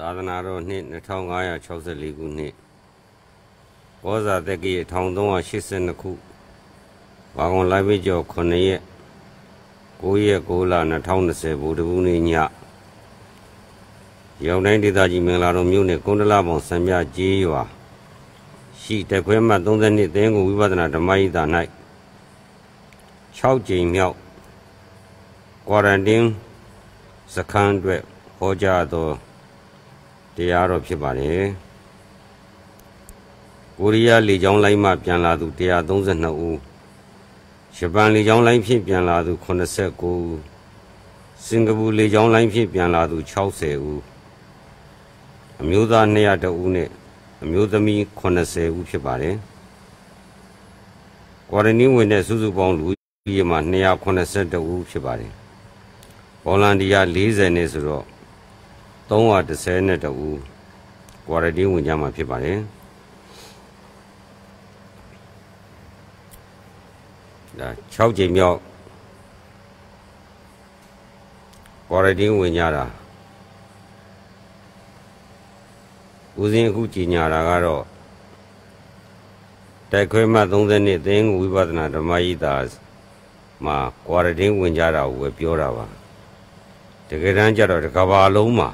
သာသနာတော်နှစ်2564ခုနှစ်ဘောဇာတက္ကရာ1382ခုဘာကွန်လိုက်ပိကျော်9ရက်9ရက်9လ2020ဗုဒ္ဓဘူးနေ့ညရုံတိုင်းဒေသကြီးမင်္ဂလာတော်မြို့နယ်ကုန်းတလပုံစံပြကြီးရွာရှိတက်ခွဲမှ32သင်းကိုဝိပဿနာဓမ္မယိတာ၌6ကြိမ်မြောက်ကွာရန်တင်းစခန်းအတွက်ဟောကြားတော်တရားတော်ဖြစ်ပါတယ်ကိုရီးယားလေကြောင်းလိုင်းမှပြန်လာသူ132ဦးဂျပန်လေကြောင်းလိုင်းဖြင့်ပြန်လာသူ89ဦးစင်ကာပူလေကြောင်းလိုင်းဖြင့်ပြန်လာသူ60ဦးအမျိုးသား200ဦးနဲ့အမျိုးသမီး80ဦးဖြစ်ပါတယ်ကွာရနီဝင်တဲ့စုစုပေါင်းလူကြီးမှ282ဦးဖြစ်ပါတယ်ဗော်လန်တီးယား40နဲ့ဆိုတော့330နဲ့တူကွာရတီဝင်ကြမှာဖြစ်ပါတယ်ဒါ6ချိန်မြောက်ကွာရတီဝင်ကြတာဦးစင်းအခုကြီးညာတာကတော့တိုက်ခွဲမှ30နှစ်သင်္ကဝိပဿနာဓမ္မယိတာမှာကွာရတင်းဝင်ကြတာကိုပဲပြောတာပါတကယ်တမ်းကျတော့တစ်ကဘာလုံးမှာ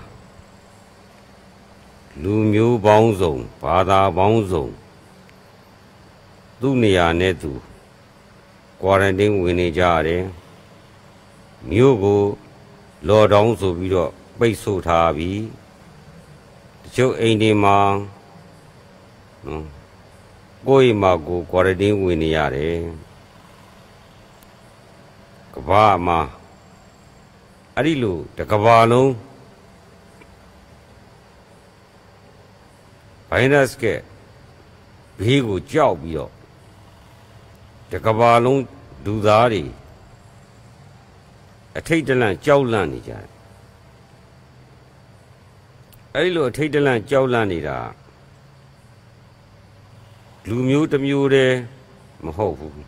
လူမျိုးပေါင်းစုံဘာသာပေါင်းစုံသူ့နေရာနဲ့သူကွာရန်တင်းဝင်နေကြရတယ်မြို့ကိုလော်ဒေါင်းဆိုပြီးတော့ပိတ်ဆို့ထားပြီတချို့အိမ်တွေမှာနော်ကိုယ့်အိမ်မှာကိုကွာရန်တင်းဝင်နေရတယ်ကဘာမှာအဲ့ဒီလိုတကဘာလုံးဗိုင်းရပ်စ်ကဘေးကိုကြောက်ပြီးတော့တကဘာလုံးလူသားတွေအထိတ်တလန့်ကြောက်လန့်နေကြတယ်အဲ့လိုအထိတ်တလန့်ကြောက်လန့်နေတာလူမျိုးတစ်မျိုးတည်းမဟုတ်ဘူး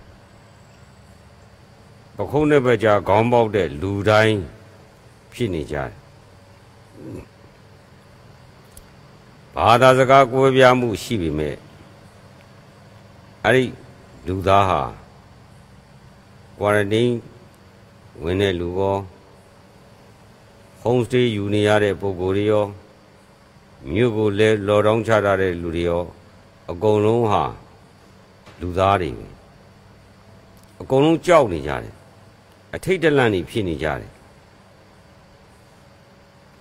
ပခုံးနဲ့ပဲကြာခေါင်းပေါက်တဲ့လူတိုင်းဖြစ်နေကြတယ်ဘာသာစကားကွဲပြားမှုရှိပေမဲ့အဲ့ဒီလူသားဟာကွာရန်တင်းဝင်တဲ့လူရော home stay ယူနေရတဲ့ပုဂ္ဂိုလ်တွေရောမြို့ကိုလဲလော်တောင်းချထားတဲ့လူတွေရော အကုန်လုံးဟာလူသားတွေအကုန်လုံးကြောက်နေကြတယ်အထိတ်တလန့်နေဖြစ်နေကြတယ်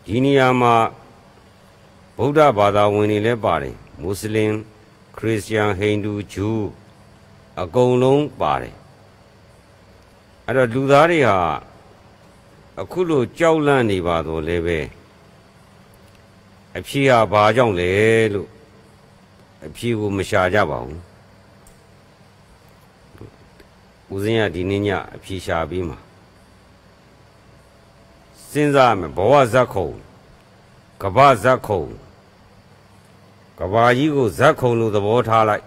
ဒီနေရာမှာဗုဒ္ဓဘာသာဝင်တွေလည်းပါတယ်မွတ်စလင်ခရစ်ယာန်ဟိန္ဒူဂျူးအကုန်လုံးပါတယ်အဲ့တော့လူသားတွေဟာအခုလိုကြောက်လန့်နေပါတော့လည်းပဲအဖြေဟာဘာကြောင့်လဲလို့အဖြေကိုမရှာကြပါဘူးဦးစင်းရဒီနေ့ညအဖြေရှာပြီးမှာစဉ်းစားမယ်ဘဝဇက်ခုံကဗ္ဗဇက်ခုံကဘာကြီးကိုဇက်ခုံလိုသဘောထားလိုက်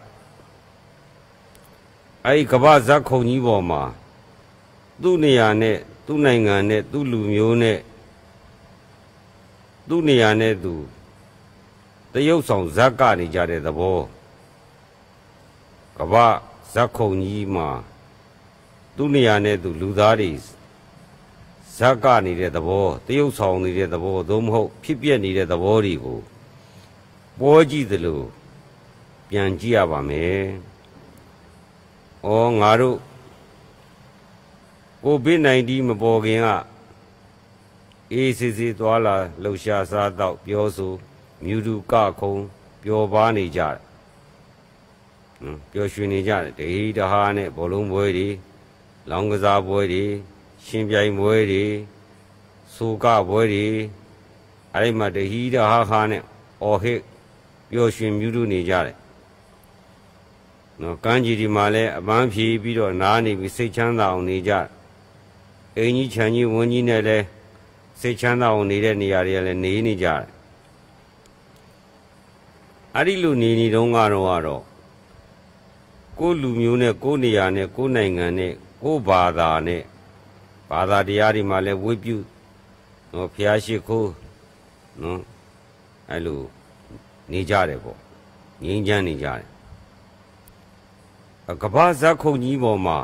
အဲ့ဒီကဘာဇက်ခုံကြီးပေါ်မှာသူ့နေရာနဲ့သူ့နိုင်ငံနဲ့သူ့လူမျိုးနဲ့သူ့နေရာနဲ့သူတရုတ်ဆောင်ဇက်ကနေကြတဲ့သဘောကဘာဇက်ခုံကြီးမှာသူ့နေရာနဲ့သူ လူသားတွေဇက်ကနေတဲ့သဘောတရုတ်ဆောင်နေတဲ့သဘောသို့မဟုတ်ဖြစ်ပျက်နေတဲ့သဘောတွေကိုပေါ်ကြည့်သလိုပြန်ကြည့်ရပါမယ်။ဩငါတို့ကိုဗစ် -19 မပေါ်ခင်ကအေးစေးစေးသွာလာလှူရှာစားတော့ပြောဆိုမြူတူကခုံပျော်ပါနေကြတယ်။ဟမ်ပျော်ရွှင်နေကြတယ်ဒိဒဟာနဲ့ဘောလုံးပွဲတွေလောင်းကစားပွဲတွေရှင်ပြိုင်ပွဲတွေဆိုကပွဲတွေအဲ့ဒီမှာဒဟီဒဟာခါနဲ့အော်ဟစ်ပျော်ရွှင်မြူးတို့နေကြတယ်နော်ကမ်းခြေဒီမှာလဲအပန်းဖြေပြီးတော့နားနေပြီးစိတ်ချမ်းသာအောင်နေကြအိမ်ကြီးခြံကြီးဝန်းကြီးနဲ့လဲစိတ်ချမ်းသာအောင် နေတဲ့နေရာတွေကလဲနေနေကြတယ်အဲ့ဒီလူနေနေတုန်းကတော့ကတော့ကိုယ်လူမျိုးနဲ့ကိုယ်နေရာနဲ့ကိုယ်နိုင်ငံနဲ့ကိုယ်ဘာသာနဲ့ဘာသာတရားတွေမှာလဲဝိပုနော်ဖျားရှိခိုးနော်အဲ့လိုနေကြတယ်ပေါ့ငြိမ်းချမ်းနေကြတယ်ကဘာဇက်ခုံကြီးပေါ်မှာ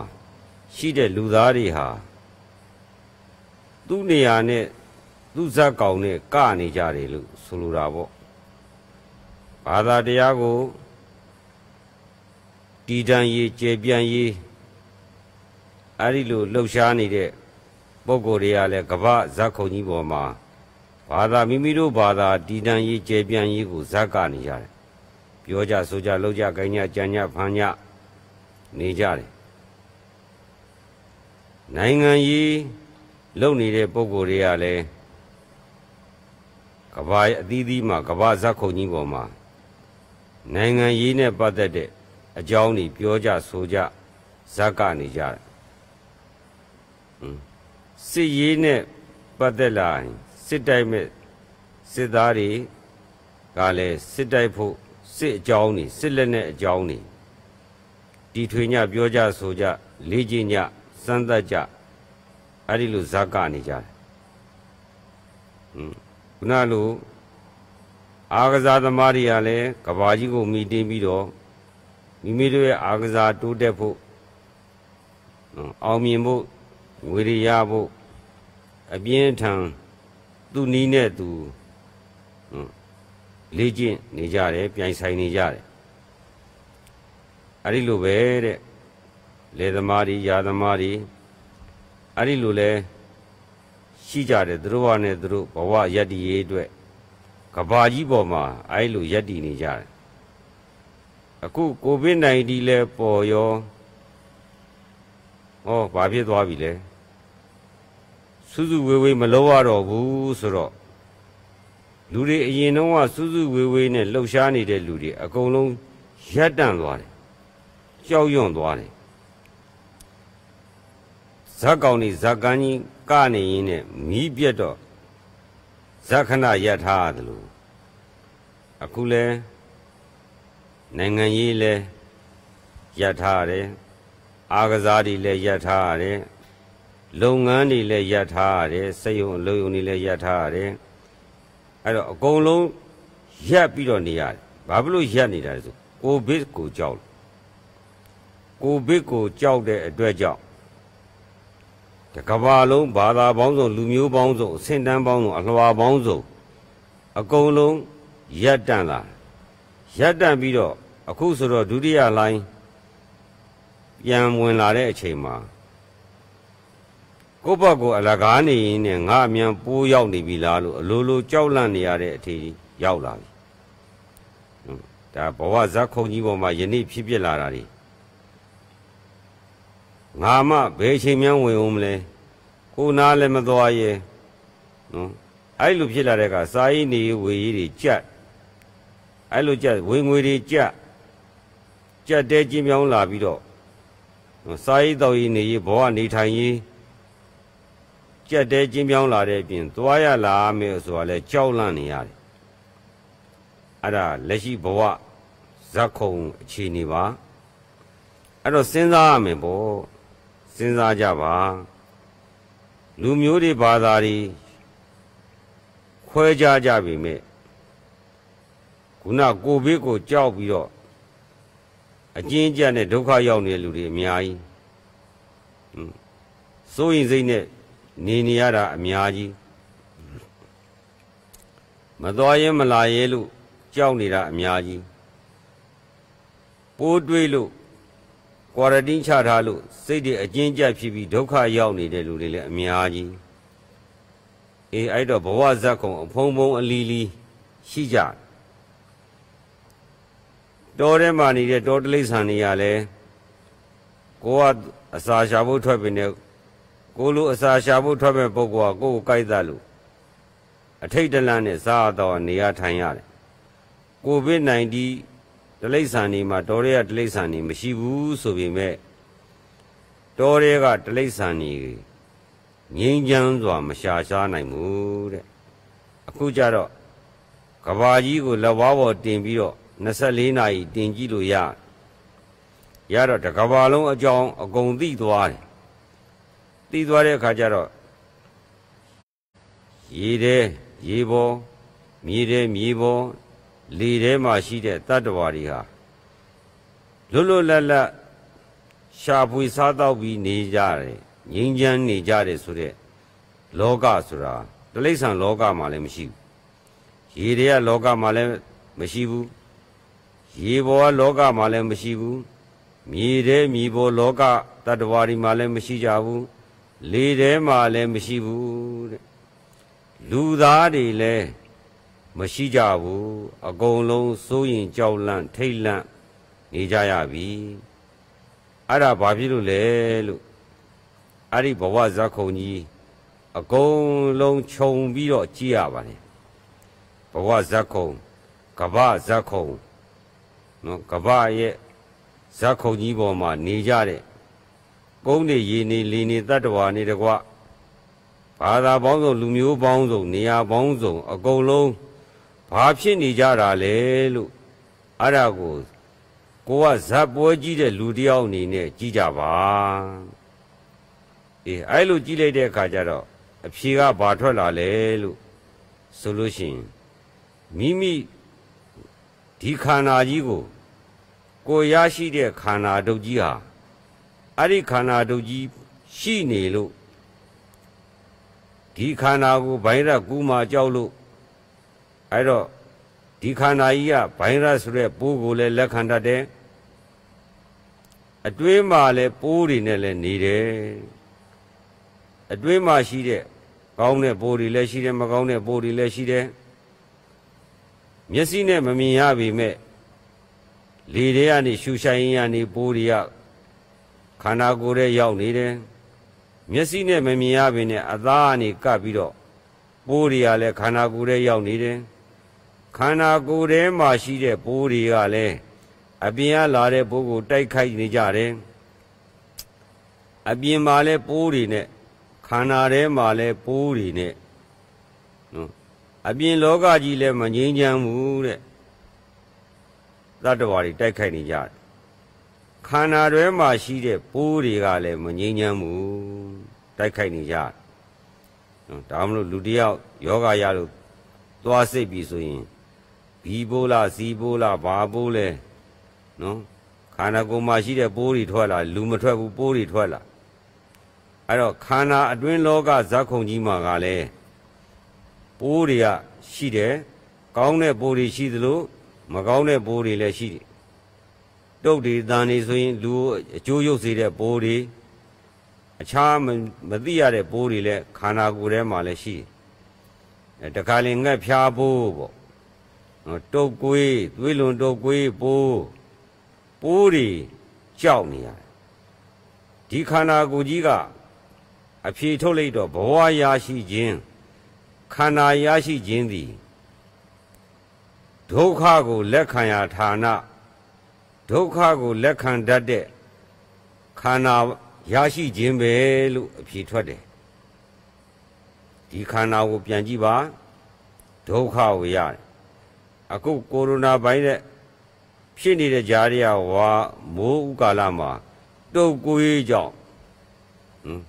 ရှိတဲ့လူသားတွေဟာသူ့နေရာနဲ့သူ့ဇက်ကောင်နဲ့ကနေကြတယ်လို့ဆိုလိုတာပေါ့ဘာသာတရားကိုတည်တံ့ရေးကျေပြန်ရေးအဲဒီလိုလှုပ်ရှားနေတဲ့ပုံကိုယ်တွေကလည်းကဘာဇက်ခုံကြီးပေါ်မှာဘာသာမိမိတို့ဘာသာတည်တံ့ရေးကျေပြန့်ရေးကိုဇက်ကနေကြတယ်ပြောကြဆိုကြလှုပ်ကြခိုင်းကြကြံကြဖန်ကြနေကြတယ်နိုင်ငံရေးလုပ်နေတဲ့ပုံကိုယ်တွေကလည်းကဘာအသီးသီးမှာကဘာဇက်ခုံကြီးပေါ်မှာနိုင်ငံရေးနဲ့ပတ်သက်တဲ့အကြောင်းတွေပြောကြဆိုကြဇက်ကနေကြတယ်စစ်ရေးနဲ့ပတ်သက်လာရင်စစ်တိုက်မဲ့စစ်သားတွေကလည်းစစ်တိုက်ဖို့စစ်အကြောင်းနေစစ်လက်နဲ့အကြောင်းနေတီထွေညပြောကြဆိုကြလေးကျင်ညစမ်းသပ်ကြအဲ့ဒီလိုဇက်ကနေကြတယ်ဟွန်းခုနလိုအာကစားသမားတွေကလည်းကဘာကြီးကိုမိတင်းပြီးတော့မိမိတို့ရဲ့အာကစားတိုးတက်ဖို့အောင်မြင်ဖို့ငွေရရဖို့အပြင်းထန်သူ့နီးနဲ့သူလေ့ကျင့်နေကြတယ်ပြိုင်ဆိုင်နေကြတယ်အဲ့ဒီလိုပဲတဲ့လေသမားတွေယာသမားတွေအဲ့ဒီလိုလဲရှိကြတယ်သူတို့ဘာနဲ့သူတို့ဘဝယက်တည်ရေးအတွက်ကဘာကြီးပေါ်မှာအဲ့လိုယက်တည်နေကြတယ်အခုကိုဗစ် -19 လဲပေါ်ရောဟောဘာဖြစ်သွားပြီလဲစုစုဝေးဝေးမလုံးရတော့ဘူးဆိုတော့လူတွေအရင်တော့ကစုစုဝေးဝေးနဲ့လှုပ်ရှားနေတဲ့လူတွေအကုန်လုံးရပ်တန့်သွားတယ်ကြောက်ရွံ့သွားတယ်ဇက်ကောင်นี่ဇက်ကန်းကြီးကနေရင်းနဲ့မီးပြက်တော့ဇက်ခဏရထားရတယ်လို့အခုလဲနိုင်ငံရေးလဲရထားရတယ်အာကစားတွေလဲရထားရတယ်လုပ်ငန်းတွေလည်းရပ်ထားရတယ်စိတ်ယုံအလုပ်ယုံတွေလည်းရပ်ထားရတယ်အဲ့တော့အကုန်လုံးရပ်ပြီးတော့နေရတယ်ဘာဖြစ်လို့ရပ်နေတာလဲဆိုကိုဗစ်ကိုကြောက်ကိုဗစ်ကိုကြောက်တဲ့အတွက်ကြောင့်တကဘာလုံးဘာသာပေါင်းစုံ လူမျိုးပေါင်းစုံအဆင့်တန်းပေါင်းစုံအလှော်ပေါင်းစုံအကုန်လုံးရပ်တန့်လာရပ်တန့်ပြီးတော့အခုဆိုတော့ဒုတိယလိုင်းပြန်ဝင်လာတဲ့အချိန်မှာကိုဘက်ကိုအလကားနေရင်နဲ့ငါအမြန်ပိုးရောက်နေပြီလားလို့အလိုလိုကြောက်လန့်နေရတဲ့အထေရောက်လာပြီဒါဘဝဇက်ခုံကြီးပေါ်မှာယနေ့ဖြစ်ဖြစ်လာတာ၄ငါမှဘယ်ချိန်မှဝင်အောင်မလဲကိုနားလည်းမသွားရဲနော်အဲ့လိုဖြစ်လာတဲ့ကစာရေးနေဝေရေးတွေကြက်အဲ့လိုကြက်ဝင်ငွေတွေကြက်ကြက်တဲချင်းပြောင်းလာပြီးတော့စာရေးတော်ရေးနေရေးဘဝနေထိုင်ရေးကြက်တဲကျင်းပြောင်းလာတဲ့အပြင်သွားရလာမယ်ဆိုတာလဲကြောက်လန့်နေရတယ်အဲ့ဒါလက်ရှိဘဝဇက်ခုံအခြေအနေပါအဲ့တော့စဉ်းစားရမယ်ပေါ့စဉ်းစားကြပါလူမျိုးတွေဘာသာတွေခွဲခြားကြပြီမဲ့ခုနကိုဘေးကိုကြောက်ပြီးတော့အကျဉ်းကျပ်နဲ့ဒုက္ခရောက်နေတဲ့လူတွေအများကြီးစိုးရင်စိတ်နဲ့နေနေရတာအများကြီးမသွားရင်မလာရဲလို့ကြောက်နေတာအများကြီးပိုးတွေးလို့ကွာရတင်းချထားလို့စိတ်တွေအကျဉ်းကျဖြစ်ပြီးဒုက္ခရောက်နေတဲ့လူတွေလည်းအများကြီးအေးအဲ့တော့ဘဝဇက်ကုံအဖုံဖုံအလီလီရှိကြတော်ထဲမှာနေတဲ့တော်တလိษံတွေကလည်းကိုကအစာရှာဖို့ထွက်ပင်တဲ့ကိုလိုအစာရှာဖို့ထွက်မဲ့ပုဂ္ဂိုလ်ကကိုယ်ကိုကြိုက်သလို့အထိတ်တလန့်နဲ့စားတော့နေရထိုင်ရတယ်ကိုဗစ် -19 ဒလိษံနေမှာတော်ရဲကဒလိษံနေမရှိဘူးဆိုပေမဲ့တော်ရဲကဒလိษံနေငြိမ်းချမ်းစွာမရှာရှားနိုင်ဘူးတဲ့အခုကြတော့ကဘာကြီးကိုလက်ဝါးပေါ်တင်ပြီးတော့24နာရီတင်ကြည့်လို့ရရတော့တကဘာလုံးအကြောင်းအကုန်သိသွားတယ်တီးသွားတဲ့အခါကျတော့ရေတဲ့ရေပေါ်မြေတဲ့မြေပေါ်လေထဲမှာရှိတဲ့တတ္တဝါတွေဟာလွတ်လွတ်လပ်လပ်ရှာဖွေစားတော့ပြီးနေကြတယ်ငြိမ်းချမ်းနေကြတယ်ဆိုတဲ့လောကဆိုတာတိရစ္ဆာန်လောကမှာလည်းမရှိဘူးရေတွေကလောကမှာလည်းမရှိဘူးရေပေါ်ကလောကမှာလည်းမရှိဘူးမြေတဲ့မြေပေါ်လောကတတ္တဝါတွေမှာလည်းမရှိကြဘူးလေထဲမှာလည်းမရှိဘူးတဲ့လူသားတွေလည်းမရှိကြဘူးအကုန်လုံးစိုးရင်ကြောက်လန့်ထိတ်လန့်နေကြရပြီအဲ့ဒါဘာဖြစ်လို့လဲလို့အဲ့ဒီဘဝဇက်ခုံကြီးအကုန်လုံးခြုံပြီးတော့ကြည့်ရပါတယ်ဘဝဇက်ခုံကဗဇက်ခုံနော်ကဗရဲ့ဇက်ခုံကြီးပေါ်မှာနေကြတဲ့ကုန်းနေရေနေလေနေတတ္တဝါနေတကွဘာသာပေါင်းစုံလူမျိုးပေါင်းစုံနေရာပေါင်းစုံအကုန်လုံးဘာဖြစ်နေကြတာလဲလို့အဲ့ဒါကိုကိုကဇက်ပွဲကြီးတဲ့လူတယောက်အနေနဲ့ကြီးကြပါအေးအဲ့လိုကြီးလိုက်တဲ့အခါကျတော့အဖြေကဘာထွက်လာလဲလို့ဆိုလို့ရှိရင်မိမိဒီခန္ဓာကြီးကိုကိုရရှိတဲ့ခန္ဓာတုတ်ကြီးဟာအဲ့ဒီခန္ဓာတို့ကြီးရှိနေလို့ဒီခန္ဓာကိုဗိုင်းရပ်ကူးမှကြောက်လို့အဲ့တော့ဒီခန္ဓာကြီးကဗိုင်းရပ်ဆိုတဲ့ပိုးကိုလည်းလက်ခံတတ်တယ်အတွင်းမှာလည်းပိုးတွေနဲ့လည်းနေတယ်အတွင်းမှာရှိတဲ့ကောင်းတဲ့ပိုးတွေလည်းရှိတယ်မကောင်းတဲ့ပိုးတွေလည်းရှိတယ်မျက်စိနဲ့မမြင်ရပေမဲ့လေတွေကနေရှူဆိုင်ရနေပိုးတွေကခန္ဓာကိုယ်ထဲရောက်နေတယ်မျက်စိနဲ့မမြင်ရပင်နဲ့အသားအနေကပ်ပြီးတော့ပိုးတွေကလည်းခန္ဓာကိုယ်ထဲရောက်နေတယ်ခန္ဓာကိုယ်ထဲမှာရှိတဲ့ပိုးတွေကလည်းအပြင်ကလာတဲ့ပိုးကိုတိုက်ခိုက်နေကြတယ်အပြင်မှာလည်းပိုးတွေနဲ့ခန္ဓာထဲမှာလည်းပိုးတွေနဲ့နော်အပြင်လောကကြီးလည်းမငြိမ်းချမ်းဘူးတဲ့တတ္တဝါတွေတိုက်ခိုက်နေကြတယ်ခန္ဓာတွဲမှာရှိတဲ့ပိုးတွေကလည်းမငြိမ်းချမ်းဘူးတိုက်ခိုက်နေကြနော်ဒါမှမဟုတ်လူတယောက်ယောဂရလို့သွားစိတ်ပြီဆိုရင်ဘီပိုးလားစီပိုးလားဘာပိုးလဲနော်ခန္ဓာကိုယ်မှာရှိတဲ့ပိုးတွေထွက်လာ လူမထွက်ဘူးပိုးတွေထွက်လာအဲ့တော့ခန္ဓာအတွင်းလောကဇက်ခုံကြီးမှာကလည်းပိုးတွေကရှိတယ်ကောင်းတဲ့ပိုးတွေရှိသလိုမကောင်းတဲ့ပိုးတွေလည်းရှိတယ်တုတ်တွေတန်တွေဆိုရင်လူအကျိုးရုပ်စေတဲ့ပိုးတွေအခြားမသိရတဲ့ပိုးတွေလည်းခန္ဓာကိုယ်ထဲမှာလည်းရှိတယ်တခါလေငှက်ဖျားပိုးပေါ့တုတ်ကွေးသွေးလွန်တုတ်ကွေးပိုးပိုးတွေကြောက်နေရတယ်ဒီခန္ဓာကိုယ်ကြီးကအဖြေထုတ်လိုက်တော့ဘဝရရှိခြင်းခန္ဓာရရှိခြင်းသည်ဒုက္ခကိုလက်ခံရဌာနဒုက္ခကိုလက်ခံတတ်တဲ့ခန္ဓာရရှိခြင်းပဲလို့အဖြေထွက်တယ်ဒီခန္ဓာကို ပြန်ကြည့်ပါဒုက္ခကိုရတယ်အခုကိုရိုနာဗိုင်းတဲ့ဖြစ်နေတဲ့ကြားရဝါမိုးဥကာလမှာတုတ်ကွေးကြောင့်ဟင်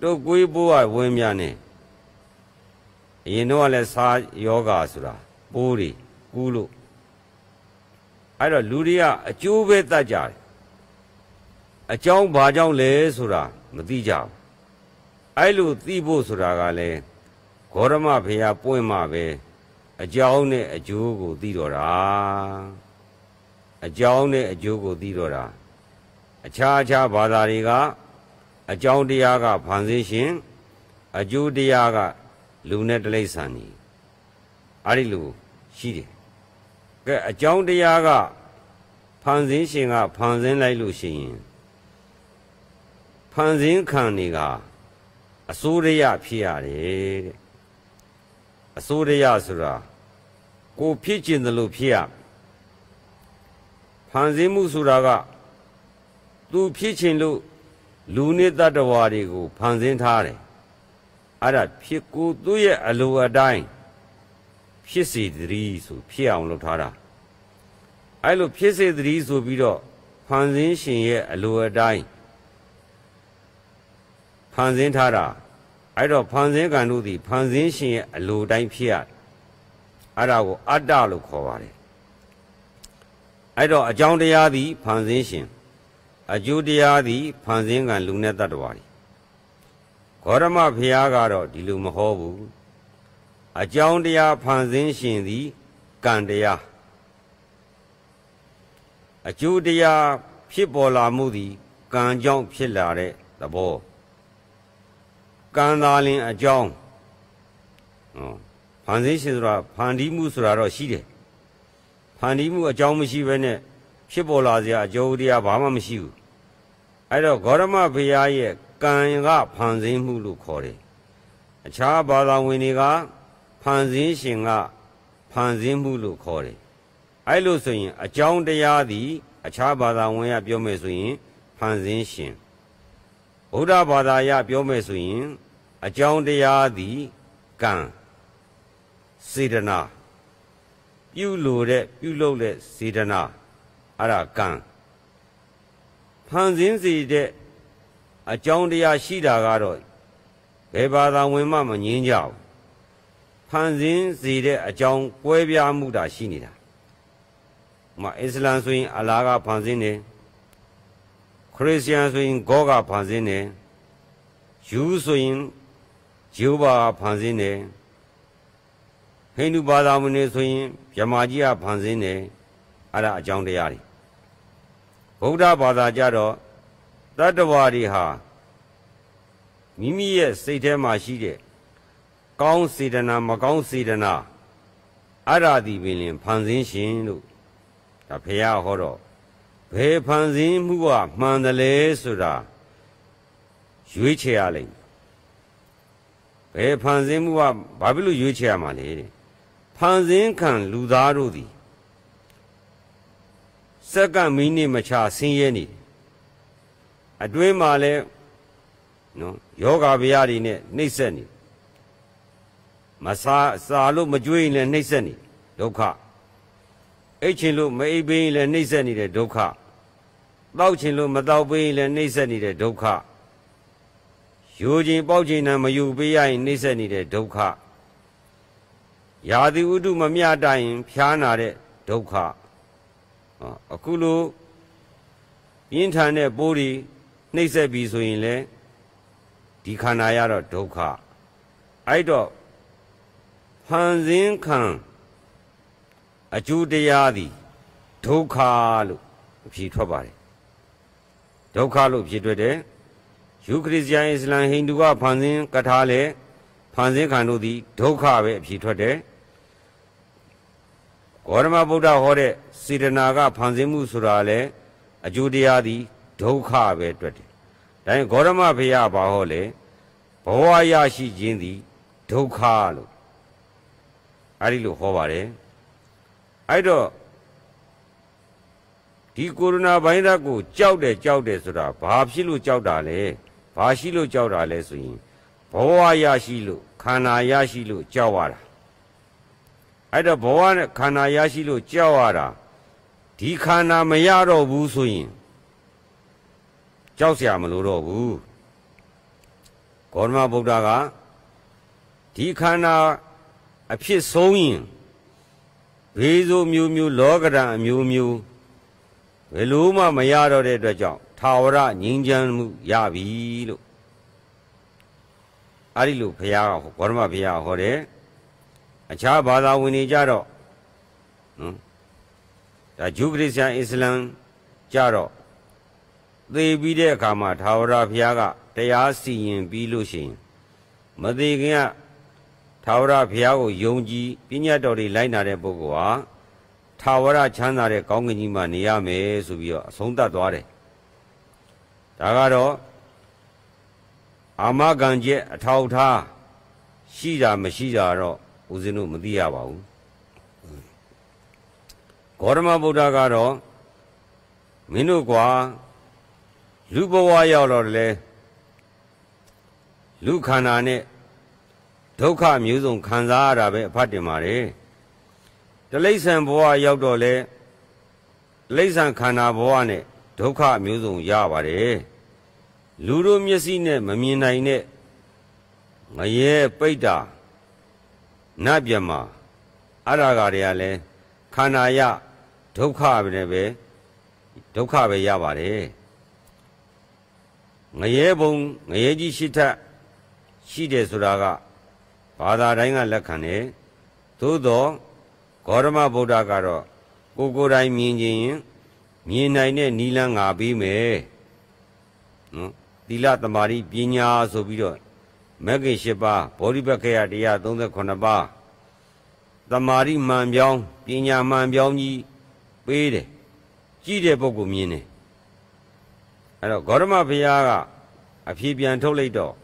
တုတ်ကွေးပိုးကဝင်းများနေအရင်တော့လည်းစားယောဂါဆိုတာပိုးတွေကူးလို့အဲ့တော့လူတွေကအကျိုးပဲတတ်ကြတယ်အကြောင်းဘာကြောင့်လဲဆိုတာမသိကြဘူးအဲ့လိုသိဖို့ဆိုတာကလည်းဂေါရမဘုရားပွင့်မှပဲအကြောင်းနဲ့အကျိုးကိုသိတော်တာအကြောင်းနဲ့အကျိုးကိုသိတော်တာအခြားအခြားဘာသာတွေကအကြောင်းတရားကဖန်ဆင်းရှင်အကျိုးတရားကလူနဲ့တိရစ္ဆာန်ကြီးအဲ့ဒီလိုရှိတယ်ကဲအကြောင်းတရားကဖန်ဆင်းရှင်ကဖန်ဆင်းလိုက်လို့ရှိရင်ဖန်ဆင်းခံနေကအစိုးရဖြစ်ရတယ်တဲ့အစိုးရဆိုတာကိုဖြစ်ကျင်တယ်လို့ဖြစ်ရဖန်ဆင်းမှုဆိုတာကသူဖြစ်ခြင်းလို့လူနဲ့တတ္တဝါတွေကိုဖန်ဆင်းထားတယ်အဲ့ဒါဖြစ်ကိုသူ့ရဲ့အလိုအတိုင်းဖြစ်စေတည်းဆိုဖြစ်အောင်လုပ်ထားတာအဲ့လို ဖြစ်စေတည်းဆိုပြီးတော့ဖန်ဆင်းရှင်ရဲ့အလိုအတိုင်းဖန်ဆင်းထားတာအဲ့တော့ဖန်ဆင်းကံတို့သည်ဖန်ဆင်းရှင်ရဲ့အလိုတိုင်းဖြစ်ရအဲ့ဒါကို အတ္တလို့ခေါ်ပါတယ်အဲ့တော့အကြောင်းတရားသည်ဖန်ဆင်းရှင်အကျိုးတရားသည်ဖန်ဆင်းကံလူနဲ့တတ္တဝါတွေဂေါရမဖျားကတော့ဒီလိုမဟောဘူးအကြောင်းတရားဖန်ဆင်းရှင်သည်ကံတရားအကျိုးတရားဖြစ်ပေါ်လာမှုသည်ကံကြောင့်ဖြစ်လာတဲ့သဘောကံသာလင်အကြောင်းနော်ဖန်ဆင်းရှင်ဆိုတာဖန်တီးမှုဆိုတာတော့ရှိတယ်ဖန်တီးမှုအကြောင်းမရှိဘဲနဲ့ဖြစ်ပေါ်လာစရာအကျိုးတရားဘာမှမရှိဘူးအဲ့တော့ဂေါရမဘုရားရဲ့ကံကဖန်ဆင်းမှုလို့ခေါ်တယ်အခြားဘာသာဝင်တွေကဖန်ဆင်းရှင်ကဖန်ဆင်းမှုလို့ခေါ်တယ်အဲ့လိုဆိုရင်အကြောင်းတရားသည်အခြားဘာသာဝင်ရပြောမယ်ဆိုရင်ဖန်ဆင်းရှင်ဗုဒ္ဓဘာသာရပြောမယ်ဆိုရင်အကြောင်းတရားသည်ကံစေတနာပြုလို့တဲ့ပြုလုပ်တဲ့စေတနာအဲ့ဒါကံဖန်ဆင်းစေတဲ့အကြောင်းတရားရှိတာကတော့ဘယ်ဘာသာဝင်မှမငင်းကြဘူးန်ဆင်းစေတဲ့အကြောင်းကွဲပြားမှုတာရှိနေတာ။မအစ္စလမ်ဆိုရင် အလာကဖန်ဆင်းတယ်။ခရစ်ယာန်ဆိုရင်ဂေါကဖန်ဆင်းတယ်။ယူဆိုရင်ဂျေဘာကဖန်ဆင်းတယ်။ဟိန္ဒူဘာသာဝင်တွေဆိုရင်ယမကြီးကဖန်ဆင်းတယ်။အဲ့ဒါအကြောင်းတရားတွေ။ဗုဒ္ဓဘာသာကြတော့တတ္တဝါတွေဟာမိမိရဲ့စိတ်ထဲမှာရှိတဲ့ကောင်းစေတနာမကောင်းစေတနာအရာဒီပင်လင်ဖန်ဆင်းရှင်လို့ဒါဘုရားဟောတော့ဘယ်ဖန်ဆင်းမှုကမှန်တယ်လဲဆိုတာရွေးချယ်ရလိမ့်ဘယ်ဖန်ဆင်းမှုကဘာဖြစ်လို့ရွေးချယ်ရမှာလဲတဲ့ဖန်ဆင်းခံလူသားတို့သည်စက္ကန့်မိနစ်မချဆင်းရဲနေအတွင်းမှာလဲနော်ယောဂဗျာတွေနဲ့နှိမ့်ဆက်နေမစားစာလို့မကြွေးရင်လည်းနှိမ့်ဆက်နေဒုက္ခအိတ်ချင်လို့မအိပ်ပေးရင်လည်းနှိမ့်ဆက်နေတဲ့ဒုက္ခတောက်ချင်လို့မတောက်ပေးရင်လည်းနှိမ့်ဆက်နေတဲ့ဒုက္ခယူခြင်းပေါက်ခြင်းနဲ့မယူပေးရရင်နှိမ့်ဆက်နေတဲ့ဒုက္ခရာသီဥတုမမျှတရင်ဖျားနာတဲ့ဒုက္ခအခုလိုပြင်းထန်တဲ့ပိုးတွေနှိမ့်ဆက်ပြီးဆိုရင်လေဒီခန္ဓာရတော့ဒုက္ခအဲ့တော့ဟန်စင်းခံအကျိုးတရားသည်ဒုက္ခလို့အဖြေထွက်ပါတယ်ဒုက္ခလို့ဖြေထွက်တယ်ယူခရစ်ယာန်အစ္စလမ်ဟိန္ဒူကဖန်ဆင်းကထားလေဖန်ဆင်းခံတို့သည်ဒုက္ခပဲအဖြေထွက်တယ်ဂေါရမဗုဒ္ဓဟောတဲ့စေတနာကဖန်ဆင်းမှုဆိုတာလေအကျိုးတရားသည်ဒုက္ခပဲတွေ့တယ်ဒါရင်ဂေါရမဘုရားဘာဟောလဲဘဝရရှိခြင်းသည်ဒုက္ခလို့အဲဒီလိုဟောပါတယ်အဲ့တော့ဒီကိုရိုနာဗိုင်းရပ်ကိုကြောက်တယ်ကြောက်တယ်ဆိုတာဘာဖြစ်လို့ကြောက်တာလဲဘာရှိလို့ကြောက်တာလဲဆိုရင်ဘဝရရှိလို့ခန္ဓာရရှိလို့ကြောက်ရတာအဲ့တော့ဘဝနဲ့ခန္ဓာရရှိလို့ကြောက်ရတာဒီခန္ဓာမရတော့ဘူးဆိုရင်ကြောက်เสียမလို့တော့ဘူးဂေါတမဗုဒ္ဓကဒီခန္ဓာအဖြစ်ဆုံးရင်ဘေးဆိုးမျိုးမျိုး လောကဓာအမျိုးမျိုးဘယ်လိုမှမရတော့တဲ့အတွက်ကြောင့်ထာဝရငြိမ်းချမ်းမှုရပြီလို့အဲ့ဒီလိုဘုရားကဘောဓမဘုရားဟောတယ်အခြားဘာသာဝင်တွေကြတော့နော်ဒါဂျူခရစ်ယာန်အစ္စလမ်ကြတော့သေပြီးတဲ့အခါမှာထာဝရဘုရားက တရားစီရင်ပြီးလို့ရှိရင်မသေးခင်ကထာဝရဘုရားကိုယုံကြည်ပညာတော်တွေလိုက်နာတဲ့ပုဂ္ဂိုလ်ဟာထာဝရချမ်းသာတဲ့ကောင်းကင်ကြီးမှာနေရမယ်ဆိုပြီးတော့အဆုံးသတ်သွားတယ်။ဒါကတော့အာမခံချက်အထောက်ထားရှိတာ မရှိတာတော့ဦးဇင်းတို့ မသိရပါဘူး။ဂေါတမဗုဒ္ဓကတော့မင်းတို့ကွာလူဘဝရောက်တော့လေလူခန္ဓာနဲ့ဒုက္ခမျိုးစုံခံစားရတာပဲအဖတ်တင်ပါတယ်တလိ္ဆန်ဘဝရောက်တော့လဲတလိ္ဆန်ခန္ဓာဘဝနဲ့ဒုက္ခမျိုးစုံရပါတယ်လူတို့မျက်စိနဲ့မမြင်နိုင်တဲ့ငရဲပိတ်တာနတ်ပြမအရာဂါတွေကလည်းခန္ဓာယဒုက္ခပဲနဲ့ပဲဒုက္ခပဲရပါတယ်ငရဲဘုံငရဲကြီးရှစ်ထပ်ရှိတယ်ဆိုတာကဘာသာတိုင်းကလက်ခံတယ်သို့တော့ဂေါတမဗုဒ္ဓကတော့ကိုကိုယ်တိုင်မြင်ခြင်းရင်မြင်နိုင်တဲ့နီလန်းငါပေးမယ်နော်သီလတမာတိပညာဆိုပြီးတော့မဂ္ဂင်၈ပါးဗောဓိပက္ခယ138ပါးတမာတိမှန်ပြောင်းပညာမှန်ပြောင်းကြီးပေးတယ်ကြည့်တဲ့ပုဂ္ဂိုလ်မြင်တယ်အဲ့တော့ဂေါတမဘုရားကအဖြေပြန်ထုတ်လိုက်တော့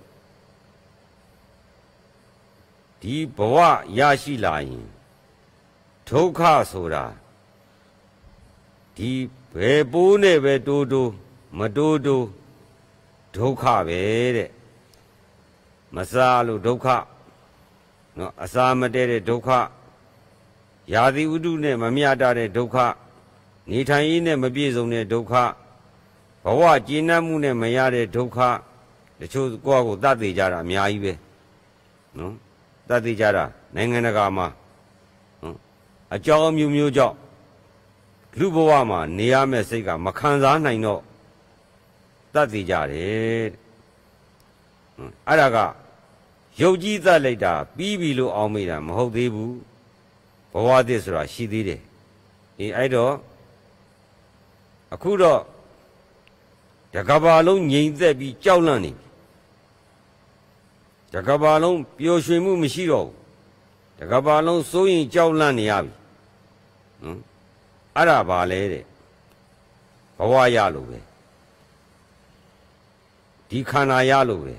ဒီဘဝရရှိလာရင်ဒုက္ခဆိုတာဒီဘယ်ပိုးနဲ့ပဲတိုးတိုးမတိုးတိုးဒုက္ခပဲတဲ့မစားလို့ဒုက္ခနော်အစာမတည့်တဲ့ဒုက္ခရာသီဥတုနဲ့မမျှတတဲ့ဒုက္ခနေထိုင်ရေးနဲ့မပြည့်စုံတဲ့ဒုက္ခဘဝကျဉ်းနှံ့မှုနဲ့မရတဲ့ဒုက္ခတချို့ကိုယ့်ကိုယ်သတ်သေးကြတာအများကြီးပဲနော်သတိကြတာနိုင်ငံတကာမှာအကြောင်းမျိုးမျိုးကြောင့်လူဘဝမှာ နေရမယ့်စိတ်ကမခံစားနိုင်တော့သတိကြတယ်အဲ့ဒါကယုတ်ကြီးသတ်လိုက်တာပြီးပြီလို့အောင်းမိတာ မဟုတ်သေးဘူးဘဝသစ်ဆိုတာရှိသေးတယ်အေးအဲ့တော့အခုတော့တကဘာလုံးငြိမ်သက်ပြီးကြောက်လန့်နေပြီတကဘာလုံးပျော်ရွှင်မှုမရှိတော့ဘူးတကဘာလုံးစိုးရင်ကြောက်လန့်နေရပြီနော်အဲ့ဒါဘာလဲတဲ့ဘဝရလို့ပဲဒီခန္ဓာရလို့ပဲ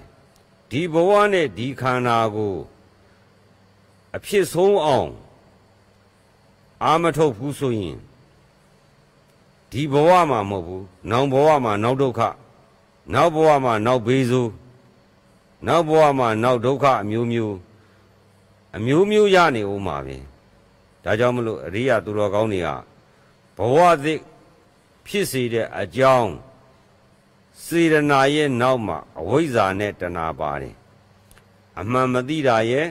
ဒီဘဝနဲ့ဒီခန္ဓာကို အဖြစ်ဆုံးအောင်အာမထုတ်ဘူးဆိုရင်ဒီဘဝမှာမဟုတ်ဘူးနောင်ဘဝမှာနောက်ဒုက္ခနောက်ဘဝမှာနောက်ဘေးဆိုးနောက်ဘဝမှာနောက်ဒုက္ခအမျိုးမျိုးအမျိုးမျိုးရနေဦးမှာပဲဒါကြောင့်မလို့အရိယာသူတော်ကောင်းတွေကဘဝသစ်ဖြစ်စေတဲ့အကြောင်းစေရနာရဲ့နောက်မှာအဝိဇ္ဇာနဲ့တဏှာပါတယ်အမှန်မသိတာရဲ့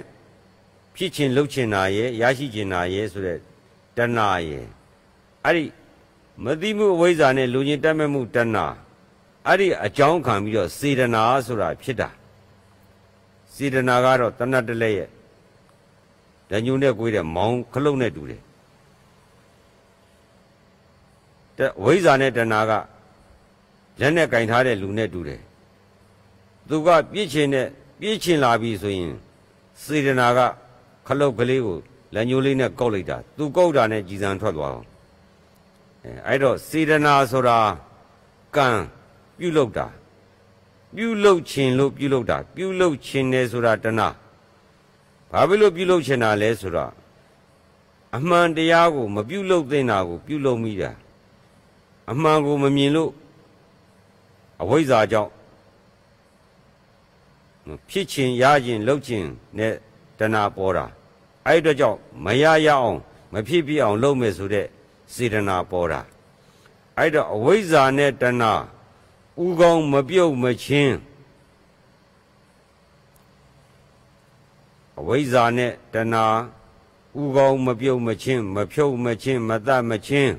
ဖြစ်ချင်းလှုပ်ချင်တာရဲ့ရရှိချင်တာရဲ့ဆိုတဲ့တဏှာရဲ့အဲ့ဒီမသိမှုအဝိဇ္ဇာနဲ့လူချင်းတတ်မဲ့မှုတဏှာအဲ့ဒီအကြောင်းခံပြီးတော့စေတနာဆိုတာဖြစ်တာစေတနာကတော့တဏတ်တလဲရဲ့ဓညုနဲ့ကိုွေးတဲ့မောင်ခလုတ်နဲ့တူတယ်ဝိဇ္ဇာနဲ့တဏှာကလက်နဲ့ကင်ထားတဲ့လူနဲ့တူတယ်သူကပြည့်ချင်းနဲ့ပြည့်ချင်းလာပြီဆိုရင် စေတနာကခလုတ်ကလေးကိုလက်ညှိုးလေးနဲ့ကုတ်လိုက်တာ သူကုတ်တာနဲ့ကြည်စံထွက်သွားအောင်အဲအဲ့တော့စေတနာဆိုတာကံပြုတ်လောက်တာပြုလုပ်ခြင်းလို့ပြုလုပ်တာပြုလုပ်ခြင်းတယ်ဆိုတာတဏဘာဖြစ်လို့ပြုလုပ်ခြင်းတာလဲဆိုတော့အမှန်တရားကို မပြုလုပ်သင့်တာကို ပြုလုပ်မိတာအမှန်ကိုမမြင်လို့အဝိဇ္ဇာကြောင့်ဖြစ်ခြင်းရခြင်းလုပ်ခြင်းနဲ့တဏပေါ်တာအဲ့အတွက်ကြောင့်မရရအောင် မဖြစ်ပြအောင် လုပ်မယ်ဆိုတဲ့စေတနာပေါ်တာအဲ့တော့အဝိဇ္ဇာနဲ့တဏှာဥကောင်းမပြုတ်မချင်းအဝိဇ္ဇာနဲ့တဏှာဥကောင်းမပြုတ်မချင်းမဖြုတ်မချင်းမတတ်မချင်း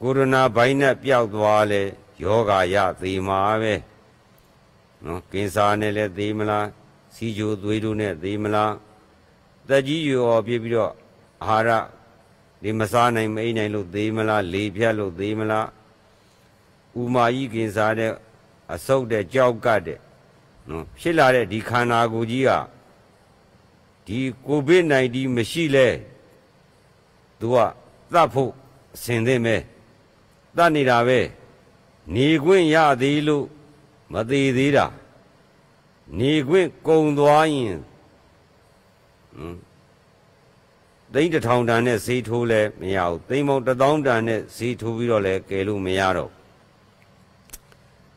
ကိုရိုနာဗိုင်းနဲ့ပျောက်သွားလေယောဂါရသေးမှာပဲနော်ကင်စာနဲ့လည်းသေးမလားစီဂျိုသွေးတို့နဲ့သေးမလားတက်ကြီးရောပြပြီးတော့အာဟာရဒီမစားနိုင်မအိနိုင်လို့သေးမလားလေဖြတ်လို့သေးမလားဥမာကြီးကင်စားတဲ့အဆုတ်တဲ့ကြောက်ကတဲ့နော်ဖြစ်လာတဲ့ဒီခန္ဓာကိုယ်ကြီးဟာဒီကိုဗစ် -19 မရှိလဲသူကသတ်ဖို့အစဉ်သင့်ပဲသတ်နေတာပဲနေခွင့်ရသေးလို့မသေးသေးတာနေခွင့်ကုံသွားရင်သိန်းတစ်ထောင်တန်နဲ့ဈေးထိုးလဲမရဘူးသိန်းပေါင်းတစ်သောင်းတန်နဲ့ဈေးထိုးပြီးတော့လဲကယ်လို့မရတော့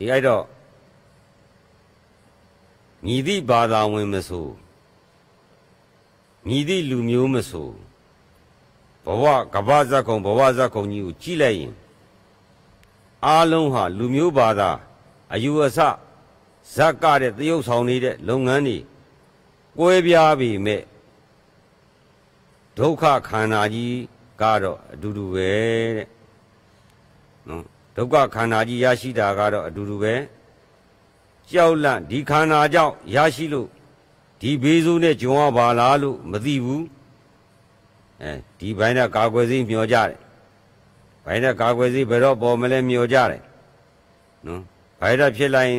ဒီအဲ့တော့မြည်သည့်ဘာသာဝင်မဆိုမြည်သည့်လူမျိုးမဆိုဘဝကဘာဇက်ကုံဘဝဇက်ကုံကြီးကိုကြည့်လိုက်ရင်အားလုံးဟာလူမျိုးဘာသာအယူအဆဇက်ကတဲ့တရုပ်ဆောင်နေတဲ့လုပ်ငန်းတွေကွဲပြားပြီမဲ့ဒုက္ခခန္ဓာကြီးကတော့အတူတူပဲတဲ့နော်ဒုက္ခခန္ဓာကြီးရရှိတာကတော့အတူတူပဲကြောက်လန့်ဒီခန္ဓာကြောင့်ရရှိလို့ဒီဘေးဆိုးနဲ့ဂျုံရပါလားလို့မသိဘူးအဲဒီဘိုင်းကကာကွယ်စေးမျောကြတယ်ဘိုင်းကကာကွယ်စေးဘယ်တော့ပေါ်မလဲမျောကြတယ်နော်ဘိုင်းကဖြစ်လိုက်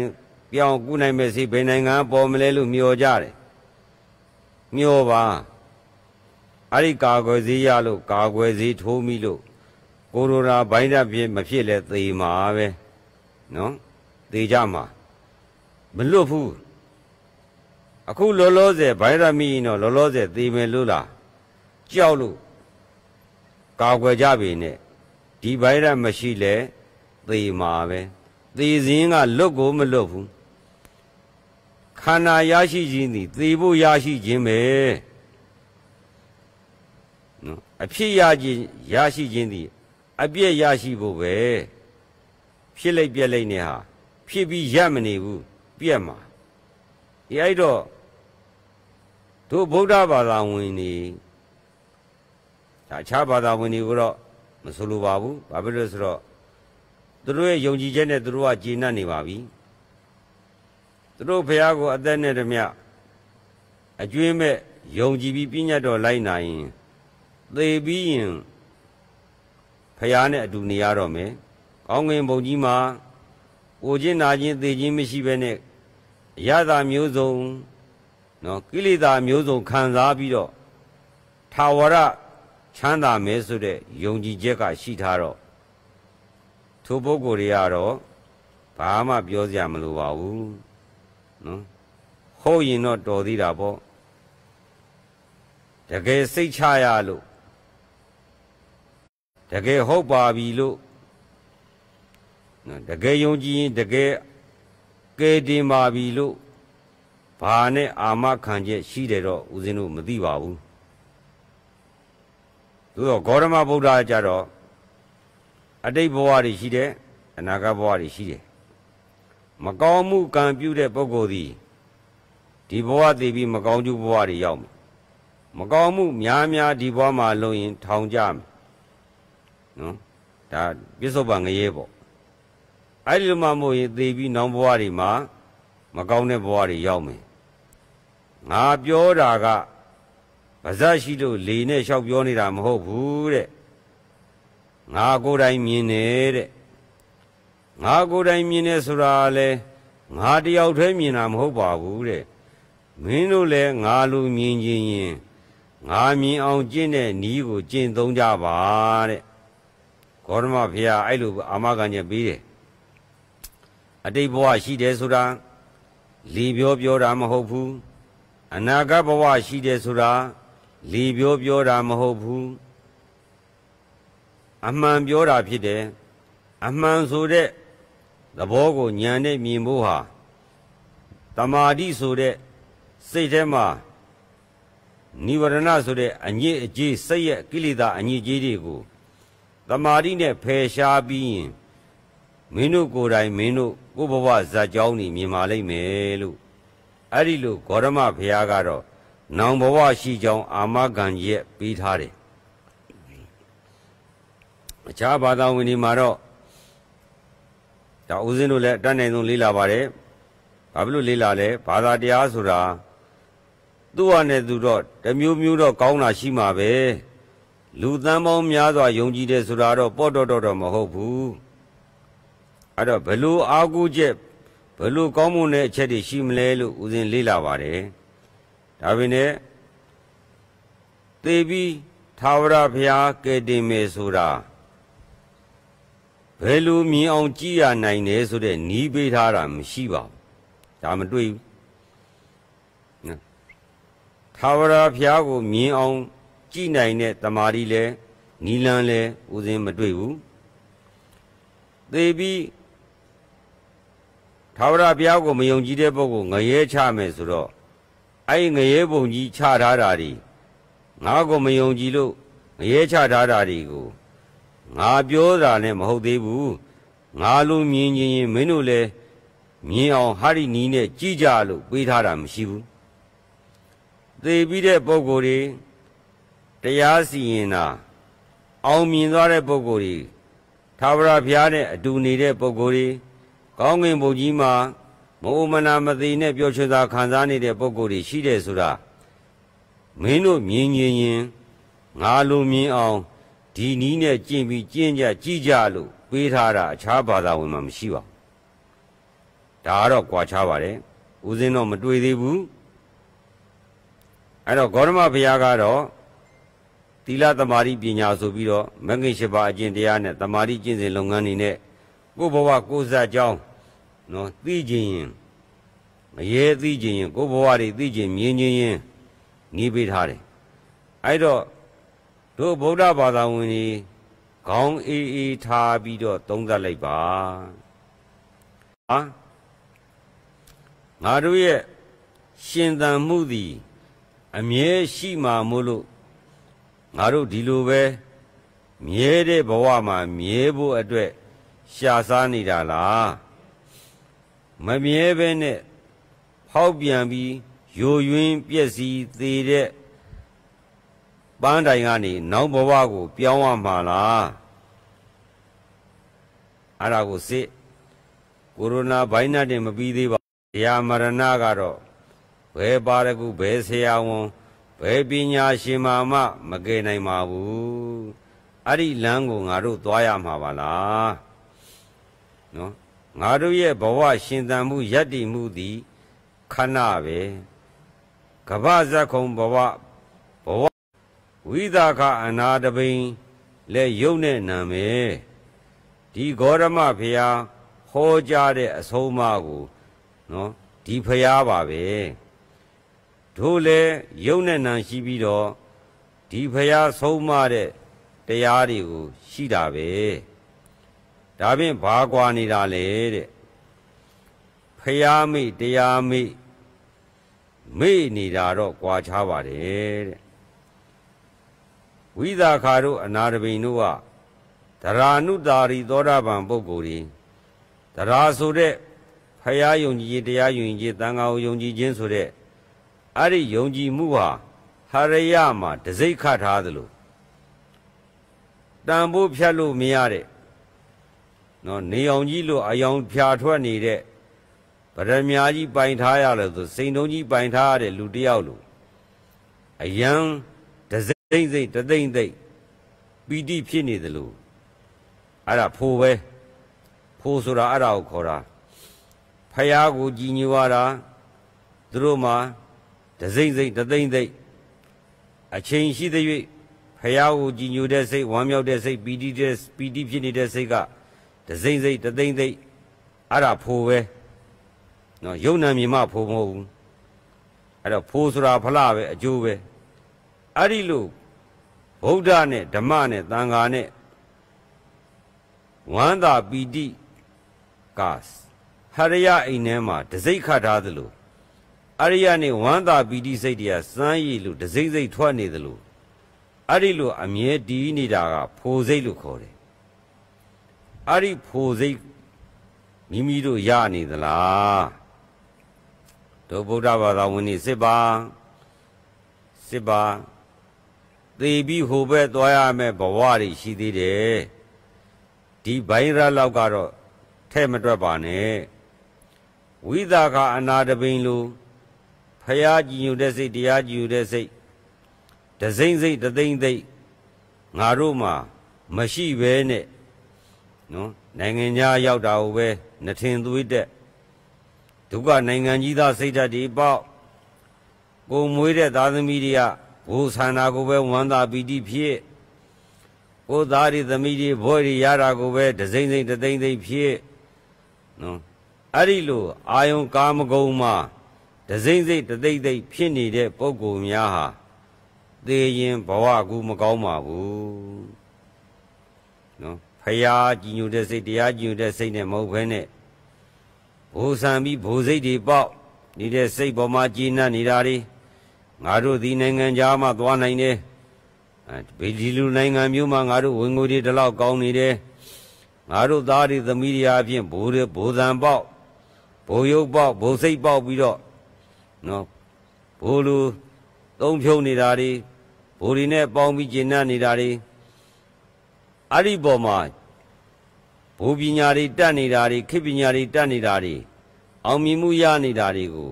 ပြောင်းကူးနိုင်မဲ့စေးဘယ်နိုင်ငံပေါ်မလဲလို့မျောကြတယ်မျောပါအဲ့ဒီကာကွယ်စေးရလို့ကာကွယ်စေးထိုးမိလို့ကိုရိုရာဘိုင်းဓာတ်ဖြစ်မဖြစ်လဲသေမှာပဲနော်သေကြမှာမလွတ်ဘူးအခုလောလောဆယ်ဗိုင်းရမီနော်လောလောဆယ်သေမယ်လို့လားကြောက်လို့ကာကွယ်ကြပြီနဲ့ဒီဗိုင်းရမရှိလဲသေမှာပဲသေခြင်းကလွတ်ကိုမလွတ်ဘူးခန္ဓာရရှိခြင်းသည်သေဖို့ရရှိခြင်းပဲနော်အဖြစ်ရခြင်းရရှိခြင်းသည်အပြည့်ရရှိဖို့ပဲဖြစ်လိုက်ပြက်လိုက်နေဟာ ဖြစ်ပြီးရမနေဘူးပြက်မှာအဲအဲ့တော့တို့ဗုဒ္ဓဘာသာဝင်တွေအခြားဘာသာဝင်တွေကိုတော့မဆိုလိုပါဘူးဘာဖြစ်လို့ဆိုတော့သူတို့ရဲ့ယုံကြည်ချက်နဲ့သူတို့ကကျေနပ်နေပါပြီသူတို့ဘုရားကို အသက်နဲ့တမျှအကျွင်းမဲ့ယုံကြည်ပြီးပြည့်ညတ်တော်လိုက်နိုင်သေပြီးရင်ဖះနဲ့အတူနေရတော့မယ်။ကောင်းကင်ဘုံကြီးမှာအိုခြင်းနာခြင်းသိခြင်းမရှိဘဲနဲ့အရသာမျိုးစုံနော်ကိလေသာမျိုးစုံခံစားပြီးတော့ထာဝရချမ်းသာမယ်ဆိုတဲ့ယုံကြည်ချက်ကရှိထားတော့ထိုပုဂ္ဂိုလ်တွေကတော့ဘာမှပြောစရာမလိုပါဘူးနော်ဟုတ်ရင်တော့တော်သေးတာပေါ့တကယ်စိတ်ချရလို့တကယ်ဟုတ်ပါပြီလို့တကယ်ယုံကြည်ရင်တကယ်ကဲတင်ပါပြီလို့ဘာနဲ့အာမခံချက်ရှိတယ်တော့ဦးဇင်းတို့မသိပါဘူးသို့တော့ဂေါရမဗုဒ္ဓကြတော့အတိတ်ဘဝတွေရှိတယ်အနာဂတ်ဘဝတွေရှိတယ်မကောင်းမှုကံပြုတဲ့ပုဂ္ဂိုလ်သည်ဒီဘဝတည်ပြီးမကောင်းကျိုးဘဝတွေရောက်မယ်မကောင်းမှုများများဒီဘဝမှာလုံရင် ထောင်ကြမယ်နော်ဒါပြစ္ဆုတ်ပံငရဲပေါ့အဲ့ဒီလိုမှမဟုတ်ရင်သေပြီးနောင်ဘဝတွေမှာ မကောင်းတဲ့ဘဝတွေရောက်မယ်ငါပြောတာကပါဇက်ရှိလို့လေနဲ့လျှောက်ပြောနေတာမဟုတ်ဘူးတဲ့ငါကိုယ်တိုင်မြင်နေတဲ့ငါကိုယ်တိုင်မြင်နေဆိုတာလေငါတယောက်တည်းမြင်တာမဟုတ်ပါဘူးတဲ့မင်းတို့လည်းငါလူမြင်ချင်းရင်ငါမြင်အောင်ကျင့်တဲ့နီးကိုကျင့်သုံးကြပါတဲ့ဂေါတမဘုရားအဲ့လိုအာမခံချက်ပေးတယ်အတိတ်ဘဝရှိတယ်ဆိုတာလေပြောပြောတာမဟုတ်ဘူးအနာဂတ်ဘဝရှိတယ်ဆိုတာလေပြောပြောတာမဟုတ်ဘူးအမှန်ပြောတာဖြစ်တယ်အမှန်ဆိုတဲ့သဘောကိုဉာဏ်နဲ့မြင်ဖို့ဟာတမာတိဆိုတဲ့စိတ်ထဲမှာနိဗ္ဗာန်ဆိုတဲ့အညစ်အကြေးစိတ်ရဲ့ကိလေသာအညစ်အကြေးတွေကိုတမာတိနဲ့ဖယ်ရှားပြီးရင်မင်းတို့ကိုယ်တိုင်မင်းတို့ကိုဘဝဇာကြောင်းนี่မြင်ပါလိမ့်မယ်လို့အဲ့ဒီလိုဂေါရမဘုရားကတော့နောင်ဘဝရှိကြောင်းအာမခံရက်ပေးထားတယ်အခြားဘာသာဝင်တွေမှာတော့ဒါဦးဇင်းတို့လည်းအတတ်နိုင်ဆုံးလေ့လာပါတယ်ဘာဖြစ်လို့လေ့လာလဲဘာသာတရားဆိုတာသူ့အနေနဲ့သူတော့တမျိုးမျိုးတော့ကောင်းတာရှိမှာပဲလူသံပေါင်းများစွာယုံကြည်တယ်ဆိုတာတော့ပေါ့တော့တော့မဟုတ်ဘူးအဲ့တော့ဘလို့အာကုချက်ဘလို့ကောင်းမွန်တဲ့အချက်တွေရှိမလဲလို့ဦးဇင်းလေ့လာပါတယ်ဒါပေမဲ့သေပြီးသာဝရဘုရားကယ်တင်မယ်ဆိုတာဘယ်လိုမြင်အောင်ကြည့်ရနိုင်တယ်ဆိုတဲ့နီးပေးထားတာမရှိပါဘူးဒါမတွေ့ဘူးသာဝရဘုရားကို မြင်အောင်ကြည်နိုင်တဲ့တမာရီလဲနီလန်းလဲဦးစင်းမတွေ့ဘူးသေပြီးသာဝရဘုရားကိုမယုံကြည်တဲ့ပုဂ္ဂိုလ်ငရဲချမယ်ဆိုတော့အဲ့ငရဲပုံကြီးချထားတာတွေငါကိုမယုံကြည်လို့ငရဲချထားတာတွေကိုငါပြောတာနဲ့မဟုတ်သေးဘူးငါလိုမြင်ရင်မင်းတို့လည်းမြင်အောင်ဟာရီနီးနဲ့ကြည်ကြလို့ပေးထားတာမရှိဘူးသေပြီးတဲ့ပုံကိုယ်တွေတရားစီရင်တာအောင်မြင်သွားတဲ့ပုဂ္ဂိုလ်တွေသာဝရဘုရားနဲ့အတူနေတဲ့ပုဂ္ဂိုလ်တွေကောင်းကင်ဘုံကြီးမှာမောမနာမသိနဲ့ပြောချွတ်သာခံစားနေတဲ့ပုဂ္ဂိုလ်တွေရှိတယ်ဆိုတာမင်းတို့မြင်ရင်ရင်ငါလိုမြင်အောင်ဒီနီးနဲ့ကြင်ပြီးကျင့်ကြကြည်ကြလို့ပေးထားတာအခြားဘာသာဝင်မှမရှိပါဘူးဒါကတော့ကြွာချပါတယ်ဦးဇင်းတော့မတွေ့သေးဘူးအဲ့တော့ဂေါရမဘုရားကတော့သီလသမာဓိပညာဆိုပြီးတော့မဂ္ဂင်၈ပါးအကျင့်တရားနဲ့သမာဓိကျင့်စဉ်လုပ်ငန်းတွေနဲ့ကိုယ်ဘဝကိုယ်စားကြောင်းနော်သိခြင်းရင်မရေသိခြင်းရင်ကိုယ်ဘဝတွေသိခြင်းမြင်ခြင်းရင်နှီးပေးထားတယ်အဲ့တော့တို့ဗုဒ္ဓဘာသာဝင်ကြီးခေါင်းအေးအေးထားပြီးတော့သုံးသပ်လိုက်ပါဟာငါတို့ရဲ့ရှင်သန်မှုသည် အမြဲရှိမှာမို့လို့ငါတို့ဒီလိုပဲမြဲတဲ့ဘဝမှာမြဲဖို့အတွက်ရှာစားနေတာလားမမြဲပဲနဲ့ဟောက်ပြန်ပြီးယိုယွင်းပြက်စီးသေးတဲ့ပန်းတိုင်ကနေနောက်ဘဝကိုပြောင်းရမှာလားအဲ့ဒါကိုစစ်ကိုရိုနာဗိုင်းနာတင်မပြီးသေးပါတရားမရဏကတော့ဘယ်ပါရကုဘယ်ဆရာဝန်ဘယ်ပညာရှင်မှမမကယ်နိုင်ပါဘူးအဲ့ဒီလမ်းကိုငါတို့သွားရမှာပါလားနော်ငါတို့ရဲ့ဘဝရှင်သန်မှုယက်တည်မှုသည်ခဏပဲကဗ္ဗဇက်ခုံဘဝဘဝဝိသခအနာတပိန်လဲရုပ်နဲ့နာမည်ဒီဂေါရမဖရာဟောကြားတဲ့အဆုံးအမကိုနော်ဒီဖရာပါပဲတို့လည်းယုံနဲ့နံရှိပြီးတော့ဒီဖရာဆုံးမတဲ့တရားတွေကိုရှိတာပဲဒါဖြင့်ဘာကွာနေတာလဲတဲ့ဖရာမိတရားမိမိနေတာတော့ကွာခြားပါတယ်တဲ့ဝိသခါတို့အနာတပိန်တို့ကတရာနုတာရီသောတာပန်ပုဂ္ဂိုလ်တွေတရာဆိုတဲ့ဖရာယုံကြည်တရားယုံကြည်တန်ခါယုံကြည်ခြင်းဆိုတဲ့အဲ့ဒီယုံကြည်မှုဟာဟရိယမှာတစိ့ခတ်ထားသလိုတန်ဖိုးဖြတ်လို့မရတဲ့နော်နေအောင်ကြီးလို့အယောင်ဖြာထွက်နေတဲ့ဗရမညာကြီးပိုင်ထားရလို့ဆိုစိန်တုံးကြီးပိုင်ထားရတဲ့လူတယောက်လို့အယံတစိမ့်စိတ်တသိမ့်သိမ့်ပီတိဖြစ်နေသလိုအဲ့ဒါဖိုးပဲဖိုးဆိုတာအဲ့ဒါကိုခေါ်တာဖယားကိုကြည်ညိုရတာသူတို့မှာတစိမ့်စိမ့်တသိမ့်သိမ့်အချိန်ရှိသည်၍ဖရာကိုကြည်ညိုတဲ့စိတ်ဝမ်းမြောက်တဲ့စိတ်ပီတိတဲ့ပီတိဖြစ်နေတဲ့စိတ်ကတစိမ့်စိမ့်တသိမ့်သိမ့်အဲ့ဒါဖိုးပဲနော်ယုံနာမြင်မှဖိုးမဟုတ်ဘူးအဲ့တော့ဖိုးဆိုတာဖလားပဲအကျိုးပဲအဲ့ဒီလိုဗုဒ္ဓနဲ့ဓမ္မနဲ့သံဃာနဲ့ဝမ်းသာပီတိကဟရယအိမ်ထဲမှာတစိမ့်ခတ်ထားသလိုအရိယနဲ့ဝမ်းသာပီတိစိတ်တရားစမ်းရည်လို့ဒစိမ့်စိတ်ထွက်နေသလိုအဲ့ဒီလိုအမြဲတည်နေတာကဖိုစိတ်လို့ခေါ်တယ်။အဲ့ဒီဖိုစိတ်မိမိတို့ရနေသလား။တို့ဗုဒ္ဓဘာသာဝင်နေစစ်ပါစစ်ပါသေပြီးဟိုဘက်သွားရမယ်ဘဝတွေရှိသေးတယ်။ဒီဘိုင်းရလောက်ကတော့ထဲ့မတွက်ပါနဲ့။ဝိသကာအနာတပိန်လို့ဖရာကြည်ညိုတဲ့စိတ်တရားကြည်ညိုတဲ့စိတ်တစိမ့်စိတ်တသိမ့်စိတ်ငါတို့မှာမရှိဘဲနဲ့နော်နိုင်ငံခြားရောက်တာကိုပဲနှထင်သွေးတဲ့ဒုက္ခနိုင်ငံကြီးသားစိတ်ဓာတ်ဒီပေါ့ကိုမွေးတဲ့သားသမီးတွေကဘုဆန္ဒကိုပဲဝမ်းသာပီတိဖြစ်ကိုသားတွေသမီးတွေဘွဲတွေရတာကိုပဲတစိမ့်စိမ့်တသိမ့်စိမ့်ဖြစ်နော်အဲ့ဒီလိုအာယုံကာမဂုံမှာဒစိမ့်စိတ်တသိမ့်သိမ့်ဖြစ်နေတဲ့ပုဂ္ဂိုလ်များဟာသေရင်ဘဝကူမကောင်းပါဘူးနော်ဖရာကြည်ညိုတဲ့စိတ်တရားကြည်ညိုတဲ့စိတ်နဲ့မဟုတ်ဘဲနဲ့ဘိုးဆံပြီးဘိုးစိတ်တွေပေါက်နေတဲ့စိတ်ပေါ်မှာကြည်နပ်နေတာတွေငါတို့ဒီနိုင်ငံသားမှသွားနိုင်တယ်အဲဒီလူနိုင်ငံမျိုးမှာငါတို့ဝင်ငွေတွေဒီလောက်ကောင်းနေတယ်ငါတို့သားတွေသမီးတွေအပြင်ဘိုးတွေဘိုးဆံပေါက်ဘိုးရုပ်ပေါက်ဘိုးစိတ်ပေါက်ပြီးတော့နော်ဘိုးလူသုံးဖြုံနေတာတွေဘိုးဒီနဲ့ပေါင်းပြီးကျင်နတ်နေတာတွေအဲ့ဒီပေါ်မှာဘိုးပညာတွေတတ်နေတာတွေခေပညာတွေတတ်နေတာတွေအောင်မြင်မှုရနေတာတွေကို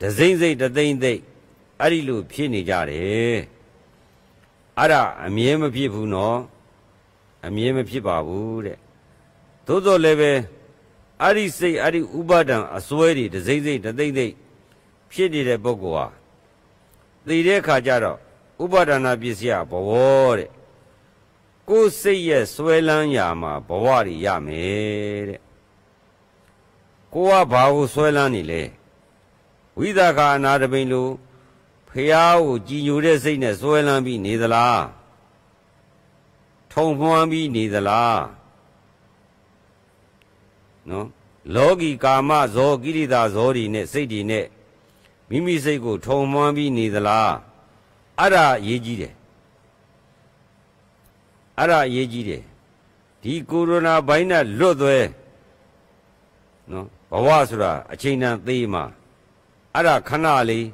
ဒစိမ့်စိတ်တသိမ့်သိမ့်အဲ့ဒီလိုဖြစ်နေကြတယ်အဲ့ဒါအမြဲမဖြစ်ဘူးနော်အမြဲမဖြစ်ပါဘူးတဲ့သို့တော်လည်းပဲအဲ့ဒီစိတ်အဲ့ဒီဥပါဒံအစွဲတွေဒစိမ့်စိတ်တသိမ့်သိမ့်ဖြစ်နေတဲ့ပုဂ္ဂိုလ်ဟာသိတဲ့အခါကျတော့ဥပါဒနာပစ္စည်းဘဝတဲ့ကိုယ်စိတ်ရဲ့ဆွဲလန်းရာမှာဘဝတွေရမယ်တဲ့ကိုကဘာကိုဆွဲလန်းနေလဲဝိသကာအနာတပိန်လိုဖះကိုကြည်ညိုတဲ့စိတ်နဲ့ဆွဲလန်းပြီးနေသလားထုံမှန်းပြီးနေသလားနော်လောကီကာမဇောကိရိတာဇောတွေနဲ့စိတ်တွေနဲ့မိမိစိတ်ကိုထုံမွမ်းပြီးနေသလားအဲ့ဒါအရေးကြီးတယ်အဲ့ဒါအရေးကြီးတယ်ဒီကိုရိုနာဗိုင်းရပ်လွတ်သွဲနော်ဘဝဆိုတာအချိန်တန်သေးမှာအဲ့ဒါခဏလေး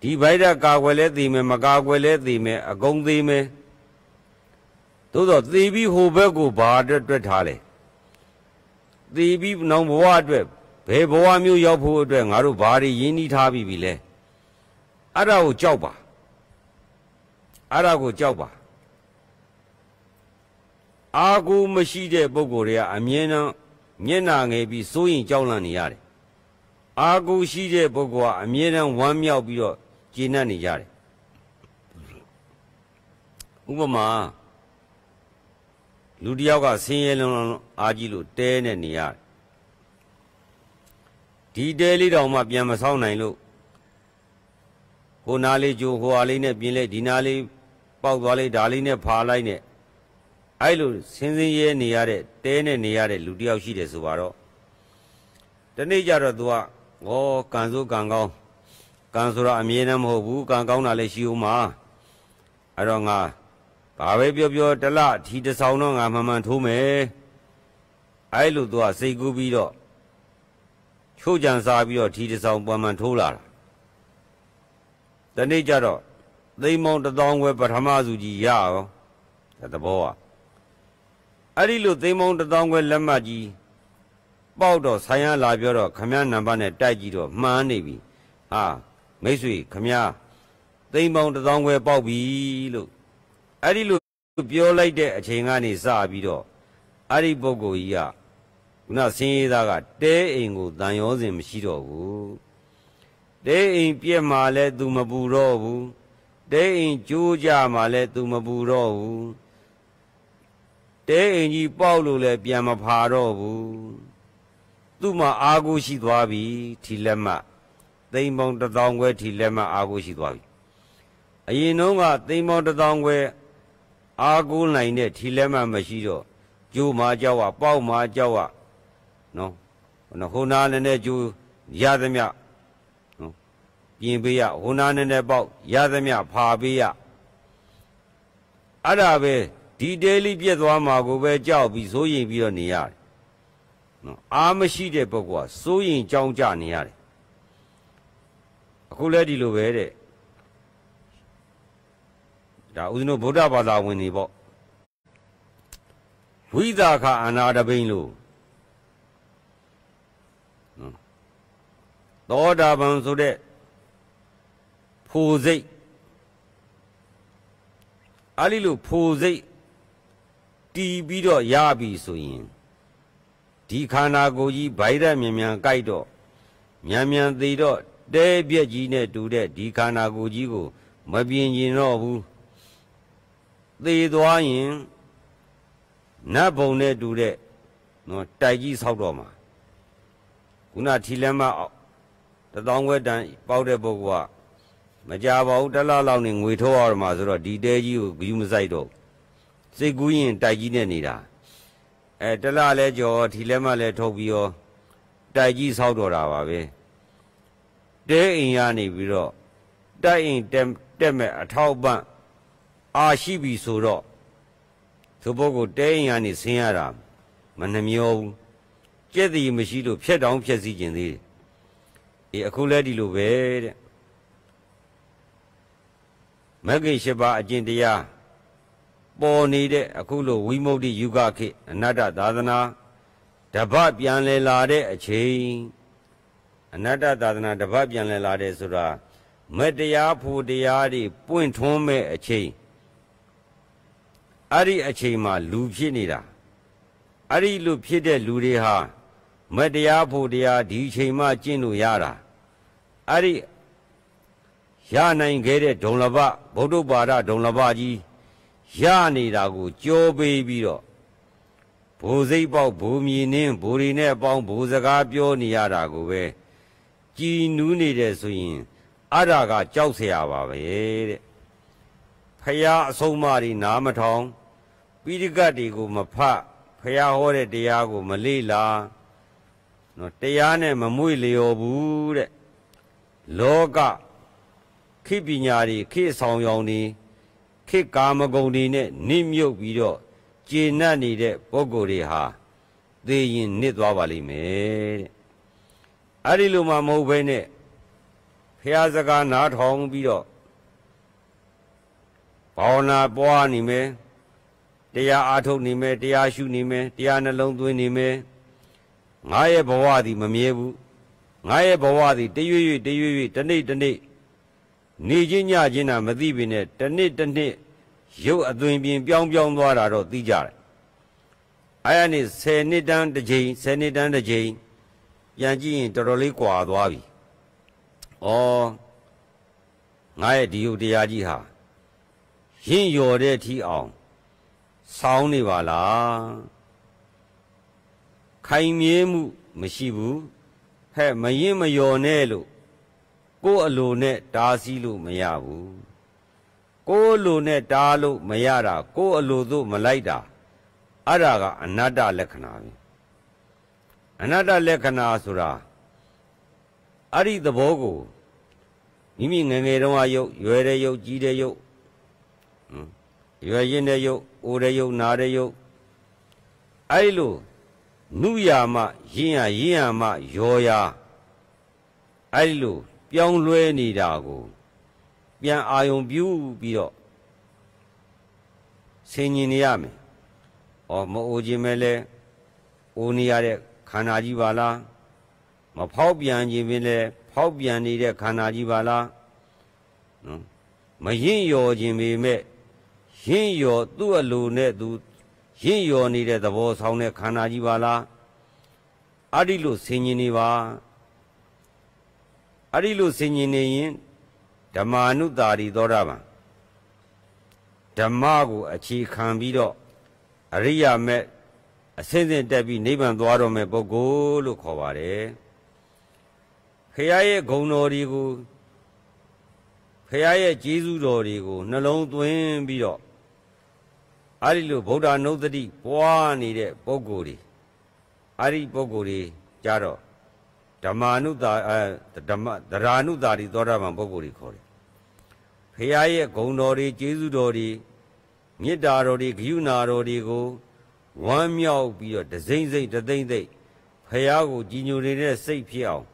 ဒီဗိုင်းရပ်ကာကွယ်လဲသိမယ်မကာကွယ်လဲသိမယ်အကုန်သိမယ်သို့တော့သေပြီးဟိုဘက်ကိုဘာအတွက်တွက်ထားလဲသေပြီးနောင်ဘဝအတွက်ဘယ်ဘဝမျိုးရောက်ဖို့အတွက်ငါတို့ဘာတွေရင်းနှီးထားပြီးပြီလဲအဲ့ဒါကိုကြောက်ပါအဲ့ဒါကိုကြောက်ပါအာကိုမရှိတဲ့ပုံကိုယ်တွေကအမြဲတမ်းမျက်နာငယ်ပြီးစိုးရင်ကြောက်လန့်နေရတယ်အာကိုရှိတဲ့ပုံကိုယ်ကအမြဲတမ်းဝမ်းမြောက်ပြီးတော့ကျေနပ်နေရတယ်ဥပမာလူတယောက်ကဆင်းရဲလွန်းလွန်းအာကြီးလို့တဲနဲ့နေရတယ်ဒီတဲလေးတောင်မှပြန်မဆောင်နိုင်လို့ဟိုနားလေးကြိုးဟိုအားလေးနဲ့ပြင်လဲဒီနားလေးပေါက်သွားလေးဒါလေးနဲ့ဖာလိုက်နဲ့အဲ့လိုဆင်းဆင်းရဲနေရတဲ့တဲနဲ့နေရတဲ့လူတယောက်ရှိတယ်ဆိုပါတော့တနေ့ကျတော့သူကဩကံစိုးကံကောင်းကံဆိုတာအမြဲတမ်းမဟုတ်ဘူးကံကောင်းတာလည်းရှိဦးမှာအဲ့တော့ငါဘာပဲပြောပြောတလထီတဆောင်တော့ငါမှန်မှန်ထိုးမယ်အဲ့လိုသူကစိတ်ကူးပြီးတော့ချိုးကြံစားပြီးတော့ဒီတဆောင်ပွန်မှန်ထိုးလာတာတနေ့ကျတော့သိမ်းမောင်းတစ်တောင်းဝဲပထမစုကြီးရအောင်တဘောอ่ะအဲ့ဒီလိုသိမ်းမောင်းတစ်တောင်းဝဲလက်မှတ်ကြီး ပေါက်တော့ဆိုင်ရလာပြောတော့ခမည်းနံပါတ်နဲ့တိုက်ကြည့်တော့မှန်းနေပြီဟာမိတ်ဆွေ ခမည်းသိမ်းမောင်းတစ်တောင်းဝဲပေါက်ပြီလို့အဲ့ဒီလိုပြောလိုက်တဲ့အချိန်ကနေစပြီးတော့အဲ့ဒီပုဂ္ဂိုလ်ကြီးကခုနဆင်းရဲသားကတဲအိမ်ကိုတန်ရောစဉ်မရှိတော့ဘူးတဲအိမ်ပြက်မှလည်းသူမပူတော့ဘူးတဲအိမ်ကျိုးကြမှလည်းသူမပူတော့ဘူးတဲအိမ်ကြီးပေါက်လို့လည်းပြန်မဖာတော့ဘူးသူ့မှာအာကိုရှိသွားပြီထီလက်မသိမ်ပေါင်း1000ခွဲထီလက်မအာကိုရှိသွားပြီအရင်တုန်းကသိမ်ပေါင်း1000ခွဲအာကိုနိုင်တဲ့ထီလက်မမရှိတော့ကျိုးမှာကြောက်อ่ะပေါက်မှာကြောက်อ่ะနော်ဟိုနာနဲ့နဲ့ကျူရသမျှနော်ပြင်ပေးရဟိုနာနဲ့နဲ့ပေါက်ရသမျှဖာပေးရအဲ့ဒါပဲဒီတဲလေးပြက်သွားမှာကိုပဲကြောက်ပြီးစိုးရင်ပြီးတော့နေရတယ်နော်အားမရှိတဲ့ပုဂ္ဂိုလ်ကစိုးရင် ကြောင်းကြနေရတယ်အခုလဲဒီလိုပဲတဲ့ဒါဦးဇင်းတို့ဗုဒ္ဓဘာသာဝင်တွေပေါ့ဝိသခာအနာတပိန်လို့သောတာပန်ဆိုတဲ့ဖို့စိတ်အဲ့ဒီလိုဖို့စိတ်တီးပြီးတော့ရပြီဆိုရင်ဒီခန္ဓာကိုယ်ကြီးဗိုက်ရက်မြန်မြန်ကြိုက်တော့မြန်မြန်သေးတော့တဲပြက်ကြီးနဲ့တူတဲ့ဒီခန္ဓာကိုယ်ကြီးကို မပြင်းကျင်တော့ဘူးသေသွားရင်နတ်ဘုံနဲ့တူတဲ့နော်တိုက်ကြီးဆောက်တော့မှာခုနထီလမ်းမတထောင်ခွဲတန်ပေါက်တဲ့ပုဂ္ဂိုလ်ကမကြပါဘူးတလားလောက်နဲ့ငွေထိုးရမှာဆိုတော့ဒီတဲကြီးကိုဂယူးမဆိုင်တော့စိတ်ကူးရင်တိုက်ကြီးနဲ့နေတာအဲတလားလဲကြော်ဒီလဲမလဲထုတ်ပြီးရောတိုက်ကြီးဆောက်တော်တာပါပဲတဲအိမ်ရနေပြီးတော့တိုက်အိမ်တက်မဲ့အထောက်ပံ့အာရှိပြီဆိုတော့သူပုဂ္ဂိုလ်တဲအိမ်ကနေဆင်းရတာမနှမျောဘူးကြက်တည်မရှိလို့ဖြက်တောင်းဖြက်စီခြင်းသေးတယ်အေးအခုလဲဒီလိုပဲတဲ့မဂ္ဂင်၈ပါးအကျင့်တရားပေါ်နေတဲ့အခုလိုဝိမု ക്തി ယူကခေအနတ္တသာသနာတပတ်ပြန်လည်လာတဲ့အချိန်အနတ္တသာသနာတပတ်ပြန်လည်လာတဲ့ဆိုတာမတရားဖို့တရားတွေပွင့်ထွန်းမဲ့အချိန်အဲ့ဒီအချိန်မှာ လူဖြစ်နေတာအဲ့ဒီလူဖြစ်တဲ့လူတွေဟာ မတရားဖို့တရားဒီအချိန်မှကျင့်လို့ရတာအဲ့ဒီရနိုင်ခဲ့တဲ့ဒုံလဘဗုဒ္ဓဘာရဒုံလဘကြီးရနေတာကိုကြောပေးပြီးတော့ဘိုလ်စိတ်ပေါက်ဘိုလ်မြင်နှင်းဘိုလ်ရီနဲ့အပေါင်းဘိုလ်စကားပြောနေရတာကိုပဲကြည်နူးနေတယ်ဆိုရင်အဲ့ဒါကကြောက်เสียပါပဲတဲ့ဖရာအဆုံးမတွေနားမထောင်ပိဋကတ်တွေကို မဖတ်ဖရာဟောတဲ့တရားကို မလေ့လာနော်တရားနဲ့မမွေ့လျော်ဘူးတဲ့လောကခိပညာတွေခိဆောင်ရောင်တွေခိကာမဂုဏ်တွေနဲ့နစ်မြုပ်ပြီးတော့ကျေနပ်နေတဲ့ပုဂ္ဂိုလ်တွေဟာသိရင်နစ်သွားပါလိမ့်မယ်တဲ့အဲ့ဒီလိုမှမဟုတ်ဘဲနဲ့ဖះစကားနားထောင်ပြီးတော့ဘာဝနာပွားနေမယ်တရားအားထုတ်နေမယ်တရားရှုနေမယ်တရားနှလုံးသွင်းနေမယ်ငါရဲ့ဘဝသည်မမြဲဘူးငါရဲ့ဘဝသည်တရွေ့ရွေ့တရွေ့ရွေ့တနေ့တနေ့နေချင်းညချင်းတာမသိပင်နဲ့တနေ့တနေ့ရုပ်အသွင်ပြင် ပြောင်းပြောင်းသွားတာတော့သိကြတယ်အဲ့ဒါနေ့10နှစ်တန်းတစ်ချိန်10နှစ်တန်းတစ်ချိန်ပြန်ကြည့်ရင်တော်တော်လေးကွာသွားပြီဩငါရဲ့ဒီဟုတ်တရားကြီးဟာရင့်လျော်တဲ့အထိအောင်ဆောင်းနေပါလားခိုင်မြဲမှုမရှိဘူးဟဲ့မရင်မလျော်နဲ့လို့ကိုယ်အလိုနဲ့ဒါစီးလို့မရဘူးကိုယ်အလိုနဲ့ဒါလို့မရတာကိုယ်အလိုသို့မလိုက်တာအဲ့ဒါကအနတ္တလက္ခဏာပဲအနတ္တလက္ခဏာဆိုတာအဲ့ဒီသဘောကိုမိမိငငယ်တုန်းကရုပ်ရွယ်တဲ့ရုပ်ကြီးတဲ့ရုပ်ရွယ်ရင်တဲ့ရုပ်အိုတဲ့ရုပ်နားတဲ့ရုပ်အဲ့လိုနုယာမရင်းရရင်းရမရောရာအဲ့လိုပြောင်းလဲနေတာကို ပြန်အာယုံပြုပြီးတော့ဆင်ញင်နေရမယ်။အော်မအိုခြင်းပဲလဲအိုနေရတဲ့ခန္ဓာကြီးပါလား။မဖောက်ပြန်ခြင်းပဲလဲဖောက်ပြန်နေတဲ့ခန္ဓာကြီးပါလား။နော်မရင့်ရောခြင်းပေမဲ့ရင့်ရောသူ့အလိုနဲ့သူရင့်ရော်နေတဲ့သဘောဆောင်တဲ့ခန္ဓာကြီးပါလားအဲ့ဒီလိုဆင်ញင်နေပါအဲ့ဒီလိုဆင်ញင်နေရင်ဓမ္မာနုတာရီသောတာပန်ဓမ္မကို အခြေခံပြီးတော့အရိယာမဲ့အစင်းစင်တက်ပြီးနိဗ္ဗာန်သွားတော်မဲ့ပုဂ္ဂိုလ်လို့ခေါ်ပါတယ်ခရရဲ့ဂုဏ်တော်တွေကိုဖရရဲ့ကျေးဇူးတော်တွေကိုနှလုံးသွင်းပြီးတော့အဲ့ဒီလိုဗုဒ္ဓနုဒတိပွားနေတဲ့ပုဂ္ဂိုလ်တွေအဲ့ဒီပုဂ္ဂိုလ်တွေကြတော့ဓမ္မာနုတာအဲဓမ္မဒရာနုတာတိသောတာပန်ပုဂ္ဂိုလ်တွေခေါ်တယ်။ဖရာရဲ့ဂုဏ်တော်တွေကျေးဇူးတော်တွေမေတ္တာတော်တွေဂရုဏာတော်တွေကိုဝမ်းမြောက်ပြီးတော့ဒစိမ့်စိတ်တသိမ့်သိမ့်ဖရာကိုကြည်ညိုနေတဲ့စိတ်ဖြစ်အောင်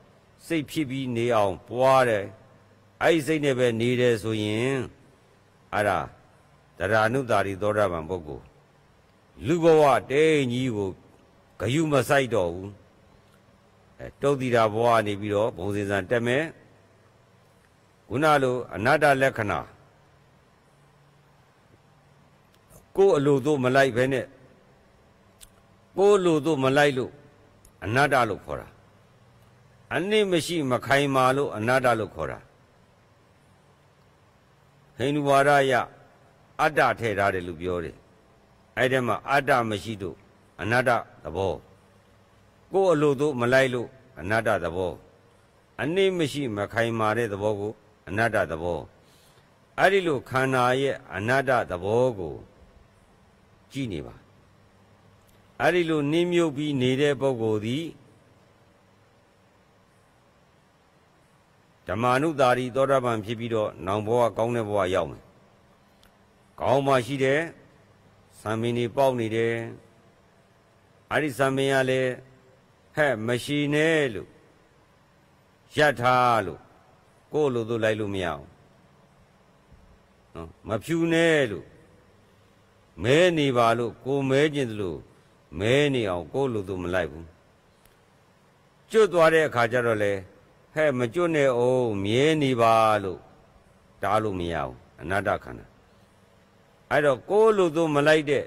စိတ်ဖြစ်ပြီးနေအောင်ပွားတယ်။အဲဒီစိတ်နဲ့ပဲနေတယ်ဆိုရင်အဲ့ဒါတရာနုတာရီသောတာပန်ပုဂ္ဂိုလ်လူဘဝတဲကြီးကိုဂယုမဆိုင်တော့ဘူးအဲတုတ်တိတာဘဝနေပြီးတော့ဘုံစင်စံတက်မယ်ခုနလိုအနာတ္တလက္ခဏာကိုယ်အလိုတို့ မလိုက်ပဲနဲ့ကိုယ်လိုတို့မလိုက်လို့အနာတ္တလို့ခေါ်တာအနစ်မရှိ မခိုင်မာလို့အနာတ္တလို့ခေါ်တာဟိန္ဒူဘာသာရအတ္တထည့်ထားတယ်လို့ပြောတယ်အဲ့ဒီမှာအတ္တမရှိတော့အနတ္တသဘောကိုယ်အလိုတို့ မလိုက်လို့အနတ္တသဘောအနစ်မရှိ မခိုင်မာတဲ့သဘောကို အနတ္တသဘောအဲ့ဒီလိုခန္ဓာရဲ့အနတ္တသဘောကိုကြည့်နေပါအဲ့ဒီလိုနှင်းမြုပ်ပြီးနေတဲ့ပုဂ္ဂိုလ်သည်ဓမ္မာနုတာရီသောတာပန်ဖြစ်ပြီးတော့နောင်ဘဝကောင်းတဲ့ဘဝရောက်မယ်ခေါင်းမှာရှိတဲ့ဆံမင်းတွေပေါက်နေတယ်အဲ့ဒီဆံမင်းကလည်းဟဲ့မရှိနဲ့လို့ရထားလို့ကိုယ့်လိုသူလိုက်လို့မရအောင်နော်မဖြူနဲ့လို့မဲနေပါလို့ကိုမဲကျင်သလိုမဲနေအောင်ကိုယ့်လိုသူမလိုက်ဘူးကျွတ်သွားတဲ့အခါကျတော့လေဟဲ့မကျွတ်နဲ့အောင်မြဲနေပါလို့တားလို့မရအောင်အနတ္တခန္ဓာအဲ့တော့ကိုယ်လိုသူမလိုက်တဲ့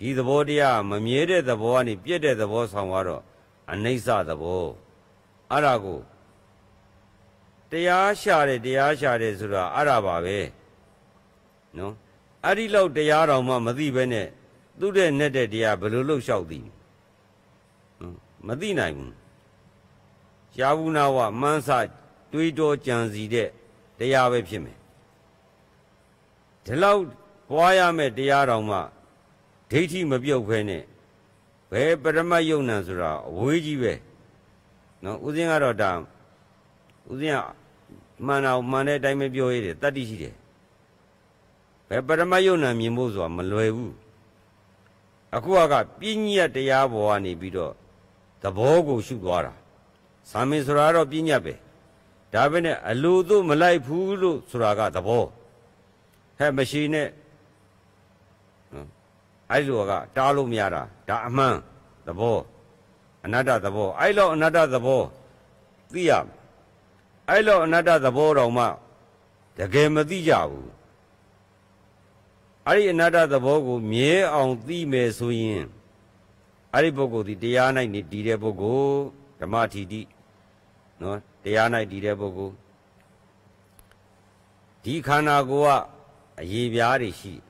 ဒီသဘောတရားမမြဲတဲ့သဘောကနေပြည့်တဲ့သဘောဆောင်သွားတော့အနိစ္စသဘောအဲ့ဒါကိုတရားရှာတယ်တရားရှာတယ်ဆိုတာအဲ့ဒါပါပဲနော်အဲ့ဒီလောက်တရားတော်မှ မသိဘဲနဲ့သူ့တဲ့နဲ့တဲ့တရားဘယ်လိုလောက်လျှောက်သည်မသိနိုင်ဘူးရှားဘူးနာဝမန်းစတွေးတော်ကြံစီတဲ့တရားပဲဖြစ်မယ်ဒီလောက်ဟွာရမယ့်တရားတော်မှဒိဋ္ဌိမပြုတ်ဖဲနဲ့ဘယ်ပရမတ်ယုံနံဆိုတာအဝေးကြီးပဲနော်ဥစဉ်ကတော့ဒါဥစဉ်ကမှန်တော်မှန်တဲ့အတိုင်းပဲပြောရတယ်တတ္တိရှိတယ်ဘယ်ပရမတ်ယုံနံမြင်ဖို့ဆိုတာမလွယ်ဘူးအခုကပြဉ္ညတ်တရားပေါ်ကနေပြီးတော့သဘောကိုရှုသွားတာဇာမင်ဆိုတာတော့ပြဉ္ညတ်ပဲဒါပဲနဲ့အလိုတို့မလိုက်ဘူးလို့ဆိုတာကသဘောဟဲ့မရှိနဲ့အဲ့လိုကတားလို့မရတာဒါအမှန်သဘောအနတ္တသဘောအဲ့လောက်အနတ္တသဘောသိရအဲ့လောက်အနတ္တသဘောတော်မှတကယ်မသိကြဘူးအဲ့ဒီအနတ္တသဘောကို မြဲအောင်သိမယ်ဆိုရင်အဲ့ဒီပုဂ္ဂိုလ်ဒီတရား၌နေတည်တဲ့ပုဂ္ဂိုလ်ဓမ္မထီတိနော်တရား၌တည်တဲ့ပုဂ္ဂိုလ်ဒီခန္ဓာကိုယ်ကအရေးပြားတွေရှိတယ်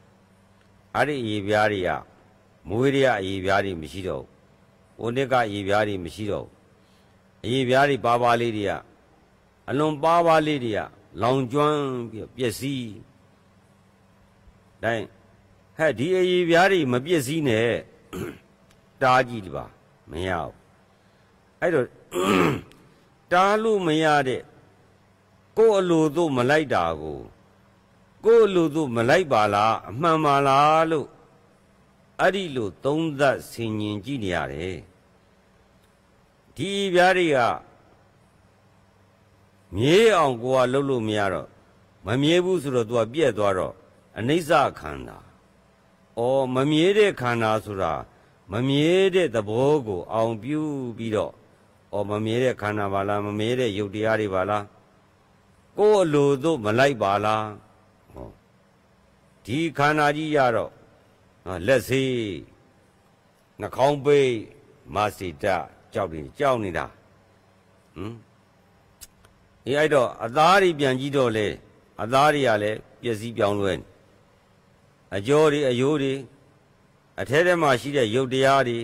အဲ့ဒီရေပြားတွေကမွေးရရေပြားတွေမရှိတော့ဘူးဝနစ်ကရေပြားတွေမရှိတော့ဘူးရေပြားတွေပါပါလေးတွေကအလွန်ပါပါလေးတွေကလောင်ကျွမ်းပြီးပျက်စီးတိုင်းဟဲ့ဒီအရေပြားတွေမပျက်စီးနဲ့တားကြည့်ပါမရဘူးအဲ့တော့တားလို့မရတဲ့ကိုယ်အလိုသို့ မလိုက်တာကိုကိုလူသူမလိုက်ပါလားအမှန်ပါလားလို့အဲ့ဒီလိုသုံးသပ်ဆင်ញင်ကြည့်နေရတယ်ဒီပြားတွေကမြေးအောင်ကိုကလှုပ်လို့မရတော့မမြေးဘူးဆိုတော့ तू ကပြက်သွားတော့အနိစ္စခန္ဓာဩမမြေးတဲ့ခန္ဓာဆိုတာမမြေးတဲ့သဘောကိုအောင်ပြုပြီးတော့ဩမမြေးတဲ့ခန္ဓာပါလားမမြေးတဲ့ယုတ်တရားတွေပါလားကိုယ်အလိုသို့ မလိုက်ပါလားဒီခန္ဓာကြီးရတော့လက်စေးနှာခေါင်းပိတ်မာစီတကြောက်နေကြောက်နေတာဟမ်ဒီအဲ့တော့အသားတွေပြန်ကြည့်တော့လေအသားတွေကလည်းပျက်စီးပြောင်းလဲအကြောတွေအယိုးတွေအထဲထဲမှာရှိတဲ့ရုပ်တရားတွေ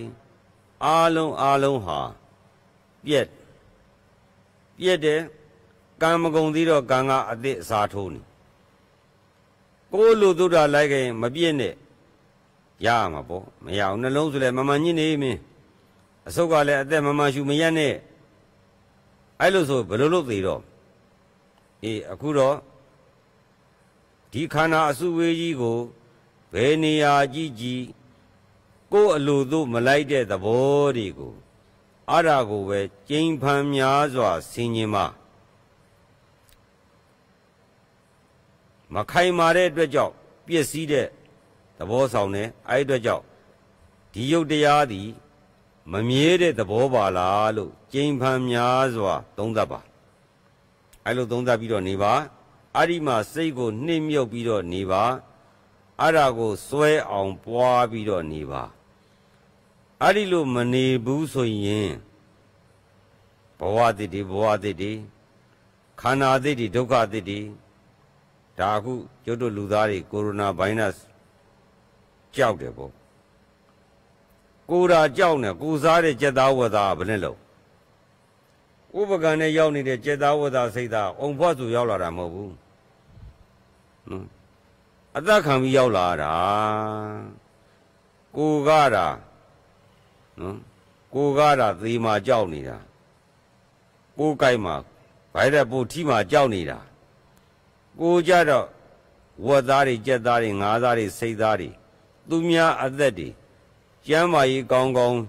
အားလုံးအားလုံးဟာပြက်ပြက်တယ်ကံမကုန်သေးတော့ကံကအသည့်အစားထိုးနေကိုလိုသုဒ္ဓလိုက်ခင်မပြည့်နဲ့ရရမှာပေါ့မရအောင်နှလုံးဆိုလဲမမှန်ညစ်နေမင်းအစုပ်ကလည်းအသက်မမှန်ရှူမရက်နဲ့အဲ့လိုဆိုဘယ်လိုလုပ်သေးတော့အေးအခုတော့ဒီခန္ဓာအစုဝေးကြီးကိုဘယ်နေရာကြီးကြီးကိုယ်အလိုသို့မလိုက်တဲ့သဘောတွေကိုအရာကိုပဲကျိန်ဖန်များစွာဆင်ញင်မှာမခိုင်မာတဲ့အတွက်ကြောင့်ပျက်စီးတဲ့သဘောဆောင်တယ်အဲ့အတွက်ကြောင့်ဒီယုတ်တရားသည်မမြဲတဲ့သဘောပါလားလို့ကျိန်ဖန်များစွာ သုံးသပ်ပါအဲ့လိုသုံးသပ်ပြီးတော့နေပါအဲ့ဒီမှာစိတ်ကို နှိမ့်မြုပ်ပြီးတော့နေပါအဲ့ဒါကိုစွဲအောင်ပွားပြီးတော့နေပါအဲ့ဒီလိုမနေဘူးဆိုရင်ဘဝတည်တည်ဘဝတည်တည်ခန္ဓာတည်တည်ဒုက္ခတည်တည်ဒါအခုကျွတ်တို့လူသားတွေကိုရိုနာဗိုင်းရပ်စ်ကြောက်တယ်ပေါ့ကိုရာကြောက်နေကိုစားတဲ့ကြက်သားဝက်သားဘယ်နဲ့လို့ဥပကံနဲ့ရောက်နေတဲ့ကြက်သားဝက်သားစိတ်သားအုံဖွက်ဆိုရောက်လာတာမဟုတ်ဘူးနော်အသက်ခံပြီးရောက်လာတာကိုကတာနော်ကိုကတာသေမာကြောက်နေတာကိုကိုက်မှာဗိုက်ရက်ပို့ထိမှာကြောက်နေတာကိုကြတော့ဝတ်သားတွေကြက်သားတွေငါးသားတွေစိတ်သားတွေသူများ အသက်တွေကျမ်းမာရေးကောင်းကောင်း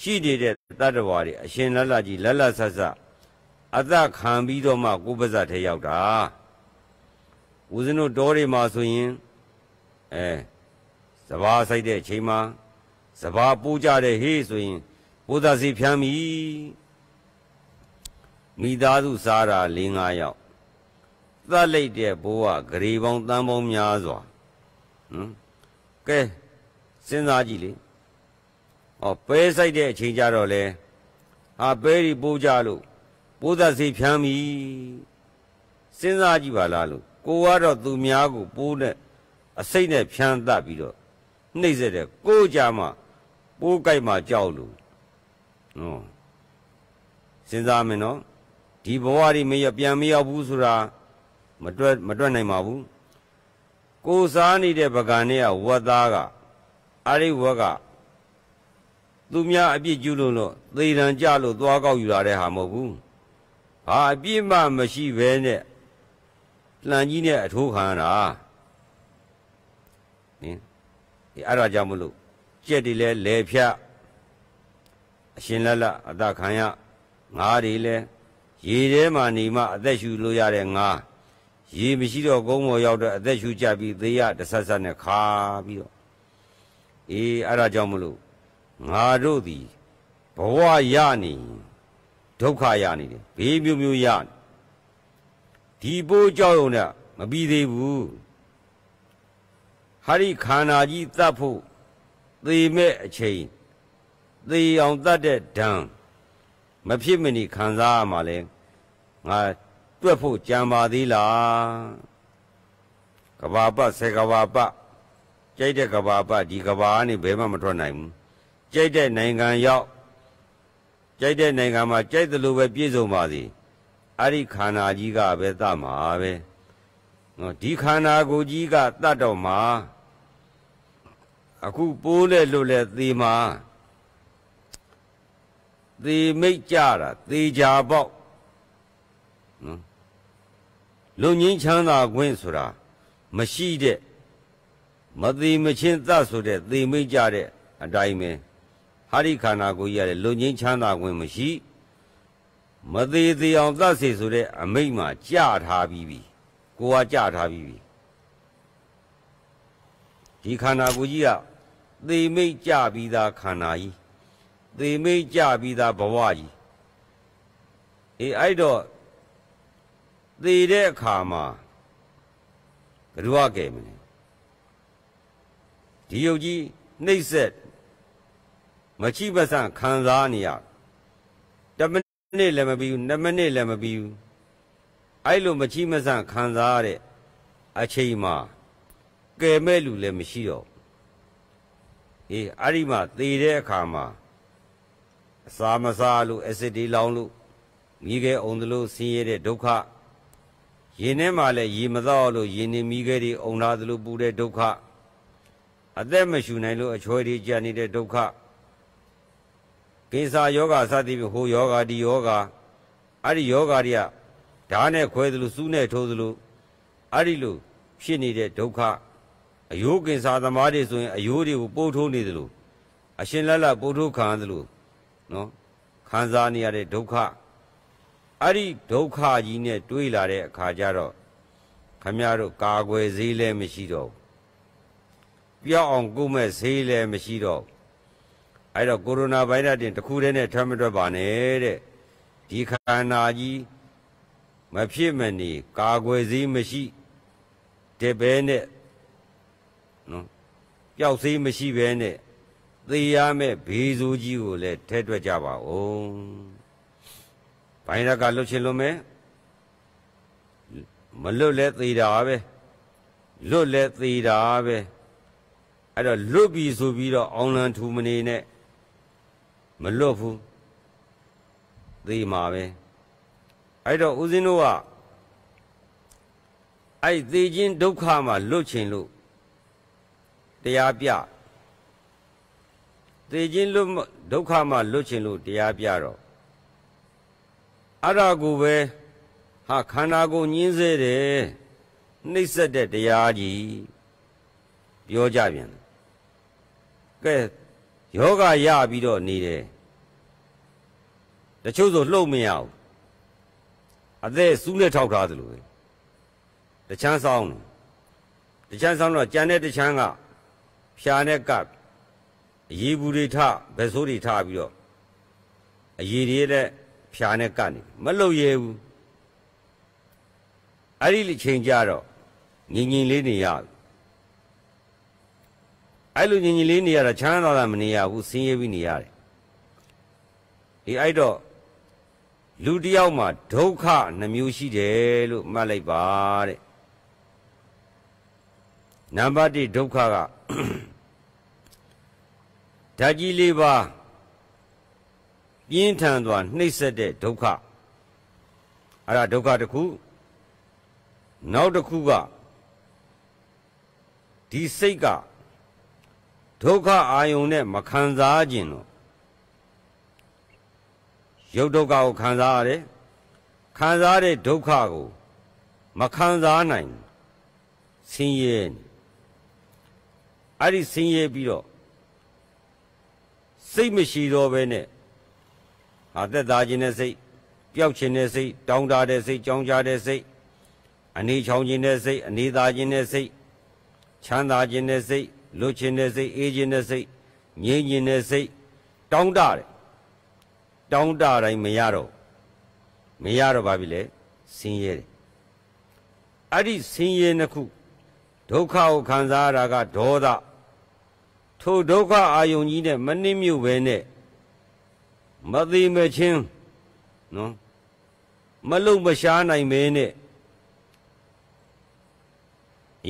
ရှိနေတဲ့တတ္တဝါတွေအရှင်လက်လက်ကြီးလက်လက်ဆက်ဆက်အသက်ခံပြီးတော့မှကိုယ်ပါဇတ်ထဲရောက်တာဦးဇင်းတို့တောတွေမှာဆိုရင်အဲစဘာဆိုင်တဲ့အချိန်မှာစဘာပူကြတဲ့ဟေးဆိုရင်ဘုရားစီဖြန်းပြီမိသားစုစားတာ၄-၅ယောက်သတ်လိုက်တဲ့ဘိုးကဂရေပေါင်းတန်ပေါင်းများစွာဟမ်ကဲစဉ်းစားကြည့်လေ။အော်ပဲဆိုင်တဲ့အချိန်ကြတော့လေဟာပဲဒီပိုးကြလို့ပိုးသက်စီဖြန်းပြီ။စဉ်းစားကြည့်ပါလားလို့ကိုကတော့သူများကို ပိုးနဲ့အစိတ်နဲ့ဖြန်းတတ်ပြီးတော့နှိမ့်စေတယ်ကိုကြမှာပိုးကြိုက်မှာကြောက်လို့နော်စဉ်းစားမယ်နော်ဒီဘဝတွေမရပြန်မရောက်ဘူးဆိုတာမတွက်မတွက်နိုင်ပါဘူးကိုစားနေတဲ့ပကံနဲ့ကဝတ်သားကအာရိဝတ်ကသူများအပြစ်ကျူးလို့လို့သေတံကြလို့သွားကောက်ယူလာတဲ့ဟာမဟုတ်ဘူးဟာအပြစ်မှမရှိဘဲနဲ့လှန်ကြီးနဲ့အထိုးခံရတာနင်းအဲ့ဒါကြောင့်မလို့ကြက်တွေလဲလဲဖြတ်အရှင်လက်လက်အတခံရငါးတွေလဲရေထဲမှာနေမှအသက်ရှူလို့ရတဲ့ငါးရေမရှိတော့ကုန်းပေါ်ရောက်တော့အသက်ရှူကြပြီးသေရတဆတ်ဆတ်နဲ့ခါပြီးတော့အေးအဲ့ဒါကြောင့်မလို့ငါတို့သည်ဘဝရနေဒုက္ခရနေတယ်ဘေးမျိုးမျိုးရဒီပိုးကြောက်ရုံနဲ့မပြီးသေးဘူးဟာရိခန္ဓာကြီးတတ်ဖို့သေမဲ့အချိန်သေအောင်တတ်တဲ့ဓာန်မဖြစ်မနေခံစားရမှာလဲငါတွက်ဖို့ကြံပါသေးလားကဘာပတ်ဆေကဘာပတ်ကြိုက်တဲ့ကဘာပတ်ဒီကဘာကနေဘယ်မှမထွက်နိုင်ဘူးကြိုက်တဲ့နိုင်ငံရောက်ကြိုက်တဲ့နိုင်ငံမှာကြိုက်သလိုပဲပြည့်စုံပါစေအဲ့ဒီခန္ဓာကြီးကပဲတတ်မှာပဲနော်ဒီခန္ဓာကိုယ်ကြီးကတတ်တော့မှာအခုပိုးလဲလွတ်လဲသေမှာသေမိတ်ကြတာသေကြပေါက်နော်လုံငင်းချမ်းသာခွင့်ဆိုတာ မရှိတဲ့မသိမချင်းသဆိုတဲ့သိမိကြတဲ့အတိုင်းပဲဟာရိခန္ဓာကိုယ်ကြီးရတယ်လုံငင်းချမ်းသာခွင့်မရှိ မသေးသေးအောင်သတ်စေဆိုတဲ့အမိတ်မှာကြထားပြီးပြီကိုကကြထားပြီးပြီဒီခန္ဓာကိုယ်ကြီးကသေမိတ်ကြပြီးသားခန္ဓာကြီးသေမိတ်ကြပြီးသားဘဝကြီးအေးအဲ့တော့သေတဲ့အခါမှာဘယ်တော့ကဲမလဲဒီယုတ်ကြီးနှိမ့်ဆက်မချိပဆန့်ခံစားနေရတမနစ်လည်းမပြီးဘူးနှစ်မိနစ်လည်းမပြီးဘူးအဲ့လိုမချိမဆန့်ခံစားရတဲ့အချိန်မှာကယ်မဲ့လူလည်းမရှိတော့အေးအဲ့ဒီမှာသေတဲ့အခါမှာအစာမစားလို့အက်စစ်တွေလောင်းလို့မိခဲအောင်သလိုဆင်းရဲတဲ့ဒုက္ခရင်ထဲမှာလည်းရေမတော့လို့ရင်နေမိခဲတွေအုံလာသလိုပူတဲ့ဒုက္ခအသက်မရှူနိုင်လို့အချွဲတွေကြာနေတဲ့ဒုက္ခကိစ္စယောဂစသည်ဖြင့်ဟိုယောဂဒီယောဂအဲ့ဒီယောဂတွေကဓာတ်နဲ့ခွဲသလိုစူးနဲ့ထိုးသလိုအဲ့ဒီလိုဖြစ်နေတဲ့ဒုက္ခအယိုးကိစ္စသမားတွေဆိုရင်အယိုးတွေကိုပို့ထိုးနေသလိုအရှင်လက်လက်ပို့ထိုးခံသလိုနော်ခံစားနေရတဲ့ဒုက္ခအဲ့ဒီဒုက္ခကြီးနဲ့တွေးလာတဲ့အခါကျတော့ခမရတို့ကာကွယ်ဈေးလည်းမရှိတော့ပြောက်အောင်ကုမဲ့ဈေးလည်းမရှိတော့အဲ့တော့ကိုရိုနာဗိုင်းရပ်တင်တစ်ခုတည်းနဲ့ထပ်မတွက်ပါနဲ့တဲ့ဒီခန္ဓာကြီးမဖြစ်မနေကာကွယ်ဈေးမရှိတဲ့ဘဲနဲ့နော်ပျောက်ဈေးမရှိဘဲနဲ့သေရမဲ့ဘေးဆိုးကြီးကိုလည်းထဲတွက်ကြပါဦးဘိုင်းရကလှုပ်ချင်လို့မဲမလွတ်လဲသေးတာပဲလွတ်လဲသေးတာပဲအဲ့တော့လွတ်ပြီဆိုပြီးတော့အောင်လံထူမနေနဲ့မလွတ်ဘူးသေးမှာပဲအဲ့တော့ဦးဇင်းတို့ကအဲ့သေခြင်းဒုက္ခမှာလွတ်ချင်လို့တရားပြသေခြင်းလွတ်ဒုက္ခမှာလွတ်ချင်လို့တရားပြတော့အဲ့ဒါကိုပဲဟာခန္ဓာကိုယ်ညင်းစေတယ်နှိမ့်ဆက်တဲ့တရားကြီးပြောကြပြန်တယ်ကဲယောဂရပြီးတော့နေတယ်တချို့ဆိုလှုပ်မရဘူးအသက်စူးနဲ့ထောက်ထားသလိုပဲတချမ်းဆောင်တယ်တချမ်းဆောင်တော့ကြံတဲ့တချမ်းကဖြာနဲ့ကပ်အရေးဘူးတွေထဘယ်ဆိုးတွေထပြီးတော့အရေးတွေလည်းဖြာနဲ့ကနေမလုံရဲဘူးအဲ့ဒီချိန်ကြတော့ငင်ငင်လေးနေရပြီအဲ့လိုငင်ငင်လေးနေရတာချမ်းသာတာမနေရဘူးဆင်းရဲပြီးနေရတယ်ဒီအဲ့တော့လူတယောက်မှာဒုက္ခနှမျိုးရှိတယ်လို့မှတ်လိုက်ပါတဲ့နံပါတ်1ဒုက္ခကဓာတ်ကြီးလေးပါးပြင်းထန်စွာနှိပ်စက်တဲ့ဒုက္ခအဲ့ဒါဒုက္ခတစ်ခုနောက်တစ်ခုကဒီစိတ်ကဒုက္ခအာယုန်နဲ့မခံစားခြင်းတော့ရုပ်ဒုက္ခကိုခံစားရတယ်ခံစားတဲ့ဒုက္ခကို မခံစားနိုင်ဆင်းရဲအဲ့ဒီဆင်းရဲပြီးတော့စိတ်မရှိတော့ဘဲနဲ့အသက်သာခြင်းတဲ့စိတ်ပျောက်ခြင်းတဲ့စိတ်တောင်းတတဲ့စိတ်ကြောင်းကြတဲ့စိတ်အနေချောင်းခြင်းတဲ့စိတ်အနေသာခြင်းတဲ့စိတ်ချမ်းသာခြင်းတဲ့စိတ်လွတ်ခြင်းတဲ့စိတ်အေးခြင်းတဲ့စိတ်ငြိမ်းခြင်းတဲ့စိတ်တောင်းတတဲ့တောင်းတတိုင်းမရတော့မရတော့ဘာဖြစ်လဲဆင်းရဲတယ်အဲ့ဒီဆင်းရဲနှစ်ခုဒုက္ခကိုခံစားရတာကဒေါသထိုဒုက္ခအာယုန်ကြီးနဲ့မနှိမ့်မြုပ်ပဲနဲ့မသိမချင်းနော်မလုံမရှားနိုင်မဲနဲ့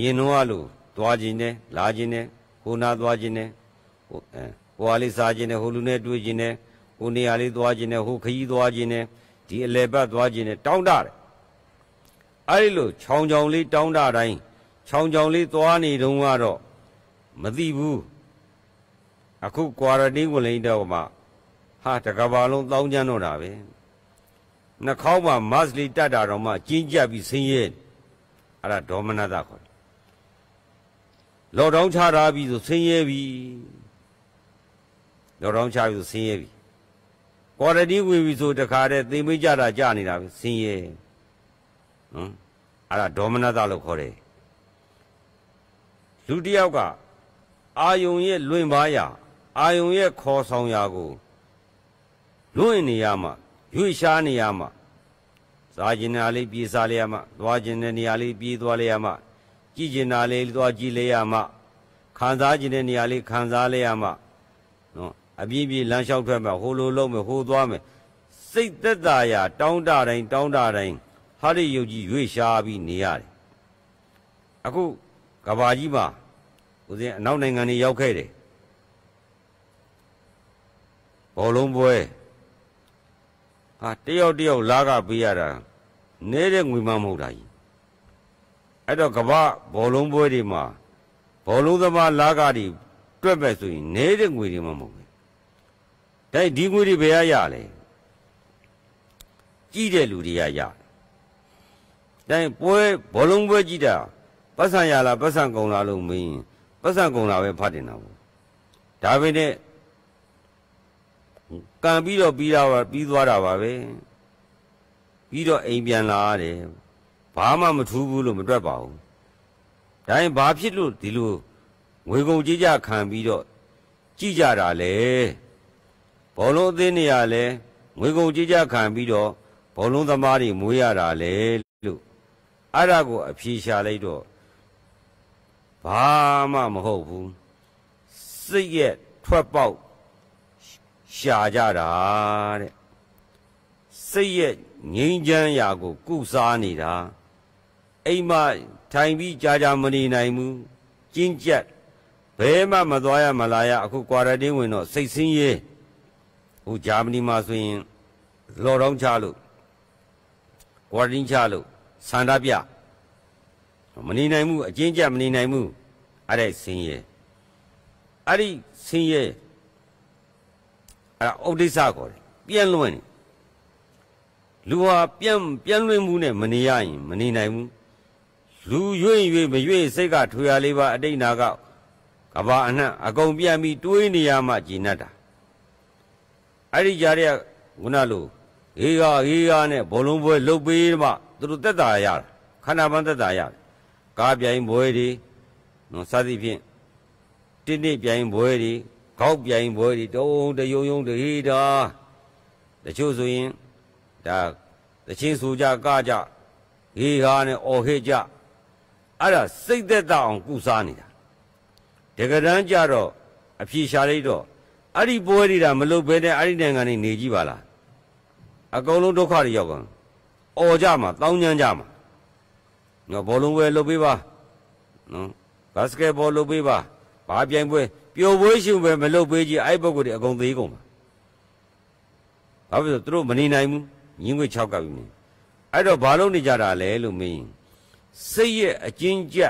ရင်တော့လို့သွားခြင်းနဲ့လာခြင်းနဲ့ဟိုနာသွားခြင်းနဲ့ဟိုအဲဟိုဟာလေးစားခြင်းနဲ့ဟိုလူနဲ့တွေ့ခြင်းနဲ့ဟိုနေရာလေးသွားခြင်းနဲ့ဟိုခရီးသွားခြင်းနဲ့ဒီအလဲပတ်သွားခြင်းနဲ့တောင်းတတယ်အဲဒီလိုခြောင်ခြောင်လေးတောင်းတတိုင်းခြောင်ခြောင်လေးသွားနေတုန်းကတော့မသိဘူးအခု quarantine ဝင်လိုက်တော့မှဟာတကဘာလုံးတောင်းကျမ်းတော့တာပဲနှခေါင်းမှာမတ်လီတတ်တာတော့မှကျင်းကြပြီးဆင်းရဲအဲ့ဒါဒေါမနတခေါ်တယ်လော်တောင်းချတာပြီးဆိုဆင်းရဲပြီလော်တောင်းချပြီးဆိုဆင်းရဲပြီကော်ရတီဝင်ပြီဆိုတခါတည်းသိမေးကြတာကြနေတာပဲဆင်းရဲနော်အဲ့ဒါဒေါမနတလို့ခေါ်တယ်လူတယောက်ကအာယုံရဲ့လွင်ပါရအာယုံရဲ့ခေါ်ဆောင်ရာကိုလွင့်နေရမှရွေ့ရှားနေရမှစားကျင်တာလေးပြေးစားလေးရမှသွားကျင်တဲ့နေရာလေးပြေးသွားလေးရမှကြည်ကျင်တာလေးသွားကြည်လေးရမှခံစားကျင်တဲ့နေရာလေးခံစားလေးရမှနော်အပြည့်ပြည့်လမ်းလျှောက်ထွက်မှဟိုလိုလုံးမှဟိုသွားမှစိတ်သက်သာရာတောင်းတတိုင်းတောင်းတတိုင်းဟာရိယုတ်ကြီးရွေ့ရှားပြီးနေရတယ်အခုကဘာကြီးမှာဦးဇင်းအနောက်နိုင်ငံတွေရောက်ခဲ့တယ်ဘောလုံးပွဲဟာတယောက်တယောက်လာကပေးရတာနေတဲ့ငွေမှမဟုတ်တာကြီးအဲ့တော့ကဘာဘောလုံးပွဲတွေမှာဘောလုံးသမားလာကတွေတွက်ပဲဆိုရင်နေတဲ့ငွေတွေမှမဟုတ်ဘူးဒါဒီငွေတွေဘယ်ရရလဲကြည့်တဲ့လူတွေကရဒါပွဲဘောလုံးပွဲကြည့်တာပတ်ဆံရလားပတ်ဆံကုန်လားလို့မင်းပတ်ဆံကုန်တာပဲဖတ်တင်တာဘူးဒါပေမဲ့ကံပြီးတော့ပြီးတာပါပြီးသွားတာပါပဲပြီးတော့အိမ်ပြန်လာရတယ်ဘာမှမထူးဘူးလို့မတွက်ပါဘူးဒါရင်ဘာဖြစ်လို့ဒီလိုငွေကုန်ကြေးကြခံပြီးတော့ကြည်ကြတာလဲဘောလုံးအသင်းနေရလဲငွေကုန်ကြေးကြခံပြီးတော့ဘောလုံးသမားတွေမွေးရတာလဲလို့အဲ့ဒါကိုအဖြေရှာလိုက်တော့ဘာမှမဟုတ်ဘူးစိတ်ရဲ့ထွက်ပေါက်ရှာကြတာတဲ့စိတ်ရဲ့ငြိမ်းချမ်းရာကို ကုစားနေတာအိမ်မထိုင်ပြီးကြာကြာမနေနိုင်ဘူးကျဉ်ကျပ်ဘဲမှမသွားရမလာရအခု quarantine ဝင်တော့စိတ်ဆင်းရဲဟိုဂျာမနီမှာဆိုရင်လော်ဒေါင်းချလို့ quarantine ချလို့ဆန္ဒပြမနေနိုင်ဘူးအကျဉ်းကျပ်မနေနိုင်ဘူးအဲ့ဒါဆင်းရဲအဲ့ဒီဆင်းရဲအဲ့ဒါဥဒိစ္စခေါ်တယ်ပြန့်လွင့်လူဟာပြန့်ပြန့်လွင့်မှုနဲ့မနေရရင် မနေနိုင်ဘူးလူရွင့်၍မရွင့်စိတ်ကထွေရလေးပါအတိတ်နာကကဘာအနှံ့အကုန်ပြန်ပြီး တွေးနေရမှကြည်နတ်တာအဲ့ဒီကြားရခုနလိုဟေးဟာဟေးဟာနဲ့ဘလုံးပွဲလှုပ်ပေးမှသူတို့တက်တာရခန္ဓာပန်းတက်တာရကားပြိုင်ပွဲတွေနော်စသဖြင့်တင်းတင်းပြိုင်ပွဲတွေကောက်ပြိုင်ပွဲတွေတုံးတယုံယုံတဟိတာတချို့ဆိုရင်ဒါတချင်းဆိုကြကကြဟေဟာနဲ့အော်ဟစ်ကြအဲ့ဒါစိတ်သက်သာအောင်ကုစားနေတာတကယ်တမ်းကြတော့အဖြေရှာလိုက်တော့အဲ့ဒီပွဲတွေကမလုပ်ဘဲနဲ့အဲ့ဒီနိုင်ငံတွေနေကြည့်ပါလားအကုန်လုံးဒုက္ခတွေရောက်ကုန်အော်ကြမှာတောင်းညမ်းကြမှာနော်ဘောလုံးပွဲလုပ်ပေးပါနော်ဘတ်စကက်ဘောလုပ်ပေးပါဘာပြိုင်ပွဲပျော်ပွဲရှင်ပဲမလုပ်ပေးကြည့်အဲ့ပုဂ္ဂိုလ်တွေအကုန်သေးကုန်မှာဘာဖြစ်လို့သူတို့မနေနိုင်ဘူးညင်းွေ6ကပ်ပြီအဲ့တော့ဘာလို့နေကြတာလဲလို့မင်းစိတ်ရဲ့အကျဉ်းကျ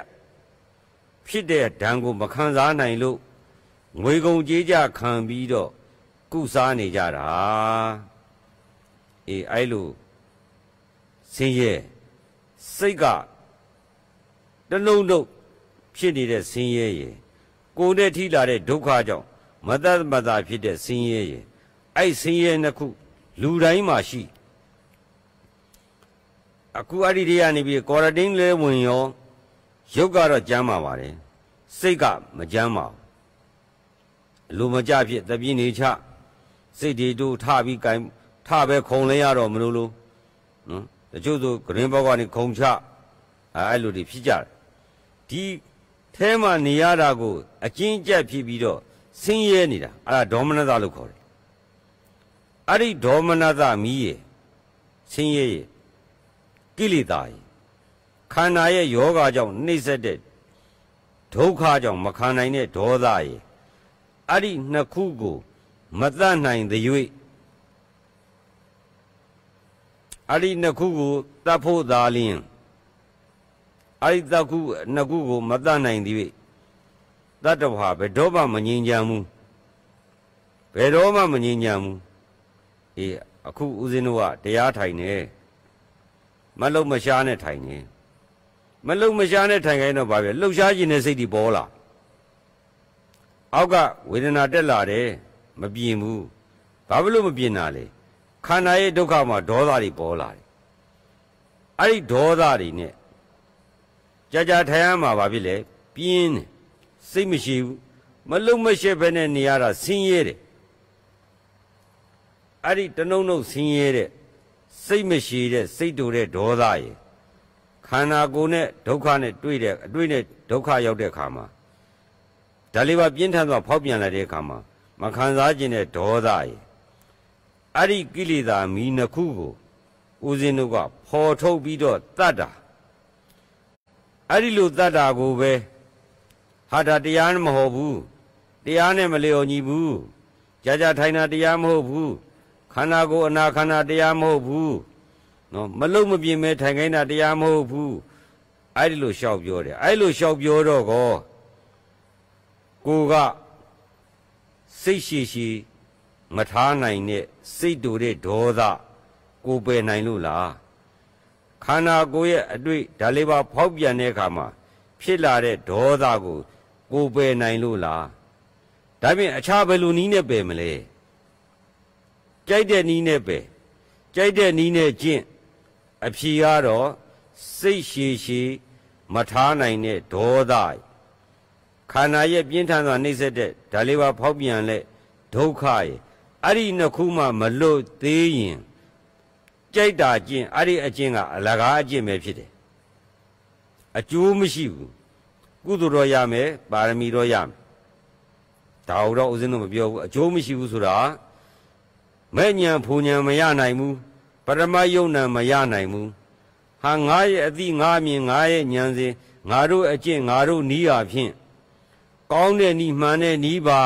ဖြစ်တဲ့ဒဏ်ကို မခံစားနိုင်လို့ငွေကုန်ကြေးကြခံပြီးတော့ကုစားနေကြတာအေးအဲ့လိုဆင်းရဲစိတ်ကတလုံးလုံးဖြစ်နေတဲ့ဆင်းရဲရယ်ကိုယ်နဲ့ထိလာတဲ့ဒုက္ခကြောင့်မတတ်မတာဖြစ်တဲ့ဆင်းရဲရဲ့အဲ့ဆင်းရဲနှစ်ခုလူတိုင်းမှာရှိအခုအဲ့ဒီတွေကနေပြီးကော်ရတင်းလဲဝင်ရော ရုပ်ကတော့ကြမ်းပါပါတယ်စိတ်ကမကြမ်းပါဘူးလူမကြဖြစ်တပြင်းနေချစိတ်တွေတို့ထပြီးကင်ထပဲခုံလဲရတော့မလို့လို့နော်တချို့ဆိုဂရင်းဘောက်ကနေခုံချအဲ့လိုတွေဖြစ်ကြတယ်ဒီထဲမှာနေရတာကိုအကျဉ်းကျပ်ဖြစ်ပြီးတော့ဆင်းရဲနေတာအဲ့ဒါဒေါမနတလို့ခေါ်တယ်အဲ့ဒီဒေါမနတမီးရဆင်းရဲရကိလေသာရခန္ဓာရဲ့ယောဂါကြောင့်နှိမ့်ဆက်တဲ့ဒုက္ခကြောင့်မခံနိုင်တဲ့ဒေါသရအဲ့ဒီနှစ်ခုကိုမတတ်နိုင်သေး၍အဲ့ဒီနှစ်ခုကိုတတ်ဖို့သာလျှင်အဲ့ဒီတခုနှစ်ခုကိုမတတ်နိုင်သေးပြီတတ္တဝါဘယ်တော့မှမငြင်းချမ်းဘူးဘယ်တော့မှမငြင်းချမ်းဘူးအေးအခုဦးဇင်းတို့ကတရားထိုင်နေမလုံမရှားနဲ့ထိုင်နေမလုံမရှားနဲ့ထိုင်ခိုင်းတော့ဗာပဲလှုပ်ရှားခြင်းနဲ့စိတ်ဒီပေါ်လာအောက်ကဝေဒနာတက်လာတယ်မပြင်းဘူးဘာဖြစ်လို့မပြင်းတာလဲခန္ဓာရဲ့ဒုက္ခမှာဒေါသတွေပေါ်လာတယ်အဲ့ဒီဒေါသတွေနဲ့ကြာကြာထိုင်ရမှာပါပြီလေပြင်းတယ်စိတ်မရှိဘူးမလုံမရှိဘဲနဲ့နေရတာဆင်းရဲတယ်အဲ့ဒီတနှုံနှုံဆင်းရဲတဲ့စိတ်မရှိတဲ့စိတ်တူတဲ့ဒေါသရယ်ခန္ဓာကိုယ်နဲ့ဒုက္ခနဲ့တွေ့တဲ့အတွေ့နဲ့ဒုက္ခရောက်တဲ့အခါမှာဒါလေးပါပြင်းထန်စွာဖောက်ပြန်လာတဲ့အခါမှာမခံစားခြင်းတဲ့ဒေါသရယ်အဲ့ဒီကိလေသာမီးနှစ်ခုကိုဦးဇင်းတို့ကဖော်ထုတ်ပြီးတော့တတ်တာအဲ့ဒီလိုတတ်တာကိုပဲဟာတာတရားမဟုတ်ဘူးတရားနဲ့မလျော်ညီဘူးကြာကြာထိုင်တာတရားမဟုတ်ဘူးခန္ဓာကိုယ်အနာခန္ဓာတရားမဟုတ်ဘူးနော်မလုံမပြင်းမဲထိုင်ခိုင်းတာတရားမဟုတ်ဘူးအဲ့ဒီလိုလျှောက်ပြောတယ်အဲ့လိုလျှောက်ပြောတော့ကောကိုကစိတ်ရှိရှိမထားနိုင်တဲ့စိတ်တူတဲ့ဒေါသကိုပယ်နိုင်လို့လားခန္ဓာကိုယ်ရဲ့အတွေ့ဒါလေးပါ ဖောက်ပြန်တဲ့အခါမှာဖြစ်လာတဲ့ဒေါသကို ကိုပယ်နိုင်လို့လားဒါပြင်အခြားဘယ်လိုနည်းနဲ့ပယ်မလဲကြိုက်တဲ့နည်းနဲ့ပယ်ကြိုက်တဲ့နည်းနဲ့ကျင့်အဖြေကတော့စိတ်ရှည်ရှည်မထားနိုင်တဲ့ဒေါသခန္ဓာရဲ့ပြင်းထန်စွာနှိမ့်ဆက်တဲ့ဒါလေးပါဖောက်ပြန်လက်ဒုက္ခရဲ့အဲ့ဒီနှစ်ခုမှ မလွတ်သေးရင်ကြိုက်တာကျင့်အဲ့ဒီအကျင့်ကအလကားအကျင့်ပဲဖြစ်တယ်အကျိုးမရှိဘူးကုသိုလ်တော့ရမယ်ပါရမီတော့ရမယ်ဒါတော့ဦးဇင်းတို့မပြောဘူးအကျိုးမရှိဘူးဆိုတာမဲ့ညာဖူညာမရနိုင်ဘူးပရမယုံနာမရနိုင်ဘူးဟာငါရဲ့အသည့်ငါမြင်ငါရဲ့ဉာဏ်စဉ်ငါတို့အကျင့်ငါတို့နီးအားဖြင့်ကောင်းတဲ့နီးမှန်တဲ့နီးပါ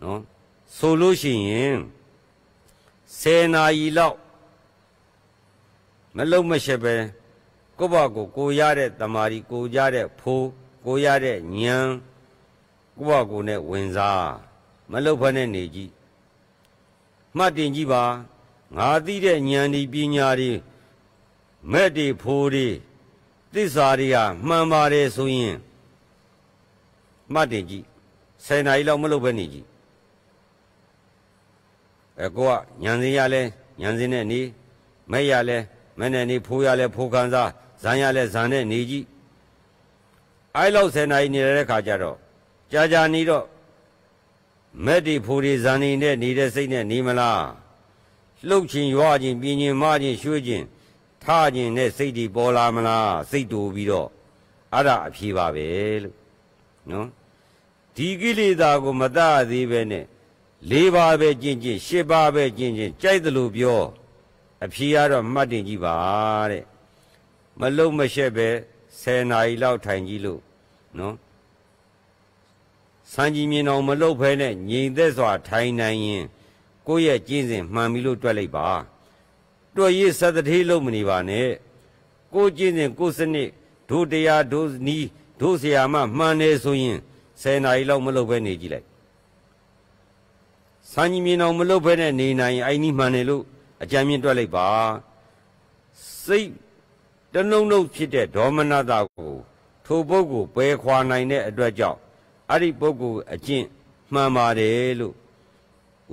နော်ဆိုလို့ရှိရင်10နာရီလောက်မလုံမရှက်ပဲကိုယ့်ဘကို ကိုရတဲ့တမာရီ ကိုရတဲ့ဖိုးကိုရတဲ့ညံကိုယ့်ဘကိုနဲ့ဝင်စားမလုံဖက်နဲ့နေကြည့်မှတ်တင်ကြည့်ပါငါသိတဲ့ဉာဏ်ဒီပညာတွေမဲ့တွေဖိုးတွေသစ္စာတွေဟာမှန်ပါတယ်ဆိုရင်မှတ်တင်ကြည့်10နာရီလောက်မလုပ်ဘဲနေကြည့်အဲကိုကညံစင်းရလဲညံစင်းနဲ့နေမဲ့ရလဲမဲ့နဲ့နေဖိုးရလဲဖိုးခန်းစားဇန်ရလဲဇန်နဲ့နေကြည့်အဲလောက်ဆယ်နာရီနေတဲ့ခါကျတော့ကြာကြာနေတော့မဲ့ဒီဖိုးဒီဇန်နေနဲ့နေတဲ့စိတ်နဲ့နေမလားလှုပ်ခြင်းရွာခြင်းပြင်းခြင်းမခြင်းရွှေ့ခြင်းထခြင်းနဲ့စိတ်ဒီပေါ်လာမလားစိတ်တူပြီးတော့အဲ့ဒါအဖြေပါပဲလို့နော်ဒီကိလေသာကိုမတတ်သေးပဲနဲ့၄ပါးပဲကျင့်ကျင့်၈ပါးပဲကျင့်ကျင့်ကြိုက်တယ်လို့ပြော အဖြေကတော့မှတ်တင်ကြည့်ပါတဲ့မလုံမရှက်ပဲ10နာရီလောက်ထိုင်ကြည့်လို့နော်စံကြီးမြင်အောင်မလုံဖဲနဲ့ငြိမ်သက်စွာ ထိုင်နိုင်ရင် ကိုယ့်ရဲ့ကျင့်စဉ်မှန်ပြီလို့တွက်လိုက်ပါ တွက်ရစ်သက်တိလုံးမနေပါနဲ့ကိုယ့်ကျင့်စဉ်ကိုယ့်စနစ်ဒုတရားဒုနီးဒုဆရာမမှန်နေဆိုရင်10နာရီလောက်မလုံဖဲနေကြည့်လိုက်စံကြီးမြင်အောင်မလုပ်ဘဲနဲ့နေနိုင်အဲ့ဒီမှန်တယ်လို့အကြံမြင့်တွက်လိုက်ပါစိတ်တနှုံနှုံဖြစ်တဲ့ဒေါမနတာကို ထိုပုဂ္ဂိုလ်ပယ်ခွာနိုင်တဲ့အတွက်ကြောင့်အဲ့ဒီပုဂ္ဂိုလ်အကျင့်မှန်ပါတယ်လို့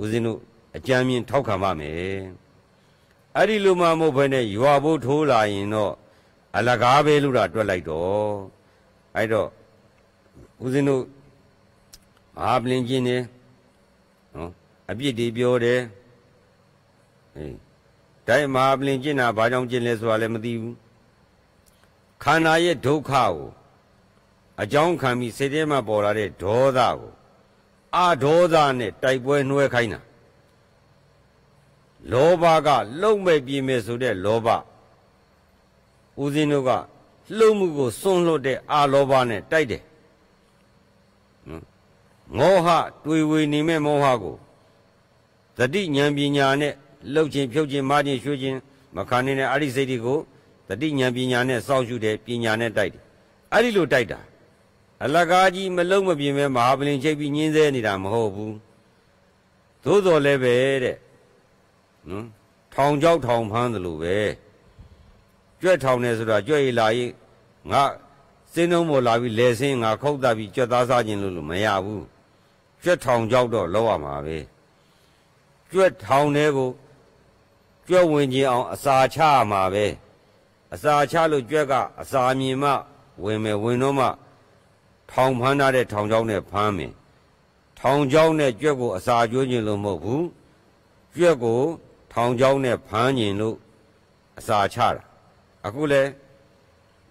ဦးဇင်းတို့အကြံမြင့်ထောက်ခံပါမယ်အဲ့ဒီလိုမှမဟုတ်ဘဲနဲ့ရွာဖို့ထိုးလာရင်တော့အလကားပဲလို့တာတွက်လိုက်တော့အဲ့တော့ဦးဇင်းတို့မဟာပလင်ကျင်းနေအပြစ်တွေပြောတယ်အေးဒါမဟာပလင်ကျင့်တာဘာကြောင့်ကျင့်လဲဆိုတာလည်းမသိဘူးခန္ဓာရဲ့ဒုက္ခကိုအကြောင်းခံပြီးစိတ်ထဲမှာပေါ်လာတဲ့ဒေါသကိုအဒေါသနဲ့တိုက်ပွဲနှွဲခိုင်းတာလောဘကလှုပ်မဲ့ပြင်းမဲ့ဆိုတဲ့လောဘဦးဇင်းတို့ကလှုပ်မှုကိုစွန့်လွတ်တဲ့အာလောဘနဲ့တိုက်တယ်နော်မောဟတွေဝေနေမဲ့မောဟကိုသတိဉာဏ်ပညာနဲ့လှုပ်ခြင်းဖြုတ်ခြင်းမခြင်းရွှေ့ခြင်းမခံနိုင်တဲ့အဲ့ဒီစိတ်တွေကိုသတိဉာဏ်ပညာနဲ့စောင့်ရှုတယ်ပညာနဲ့တိုက်တယ်အဲ့ဒီလိုတိုက်တာအလကားကြီးမလုံးမပြင်းပဲမဟာပလင်ချိတ်ပြီးညင်းဆဲနေတာမဟုတ်ဘူးသို့တော်လည်းပဲတဲ့နော်ထောင်ကြောက်ထောင်ဖမ်းသလိုပဲကြွက်ထောင်နေဆိုတာကြွက်ရလာရေးငါစင်းလုံးပေါ်လာပြီးလဲစင်းငါခုတ်တတ်ပြီးကြွက်သားစားခြင်းလို့လို့မရဘူးကြွက်ထောင်ကြောက်တော့လောက်ရမှာပဲကြွက်ထောင်တဲ့ကိုကြွက်ဝင်ခြင်းအောင်အစာချမှာပဲအစာချလို့ကြွက်ကအစာမြင်မှဝင်မယ်ဝင်တော့မှထောင်ဖမ်းထားတဲ့ထောင်ချောင်းနဲ့ဖမ်းမယ်ထောင်ချောင်းနဲ့ကြွက်ကို အစာကျွေးခြင်းလို့မဟုတ်ဘူးကြွက်ကိုထောင်ချောင်းနဲ့ဖမ်းခြင်းလို့အစာချတာအခုလဲ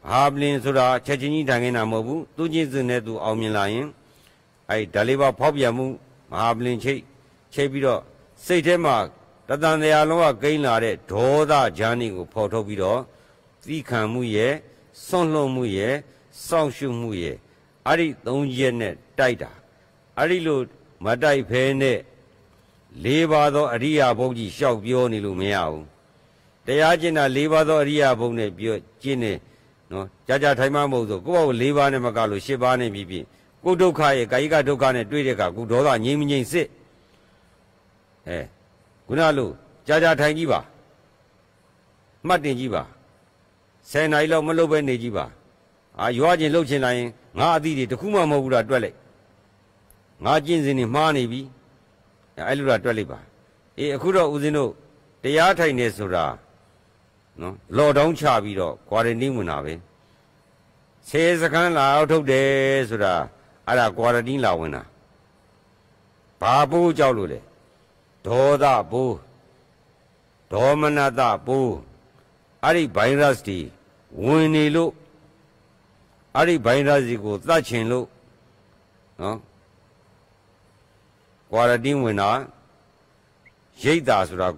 ဟာပလင်ဆိုတာချက်ချင်းကြီးတိုင်ခင်တာမဟုတ်ဘူးသူချင်းစင်နဲ့သူအောင်မြင်လာရင်အဲဒါလေးပါဖောက်ပြန်မှုမဟာပလင်ချိတ်ချိတ်ပြီးတော့စိတ်ထဲမှာတတန်တရားလုံးကဂိမ်းလာတဲ့ဒေါသဂျာနီကိုဖော်ထုတ်ပြီးတော့သီခံမှုရဲ့စွန့်လွတ်မှုရဲ့စောင့်ရှုမှုရဲ့အဲ့ဒီ၃ရက်နဲ့တိုက်တာအဲ့ဒီလို မတိုက်ဖဲနဲ့၄ပါးသောအရိယာဘုန်းကြီးလျှောက်ပြောနေလို့မရဘူးတရားကျင့်တာ၄ပါးသောအရိယာဘုန်းနဲ့ပြောကျင့်နေနော်ကြာကြာထိုင်မှမဟုတ်ဆိုကိုယ့်ဘော၄ပါးနဲ့မကလို့၈ပါးနဲ့ပြီးပြီးကိုယ်ဒုက္ခရဲ့ကာယကဒုက္ခနဲ့တွေ့တဲ့အခါကိုယ်ဒေါသငြိမ်းမငြိမ်းစစ်အဲခုနလိုကြာကြာထိုင်ကြည့်ပါမှတ်တင်ကြည့်ပါဆယ်နာရီလောက်မလုပ်ပဲနေကြည့်ပါအာရွာချင်းလှုပ်ချင်းလိုက်ရင်ငါအသည့်တွေတခုမှမဟုတ်ဘူးလားတွက်လိုက်ငါကျင့်စဉ်နေမှားနေပြီအဲ့လိုလားတွက်လိုက်ပါအေးအခုတော့ဦးဇင်းတို့တရားထိုင်နေဆိုတာနော်လော်ဒေါင်းချပြီးတော့ quarantine ဝင်တာပဲဆေးစကန်းလာအောင်ထုတ်တယ်ဆိုတာအဲ့ဒါ quarantine လာဝင်တာဘာပိုးကြောက်လို့လဲဒေါသပိုးဒေါမနတပိုးအဲ့ဒီဗိုင်းရပ်စ်တွေဝင်နေလို့အဲ့ဒီဗိုင်းရပ်စ်တွေကိုသတ်ချင်လို့နော်ကွာရတင်းဝင်တာရိတ်တာဆိုတာ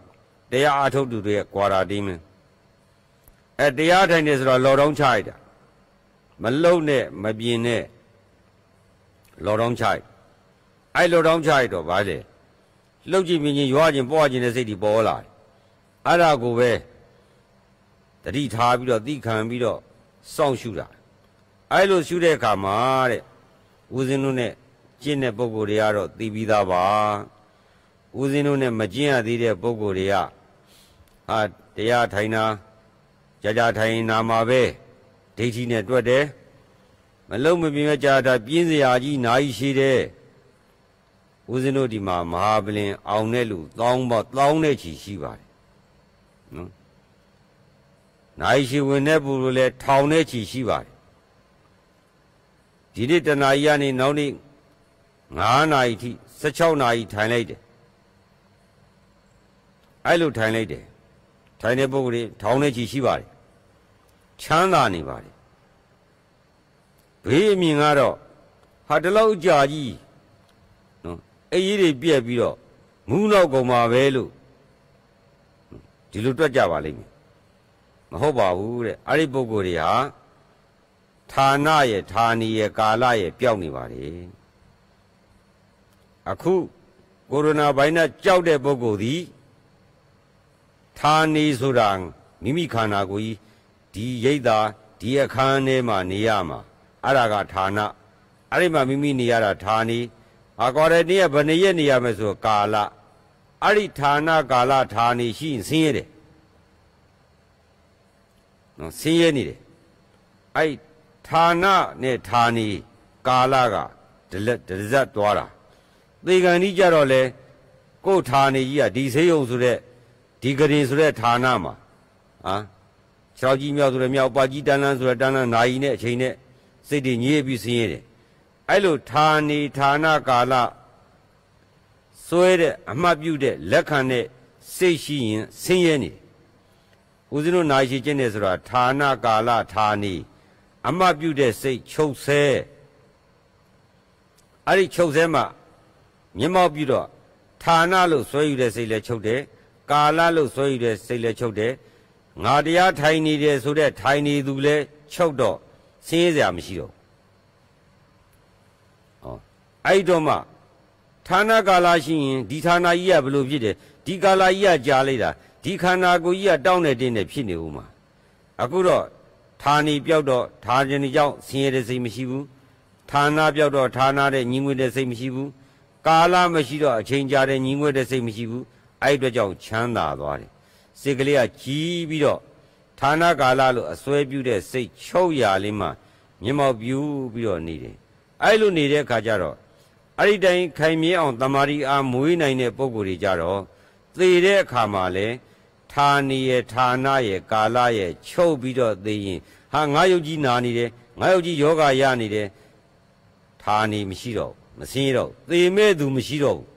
တရားအထုတ်သူတွေကွာရတင်းမင်းအဲတရားထိုင်နေဆိုတော့လော်တောင်းချလိုက်တာမလုံနဲ့မပြင်းနဲ့လော်တောင်းချလိုက်အဲလော်တောင်းချလိုက်တော့ဗါလေလှုပ်ကြည့်မြင်ချင်းရွာချင်းပွားချင်းတဲ့စိတ်တွေပေါ်လာတယ်။အဲ့ဒါကိုပဲတတိထားပြီးတော့သိခံပြီးတော့စောင့်ရှုတာ။အဲ့လိုရှုတဲ့အခါမှာတဲ့ဦးဇင်းတို့နဲ့ကျင့်တဲ့ပုံကိုယ်တွေကတော့သိပြီးသားပါ။ဦးဇင်းတို့နဲ့မကျင့်ရသေးတဲ့ပုံကိုယ်တွေကဟာတရားထိုင်တာကြာကြာထိုင်နာမှာပဲဒိဋ္ဌိနဲ့တွေ့တယ်။မလုံးမပြင်းကြတာ ပြင်းစရာကြီးနာကြီးရှိတယ်။ဦးဇင်းတို့ဒီမှာမဟာပလင်အောင်တဲ့လူတောင်းပေါ့တောင်းတဲ့ချီရှိပါတယ်နော်နိုင်ရှိဝင်တဲ့ပုလို့လဲထောင်တဲ့ချီရှိပါတယ်ဒီနေ့တနာရီကနေနောက်နေ့9နာရီထိ16နာရီထိုင်လိုက်တယ်အဲ့လိုထိုင်လိုက်တယ်ထိုင်တဲ့ပုဂ္ဂိုလ်တွေထောင်တဲ့ချီရှိပါတယ်ချမ်းသာနေပါတယ်ဘေးအမြင်ကတော့ဟာဒီလောက်ကြာကြီးအေးကြီးတွေပြက်ပြီးတော့မူးနောက်ကုန်ပါပဲလို့ဒီလိုတွက်ကြပါလိမ့်မယ်မဟုတ်ပါဘူးတဲ့အဲ့ဒီပုဂ္ဂိုလ်တွေဟာဌာနရဲ့ဌာနီရဲ့ကာလရဲ့ပျောက်နေပါလေအခုကိုရိုနာဗိုင်းရပ်ကြောက်တဲ့ပုဂ္ဂိုလ်သည်ဌာနီဆိုတာမိမိခန္ဓာကိုယ်ကြီးဒီရိတ်တာဒီအခန်းထဲမှာနေရမှာအဲ့ဒါကဌာနအဲ့ဒီမှာမိမိနေရတာဌာနီဟာကွာရတီကဘယ်နှရက်နေရမယ်ဆိုကာလအဲ့ဒီဌာနကာလဌာနေရှိရင်ဆင်းရဲတယ်နော်ဆင်းရဲနေတယ်အဲ့ဌာနနဲ့ဌာနေကာလကဒလက်ဒဇက်သွားတာသေကံကြီးကြတော့လေကို့ဌာနေကြီးကဒီဆေးရုံဆိုတဲ့ဒီကရင်ဆိုတဲ့ဌာနမှာဟာခြေောက်ကြီးမြောက်ဆိုတဲ့မြောက်ပါကြီးတန်းတန်းဆိုတဲ့တန်းတန်း나이နဲ့အချိန်နဲ့စိတ်တွေညည်းပြီးဆင်းရဲတယ်အဲ့လိုဌာနီဌာနကာလစွဲတဲ့အမှတ်ပြုတဲ့လက်ခံတဲ့စိတ်ရှိရင်ဆင်းရဲနေဦးဇင်းတို့နိုင်ရှိခြင်းနဲ့ဆိုတာဌာနကာလဌာနီအမှတ်ပြုတဲ့စိတ်ချုပ်ဆဲအဲ့ဒီချုပ်ဆဲမှာမျက်မှောက်ပြုတော့ဌာနလို့ဆွဲယူတဲ့စိတ်လည်းချုပ်တယ်ကာလလို့ဆွဲယူတဲ့စိတ်လည်းချုပ်တယ်ငါတရားထိုင်နေတယ်ဆိုတဲ့ထိုင်နေသူလည်းချုပ်တော့ဆင်းရဲစရာမရှိတော့အဲ့တော့မှဌာနကာလရှိရင်ဒီဌာနကြီးကဘယ်လိုဖြစ်တယ်ဒီကာလကြီးကကြာလိုက်တာဒီခန္ဓာကိုယ်ကြီးကတောင်းနေတဲ့နဲ့ဖြစ်နေဦးမှာအခုတော့ဌာနီပြောက်တော့ဌာနီကြောင့်ဆင်းရဲတဲ့စိတ်မရှိဘူးဌာနပြောက်တော့ဌာနတဲ့ညီငွေတဲ့စိတ်မရှိဘူးကာလမရှိတော့အချိန်ကြာတဲ့ညီငွေတဲ့စိတ်မရှိဘူးအဲ့အတွက်ကြောင့်ချမ်းသာသွားတယ်စိတ်ကလေးကကြီးပြီးတော့ဌာနကာလလို့အစွဲပြုတဲ့စိတ်ချုပ်ရလေးမှမျက်မှောက်ပြုပြီးတော့နေတယ်အဲ့လိုနေတဲ့အခါကျတော့အဲ့ဒီတိုင်ခိုင်မြဲအောင်တမာရီအားမွေးနိုင်တဲ့ပုံကိုယ်တွေကြတော့သေတဲ့အခါမှာလဲဌာနီရဲ့ဌာနရဲ့ကာလရဲ့ချုပ်ပြီးတော့သေရင်ဟာငါယုတ်ကြီးနာနေတယ်ငါယုတ်ကြီးယောဂရနေတယ်ဌာနီမရှိတော့မစင်းတော့သေမဲ့သူမရှိတော့ဘူး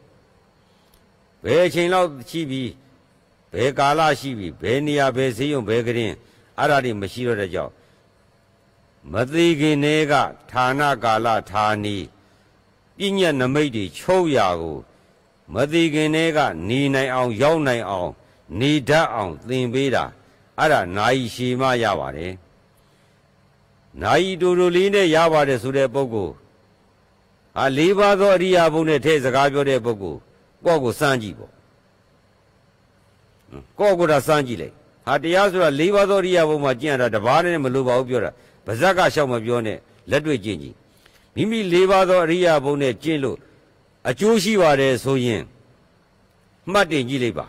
ဘယ်အချိန်လောက်ရှိပြီဘယ်ကာလရှိပြီဘယ်နေရာဘယ်ဈေးရုံဘယ်ကရင်အဲ့ဒါတွေမရှိတော့တဲ့ကြောင့်မသိခင်တည်းကဌာနကာလဌာနီပြည့်ညတ်နမိတ်တွေချုပ်ရာကိုမသိခင်တည်းကနေနိုင်အောင် ရောက်နိုင်အောင်နေတတ်အောင်သင်ပေးတာအဲ့ဒါနာယီရှည်မှရပါတယ်နာယီတူတူလေးနဲ့ရပါတယ်ဆိုတဲ့ပုဂ္ဂိုလ်ဟာလေးပါးသောအရိယာဘုံနဲ့ထဲစကားပြောတဲ့ပုဂ္ဂိုလ်ကော့ကိုစမ်းကြည့်ပေါ့ကော့ကိုဒါစမ်းကြည့်လိုက်ဟာတရားဆိုတာလေးပါးသောအရိယာဘုံမှာကျင့်ရတာတပါးနဲ့မလိုပါဘူးပြောတာဗဇက်ကလျှောက်မပြောနဲ့လက်တွေ့ကျင့်ကြည့်မိမိ၄ပါးသောအရိယာဘုံနဲ့ကျင့်လို့အကျိုးရှိပါတယ်ဆိုရင် မှတ်တင်ကြည့်လိုက်ပါ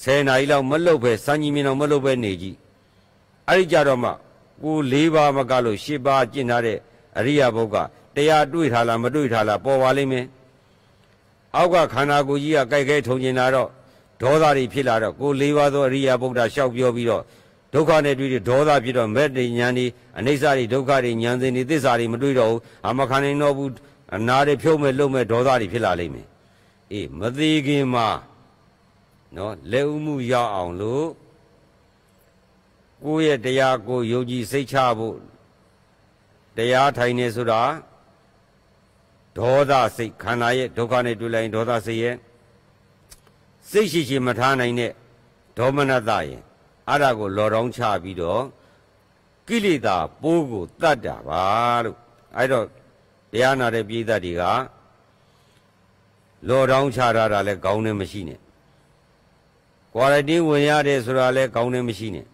10နာရီလောက်မလုပ်ပဲစံကြီးမြင်အောင်မလုပ်ပဲနေကြည့်အဲ့ဒီကြတော့မှကို၄ပါးမကလို့၈ပါးကျင့်ထားတဲ့အရိယာဘုံကတရားတွေ့ထားလားမတွေ့ထားလားပေါ်ပါလိမ့်မယ်အောက်ကခန္ဓာကိုယ်ကြီးကကြိုက်ခဲထုံကျင်လာတော့ဒေါသတွေဖြစ်လာတော့ကို၄ပါးသောအရိယာဘုရားရှောက်ပြောပြီးတော့ဒုက္ခနဲ့တွေ့တဲ့ဒေါသဖြစ်တော့မဲ့တဲ့ဉာဏ်ဒီအနိစ္စတွေဒုက္ခတွေဉာဏ်စင်တွေသစ္စာတွေမတွေ့တော့ဘူးအမခံနိုင်တော့ဘူးအနာတွေဖြုံးမဲ့လုံမဲ့ဒေါသတွေဖြစ်လာလိမ့်မယ်အေးမသေးခင်မှာနော်လက်ဥမှုရအောင်လို့ကိုယ့်ရဲ့တရားကိုယုံကြည်စိတ်ချဖို့တရားထိုင်နေဆိုတာဒေါသစိတ်ခန္ဓာရဲ့ဒုက္ခနဲ့တွေ့လိုက်ရင်ဒေါသစိတ်ရဲ့စိတ်ရှိရှိမထားနိုင်တဲ့ဒေါမနတရဲ့အဲ့ဒါကိုလော်တောင်းချပြီးတော့ကိလေသာပိုးကိုတတ်တာပါလို့အဲ့တော့တရားနာတဲ့ပြိဿတွေကလော်တောင်းချတာတာလဲကောင်းနေမရှိနဲ့ကွာရတီဝင်ရတယ်ဆိုတာလဲကောင်းနေမရှိနဲ့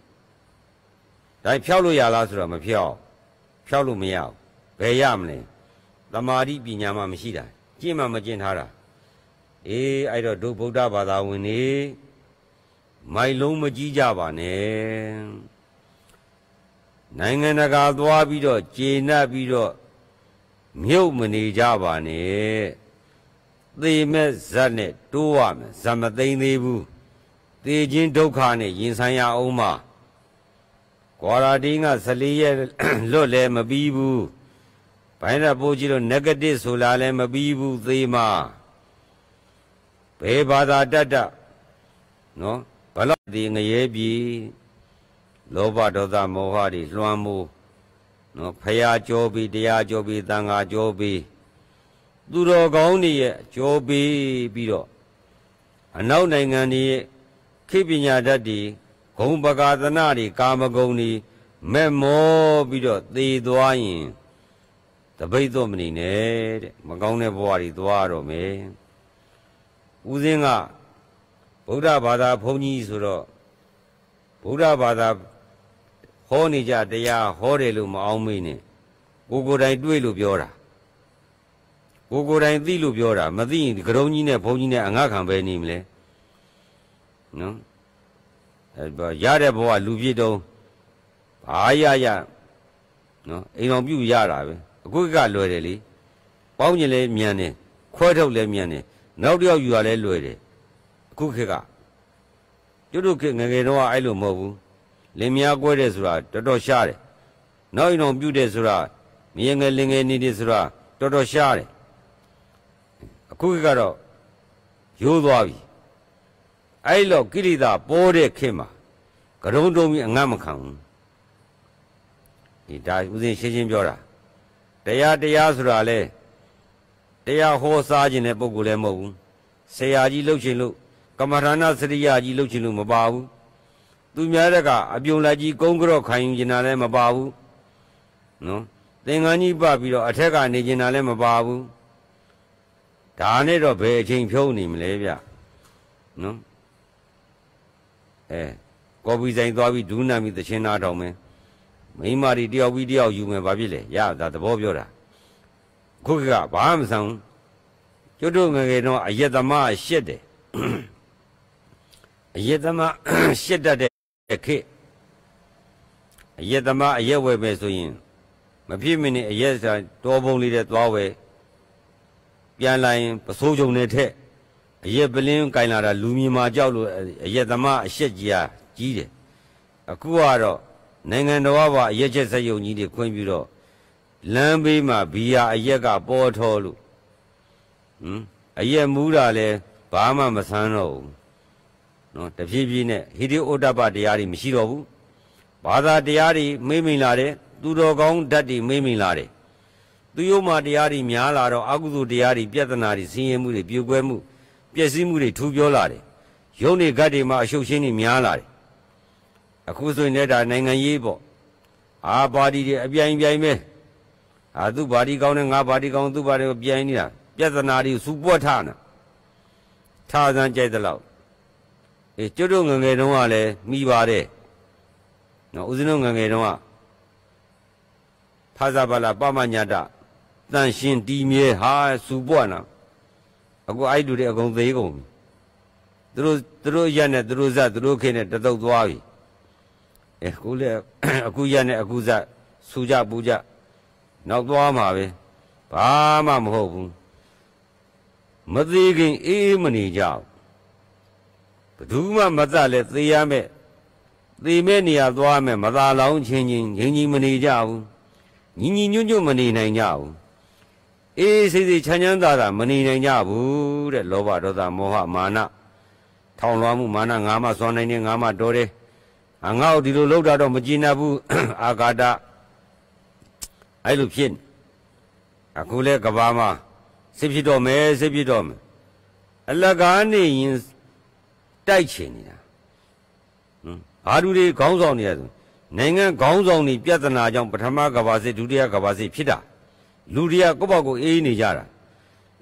ဒါဖြောက်လို့ရလားဆိုတော့မဖြောက်ဖြောက်လို့မရဘူးဘယ်ရမလဲတမာတိပညာမှမရှိတာကျင့်မှမကျင့်ထားတာအေးအဲ့တော့တို့ဗုဒ္ဓဘာသာဝင်နေမိုင်လုံးမကြီးကြပါနဲ့နိုင်ငံတကာသွားပြီးတော့ကျေနပ်ပြီးတော့မြုပ်မနေကြပါနဲ့သေမဲ့ဇတ်နဲ့တိုးရမယ်ဇမသိမ့်သေးဘူးသေခြင်းဒုက္ခနဲ့ရင်ဆိုင်ရအောင်မှာကွာရာတင်းက14ရက်လွတ်လဲမပြီးဘူးဘိုင်းရပိုးကြီးတော့ negative ဆိုလာလဲမပြီးဘူးသေမှာဘယ်ဘာသာတတ်တနော်ဘလောက်ဒီငရဲပြီလောဘဒေါသမောဟတွေလွှမ်းမိုးနော်ဖရာကြောပြီတရားကြောပြီသံဃာကြောပြီသူတော်ကောင်းတွေရဲ့ကြောပြီပြီးတော့အနောက်နိုင်ငံတွေရဲ့ခေပညာဓာတ်တွေဂုံပကာသနာတွေကာမဂုံတွေမဲ့မောပြီးတော့သေသွားရင်တပိတ်သွမနေနဲ့တဲ့မကောင်းတဲ့ဘဝတွေသွားရတော့မယ်ဦးစင်းကဗုဒ္ဓဘာသာဘုန်းကြီးဆိုတော့ဗုဒ္ဓဘာသာဟောနေကြတရားဟောတယ်လို့မအောင်မေးနဲ့ကိုကိုယ်တိုင်တွေ့လို့ပြောတာကိုကိုယ်တိုင်သိလို့ပြောတာ မသိရင်ကရုံကြီးနဲ့ဘုန်းကြီးနဲ့အငှခံပဲနေမလဲနော်အဲရတဲ့ဘဝလူပြည့်တုံးဘာရရနော်အိမ်အောင်ပြုရတာပဲအခုကလွယ်တယ်လေပေါင်းကျင်လဲမြန်တယ်ခွဲထုတ်လဲမြန်တယ်နောက်တစ်ယောက်ယူရလဲလွယ်တယ်ခုခေတ်ကတို့တို့ခေတ်ငငယ်တော့အဲ့လိုမဟုတ်ဘူးလင်မယားကွဲတယ်ဆိုတာတော်တော်ရှားတယ်နောက်ရင်တော့ပြုတ်တယ်ဆိုတာမြင်ငယ်လင်ငယ်နေတယ်ဆိုတာတော်တော်ရှားတယ်အခုခေတ်ကတော့ရိုးသွားပြီအဲ့လိုကိရိတာပေါ်တဲ့ခေတ်မှာကရုံတုံးပြီးအငတ်မခံဘူးဒီဒါဦးဇင်းရှင်းရှင်းပြောတာ တရားတရားဆိုတာလဲတရားဟောစားခြင်းတဲ့ပုဂ္ဂိုလ်လည်းမဟုတ်ဘူးဆရာကြီးလှုပ်ရှင်လို့ကမ္မထာနာစရိယကြီးလှုပ်ခြင်းလို့မပါဘူးသူများတက်ကအပြုံလိုက်ကြီး ကုန်းကြော့ခံယူကျင်တာလည်းမပါဘူးနော်သင်္ကန်းကြီးပပြီးတော့အထက်ကနေကျင်တာလည်းမပါဘူးဒါနဲ့တော့ဘယ်အချိန်ဖြုံးနေမလဲဗျနော်အဲကော်ပီဆိုင်သွားပြီးဒူးနာပြီးသချင်းနာတောင်မယ်မိမာတွေတယောက်ပြီးတယောက်ယူမယ်ဘာဖြစ်လဲရတာသဘောပြောတာခုကဘာမှမဆောင်ကျွတ်တို့ငငယ်တော့အယက်သမားရှက်တယ်အယက်သမရှစ်တတ်တဲ့ခေအယက်သမအယက်ဝယ်မယ်ဆိုရင်မဖြစ်မနေအယက်စာတော်ပုံလေးတဲ့သွားဝယ်ပြန်လာရင်ပစိုးကြုံတဲ့ထက်အယက်ပလင်းကင်လာတာလူမြင်မှာကြောက်လို့အယက်သမအရှက်ကြီးဟာကြီးတယ်အခုကတော့နိုင်ငံတော်ကပါအယက်ချက်စက်ယုံကြီးတွေခွင့်ပြုတော့လမ်းဘေးမှာဘီယာအယက်ကပေါ်ထော်လို့ဟမ်အယက်မူးတာလဲဘာမှမဆန်းတော့ဘူးနော်တဖြည်းဖြည်းနဲ့ဟိရိဩတ္တပတရားတွေမရှိတော့ဘူးဘာသာတရားတွေမေးမိလာတယ်သူတော်ကောင်းဓာတ်တွေမေးမိလာတယ်သူယုံမာတရားတွေများလာတော့အကုသိုလ်တရားတွေပြဿနာတွေဆင်းရဲမှုတွေပြိုကွဲမှုပျက်စီးမှုတွေထူပြောလာတယ်ယုံနေဂတ်တွေမှာအရှုပ်ရှင်းတွေများလာတယ်အခုဆိုရင်လည်းဒါနိုင်ငံရေးပေါ့အာပါတီတွေအပြိုင်ပြိုင်ပဲအာသူပါတီကောင်းနဲ့ငါပါတီကောင်းသူပါတီကိုပြိုင်နေတာပြဿနာတွေစူပွက်ထားနေထားစမ်းကြိုက်သလောက်အေးကျွတ်တို့ငငယ်တုန်းကလည်းမိပါတဲ့နော်ဦးဇင်းတို့ငငယ်တုန်းကဖာဇာပါလာပမညာတတန်ရှင်တီမြဲဟာစူပွားနာအခုအဲ့တူတွေအကုန်သေးကုန်ပြီသူတို့သူတို့ရက်နဲ့သူတို့ဇတ်သူတို့ခင်းနဲ့တတုတ်သွားပြီအဲကိုလည်းအခုရက်နဲ့အခုဇတ်စူကြပူကြနောက်သွားမှာပဲဘာမှမဟုတ်ဘူးမသေးခင်အေးမနေကြဘူးသူမှမတတ်လဲသေရမယ်သေမဲ့နေရာသွားမယ်မသာလောင်းချင်းချင်းငင်းကြီးမနေကြဘူးညီညီညွတ်ညွတ်မနေနိုင်ကြဘူးအေးစိတ်စိတ်ချမ်းချမ်းသာသာမနေနိုင်ကြဘူးတဲ့လောဘဒေါသမောဟမာနထောင်လွှားမှုမာနငါမစွမ်းနိုင်တဲ့ငါမတော်တယ်အငေါ့ဒီလိုလောက်တာတော့မကြည်နပ်ဘူးအာဂါတအဲ့လိုဖြစ်အခုလဲကဘာမှာစစ်ဖြစ်တော့မယ်စစ်ဖြစ်တော့မယ်အလကားနေရင်တိုက်ချင်နေတာဟွန်းဘာလူတွေခေါင်းဆောင်နေရဆိုနိုင်ငံခေါင်းဆောင်တွေပြဿနာကြောင့်ပထမကဘာစစ်ဒုတိယကဘာစစ်ဖြစ်တာလူတွေကကိုယ့်ဘောက်ကိုအေးနေကြတာ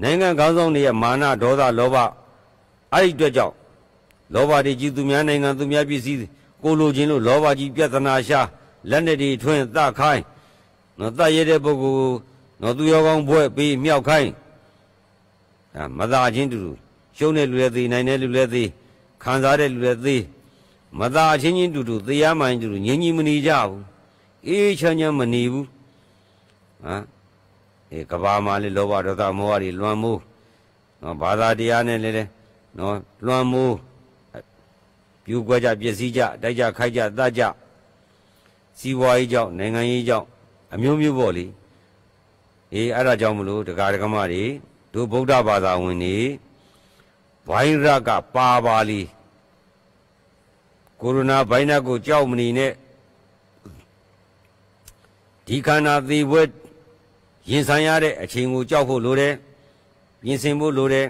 နိုင်ငံခေါင်းဆောင်တွေရဲ့မာနဒေါသလောဘအဲ့ဒီအတွက်ကြောင့်လောဘတွေကြီးသူများနိုင်ငံသူများပြည်စည်းကိုလိုချင်လို့လောဘကြီးပြဿနာရှာလက်နဲ့တွေထွင်းသခိုင်းနော်တတ်ရတဲ့ပုဂ္ဂိုလ်နော်သူရောကောင်းဘွဲ့ပြီးမြောက်ခိုင်းဒါမသာချင်းတူတူရှုံးတဲ့လူလည်းသိနိုင်တဲ့လူလည်းသိခံစားတဲ့လူလည်းသေးမသားချင်းချင်းတူတူတရားမှန်တူတူငြင်းကြီးမနေကြဘူးအေးချမ်းချမ်းမနေဘူးဟမ်အေးကဘာမှလည်းလောဘဒေါသမောဟတွေလွန်မိုးနော်ဘာသာတရားနဲ့လည်းနော်လွန်မိုးပြူကွက်ကြပျက်စီးကြတိုက်ကြခိုက်ကြတတ်ကြစီးပွားရေးကြောင့်နိုင်ငံရေးကြောင့်အမျိုးမျိုးပေါ့လေအေးအဲ့ဒါကြောင့်မလို့ဒကာဒကမတွေတို့ဗုဒ္ဓဘာသာဝင်တွေဝိုင်းရကပါပါလီကိုရိုနာဗိုင်းရပ်ကို ကြောက်မနေနဲ့ဒီခန္ဓာသေဘွဲရင်ဆိုင်ရတဲ့အချိန်ကိုကြောက်ဖို့လိုတယ်ပြင်ဆင်ဖို့လိုတယ်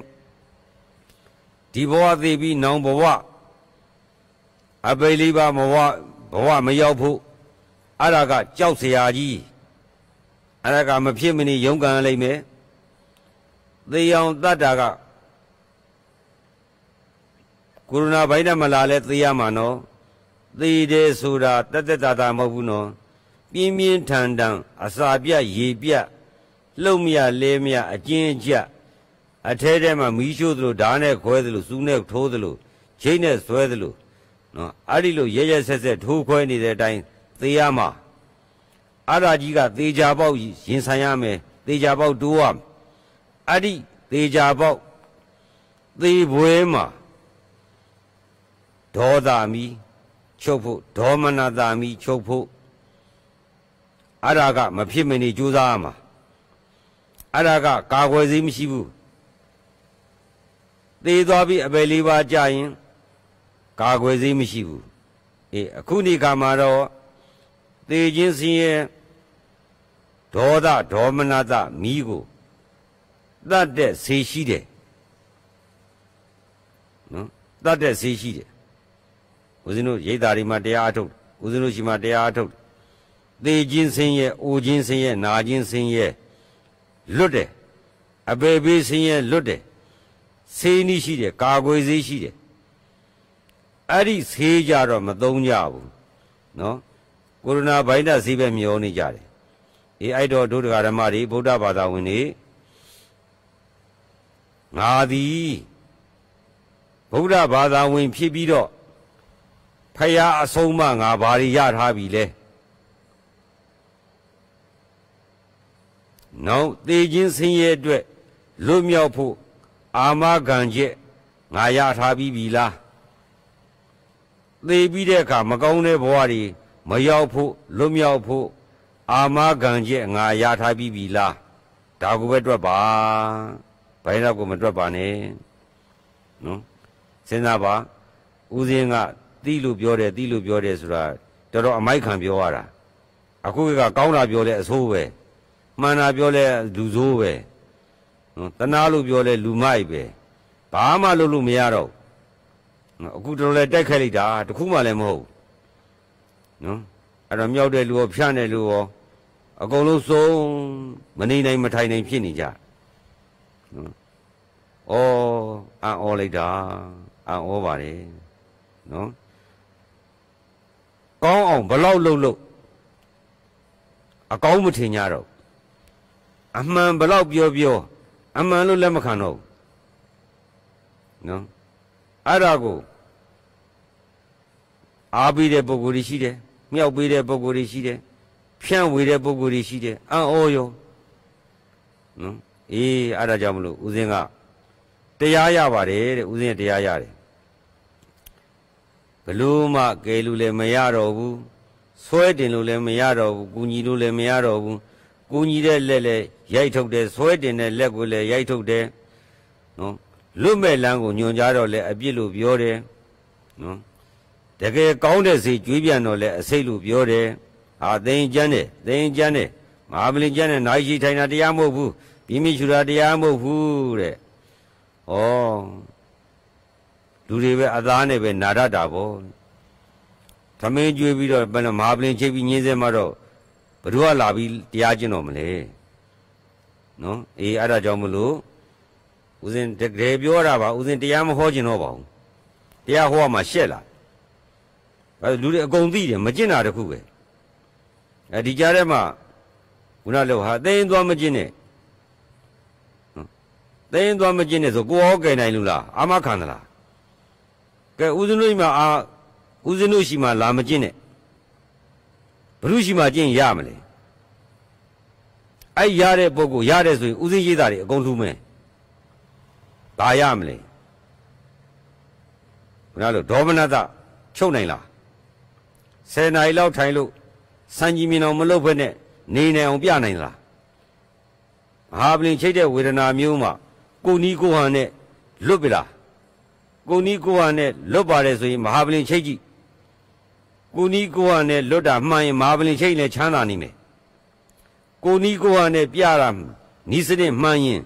ဒီဘဝသေပြီးနောင်ဘဝအပိလိဘမဝဘဝမရောက်ဖို့အဲ့ဒါကကြောက်เสียကြီးအဲ့ဒါကမဖြစ်မနေရုန်းကန်လိမ့်မယ်သေအောင်တတ်တာကကိုရိုနာဗိုင်းရပ်မလာလဲသိရမှာနော်သိတယ်ဆိုတာတသက်တာတာမဟုတ်ဘူးနော် ပြင်းပြင်းထန်ထန်အစာပြရေပြလှုပ်မရလဲမရအကျဉ်းကျအထဲထဲမှာမီးရှို့သလိုဓာတ်နဲ့ခွဲသလိုစူးနဲ့ထိုးသလိုချိတ်နဲ့ဆွဲသလိုနော်အဲ့ဒီလိုရရဆက်ဆက်ထိုးခွဲနေတဲ့အတိုင်းသေရမှာအဲ့ဒါကြီးကသေချာပေါက်ရင်ဆိုင်ရမယ်သေချာပေါက်တိုးရမယ်အဲ့ဒီသေချာပေါက်သေဘွဲမှာဒေါသမီချုပ်ဖို့ဒေါမနသမီ ချုပ်ဖို့အဲ့ဒါကမဖြစ်မနေကြိုးစားရမှာအဲ့ဒါကကာကွယ်စည်းမရှိဘူးသေသွားပြီးအပယ်လေးပါးကြာရင်ကာကွယ်စည်းမရှိဘူးအေးအခုဒီကမှာတော့သေခြင်းစင်းရဲ့ဒေါသဒေါမနတမိကိုတတ်တဲ့ဈေးရှိတယ်နော်တတ်တဲ့ဈေးရှိတယ်ဦးဇင်းတို့ရိတ်တာတွေမှာတရားအထုတ်ဦးဇင်းတို့ရှိမှတရားအထုတ်သေခြင်းဆင်းရဲအိုခြင်းဆင်းရဲနာခြင်းဆင်းရဲလွတ်တယ်အပေပေးဆင်းရဲလွတ်တယ်ဆေးနီးရှိတယ်ကာကွယ်ဆေးရှိတယ်အဲ့ဒီဆေးကြတော့မသုံးကြဘူးနော်ကိုရိုနာဗိုင်းရပ်စ်ဆေးပဲမျောနေကြတယ်အေးအဲ့တော့ဒုဒကာဓမ္မတွေဗုဒ္ဓဘာသာဝင်တွေငါသည်ဗုဒ္ဓဘာသာဝင် ဖြစ်ပြီးတော့ဖယားအဆုံးမငါဘာတွေရထားပြီလဲနောက်သေခြင်းဆင်းရဲအတွက်လွတ်မြောက်ဖို့အာမခံချက်ငါရထားပြီးပြီလားသေပြီးတဲ့အခါမကောင်းတဲ့ဘဝတွေမရောက်ဖို့လွတ်မြောက်ဖို့အာမခံချက်ငါရထားပြီးပြီလားဒါကိုပဲတွက်ပါဘိုင်းတော့ကိုမတွက်ပါနဲ့နော်စဉ်းစားပါဦးစင်းကတီးလို့ပြောတယ်တီးလို့ပြောတယ်ဆိုတာတော်တော်အမိုက်ခံပြောရတာအခုကကောင်းတာပြောလဲအဆိုးပဲမှန်တာပြောလဲလူဆိုးပဲနော်တနာလို့ပြောလဲလူမိုက်ပဲဘာမှလုပ်လို့မရတော့နော်အခုတော်လဲတိုက်ခိုက်လိုက်တာ တခုမှလည်းမဟုတ်နော်အဲ့တော့မြောက်တဲ့လူရောဖြန့်တဲ့လူရောအကုန်လုံးဆုံးမနေနိုင် မထိုင်နိုင် ဖြစ်နေကြနော်ဩအံ့ဩလိုက်တာအံ့ဩပါတယ်နော်ကောင်းအောင်ဘလောက်လှုပ်လှုပ်အကောင်းမထင်ကြတော့အမှန်ဘလောက်ပြောပြောအမှန်လို့လက်မခံတော့ဘူးနော်အဲ့ဒါကိုအားပေးတဲ့ပုံကိုယ်တွေရှိတယ်မြောက်ပေးတဲ့ပုံကိုယ်တွေရှိတယ်ဖြန့်ဝေတဲ့ပုံကိုယ်တွေရှိတယ်အံ့ဩရောနော်အေးအဲ့ဒါကြောင့်မလို့ဦးစင်းကတရားရပါတယ်တဲ့ဦးစင်းတရားရတယ်ဘလို့မှကယ်လို့လည်းမရတော့ဘူးဆွဲတင်လို့လည်းမရတော့ဘူးကူညီလို့လည်းမရတော့ဘူးကူညီတဲ့လက်လည်းရိုက်ထုတ်တယ်ဆွဲတင်တဲ့လက်ကိုလည်းရိုက်ထုတ်တယ်နော်လွတ်မဲ့လမ်းကိုညွန်ကြားတော့လဲအပြစ်လို့ပြောတယ်နော်တကယ်ကောင်းတဲ့စိတ်ကြွေးပြန်တော့လဲအစိတ်လို့ပြောတယ်ဟာသိရင်ကျမ်းတယ်သိရင်ကျမ်းတယ်မဟာပလင်ကျမ်းတယ်နိုင်ရှိထိုင်တာတရားမဟုတ်ဘူးပြီးမိချူတာတရားမဟုတ်ဘူးတဲ့ဩလူတွေပဲအသားနဲ့ပဲနာရတာပေါ့သမင်းကျွေးပြီးတော့ဘယ်နှမဟာပလင်ချိတ်ပြီးညင်းစဲမှတော့ဘ누구ကလာပြီးတရားကျင့်တော်မလဲနော်အေးအဲ့ဒါကြောင့်မလို့ဦးဇင်တကယ်ပြောတာပါဦးဇင်တရားမဟောကျင်တော့ပါဘူးတရားဟောမှရှက်လာဘာလို့လူတွေအကုန်သိတယ်မကျင့်တာတခုပဲအဲဒီကြားထဲမှာခုနလို့ဟာသိရင်သွားမကျင့်နဲ့သိရင်သွားမကျင့်နဲ့ဆိုကိုဟောကယ်နိုင်လို့လားအာမခံသလားကဲဦးဇင်းတို့မှာအာဦးဇင်းတို့ရှိမှလာမကျင့်နဲ့ဘ누구ရှိမှကျင့်ရမလဲအဲ့ရတဲ့ပုဂ္ဂိုလ်ရတဲ့ဆိုရင်ဦးဇင်းရေးတာတွေအကုန်လှူမယ်ဘာရမလဲဘုရားတို့ဒေါမနတချုပ်နိုင်လားဆယ်နာရီလောက်ထိုင်လို့စံကြီးမြင်အောင်မလုပ်ဘဲနဲ့နေနိုင်အောင်ပြနိုင်လားမဟာပလင်ချိတ်တဲ့ဝေဒနာမျိုးမှာကိုနီးကိုဟန်နဲ့လွတ်ပြီလားကိုနီးကိုဟာနဲ့လွတ်ပါတယ်ဆိုရင်မဟာပလင်ချိတ်ကြည့်ကိုနီးကိုဟာနဲ့လွတ်တာမှန်ရင်မဟာပလင်ချိတ်လည်းချမ်းသာနေမယ်ကိုနီးကိုဟာနဲ့ပြတာနီးစနစ်မှန်ရင်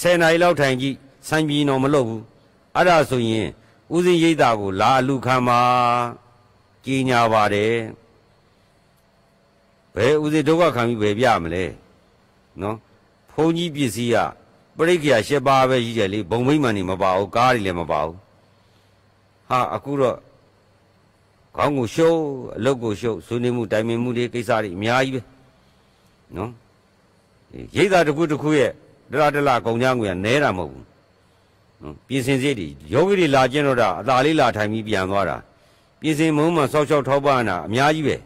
၁၀နာရီလောက်ထိုင်ကြည့်ဆံပြီတော့မလုပ်ဘူးအဲ့ဒါဆိုရင်ဥစဉ်ရိတ်တာကို လာအလူခံပါကြီးညာပါတယ်ဘယ်ဥစဉ်ဒုက္ခခံပြီးဘယ်ပြမလဲနော်ဘုန်းကြီးပစ္စည်းကပရိက္ခရာ၈ပါးပဲရှိတယ်လေဘုံမိမ့်မှန်နေမပါဘူးကားတွေလည်းမပါဘူးဟာအခုတော့ခေါင်းကိုရှုပ်အလုပ်ကိုရှုပ်ဆွေးနွေးမှုတိုင်ပင်မှုတွေကိစ္စတွေအများကြီးပဲနော်ရိတ်သားတစ်ခုတစ်ခုရဲ့ဒလဒလကုံချငွေကနဲတာမဟုတ်ဘူးနော်ပြင်ဆင်စေးတွေယောဂီတွေလာကျင်းတော့တာအသာလေးလာထိုင်ပြီးပြန်သွားတာပြင်ဆင်မုံမှဆောက်ရှောက်ထောက်ပံ့တာအများကြီးပဲ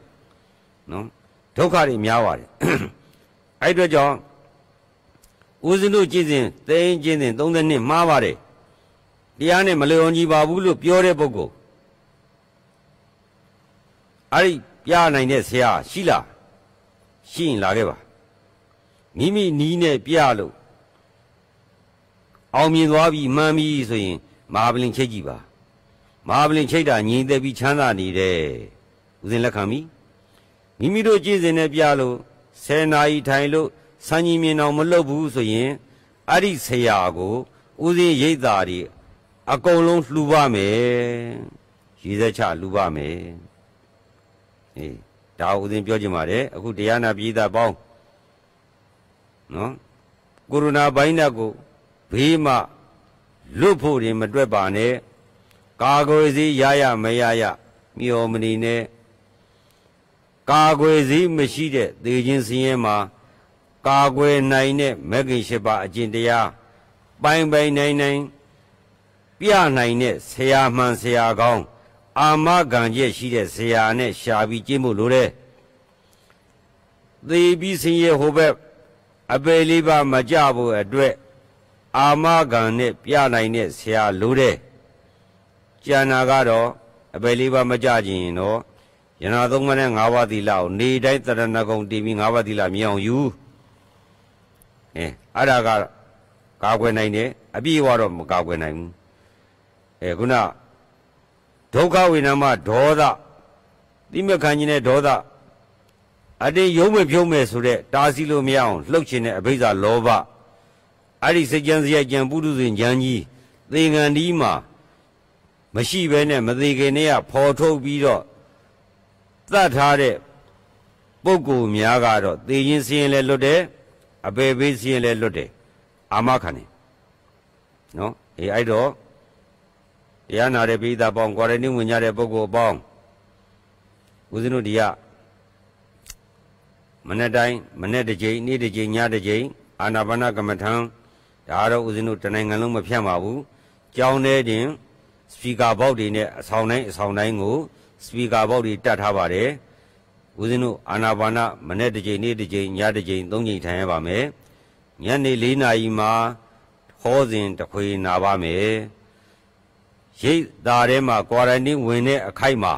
နော်ဒုက္ခတွေများပါတယ်အဲ့အတွက်ကြောင့်ဦးဇင်းတို့ကျင့်စဉ်သိရင်ကျင့်စဉ်32မှားပါတယ်တရားနဲ့မလျော်ညီပါဘူးလို့ပြောတဲ့ပုဂ္ဂိုလ်အဲ့ဒီပြနိုင်တဲ့ဆရာ ရှိလားရှိရင်လာခဲ့ပါမိမိနီးနဲ့ပြလို့အောင်မြင်သွားပြီမှန်ပြီဆိုရင် မာပလင်ချိတ်ကြည့်ပါ မာပလင်ချိတ်တာညီသက်ပြီးချမ်းသာနေတယ်ဦးဇင်လက်ခံပြီမိမိတို့ကြည်စင်နဲ့ပြလို့ဆယ်နာရီထိုင်လို့ဆန်းကြီးမြင်အောင်မလုပ်ဘူးဆိုရင်အဲ့ဒီဆရာကိုဦးဇင်ရိတ်တာတွေအကုန်လုံးလှူပါမယ်ရည်စက်ချလှူပါမယ်အေးဒါဥစဉ်ပြောချင်ပါတယ်အခုတရားနာပြည်သားပေါင်းနော်ကိုရိုနာဗိုင်းရပ်ကိုဘေးမှလွတ်ဖို့တွေမတွက်ပါနဲ့ကာကွယ်စည်းရရမရရမျောမနေနဲ့ကာကွယ်စည်းမရှိတဲ့သေခြင်းစင်းရဲမှာကာကွယ်နိုင်တဲ့မဂ္ဂင်၈ပါးအကျင့်တရားပိုင်ပိုင်နိုင်နိုင်ပြနိုင်တဲ့ဆရာမှန်ဆရာကောင်းအာမခံချက်ရှိတဲ့ဆရာနဲ့ရှာပြီးကျင့်ဖို့လိုတယ်သေပြီးဆင်းရဲဟိုဘက် အပေလေးပါမကြဖို့အတွက်အာမခံနဲ့ပြနိုင်တဲ့ဆရာလိုတယ်ကျန်တာကတော့အပေလေးပါမကြခြင်းရင်တော့ယနာသုံးပါးနဲ့၅ပါးသီလကိုနေတိုင်းတရဏဂုံတည်ပြီး၅ပါးသီလမြင်အောင်ယူအဲအဲ့ဒါကကာကွယ်နိုင်တယ်အပြည့်အဝတော့မကာကွယ်နိုင်ဘူးအဲခုနဒုက္ခဝေဒနာမှာဒေါသတိမခံခြင်းနဲ့ဒေါသအတင်းရုံးမဖြုံးမယ်ဆိုတဲ့တားစီလို့မရအောင်လှုပ်ခြင်းနဲ့အဘိဓါလောဘအဲ့ဒီစိတ်ကြံစရာကြံပုထုဇဉ်ဉာဏ်ကြီးသေငံဒီမှာ မရှိဘဲနဲ့မသေးခင်နဲ့ကဖော်ထုတ်ပြီးတော့သတ်ထားတဲ့ပုဂ္ဂိုလ်များကတော့သေရင်စီရင်လဲလွတ်တယ်အပေပေးစီရင်လဲလွတ်တယ်အာမခံတယ်နော်အေးအဲ့တော့တရားနာတဲ့ပိဿာပေါင်းကွာရဏီဝင်ကြတဲ့ပုဂ္ဂိုလ်ပေါင်းဦးဇင်းတို့ဒီကမနေ့တိုင်းမနေ့တစ်ကြိမ်နေ့တစ်ကြိမ်ညတစ်ကြိမ်အာနာပါနကမ္မထံဒါတော့ဦးဇင်းတို့တနိုင်ငံလုံးမဖြတ်ပါဘူးကြောင်းထဲတင်စပီကာဘောက်တွေနဲ့အဆောင်တိုင်းအဆောင်တိုင်းကိုစပီကာဘောက်တွေတတ်ထားပါတယ်ဦးဇင်းတို့အာနာပါနမနေ့တစ်ကြိမ်နေ့တစ်ကြိမ်ညတစ်ကြိမ်သုံးကြိမ်ထိုင်ရပါမယ်ညနေ၄နာရီမှာဟောစဉ်တစ်ခွေနာပါမယ်ရိတ်သားထဲမှာ quarantine ဝင်တဲ့အခိုက်မှာ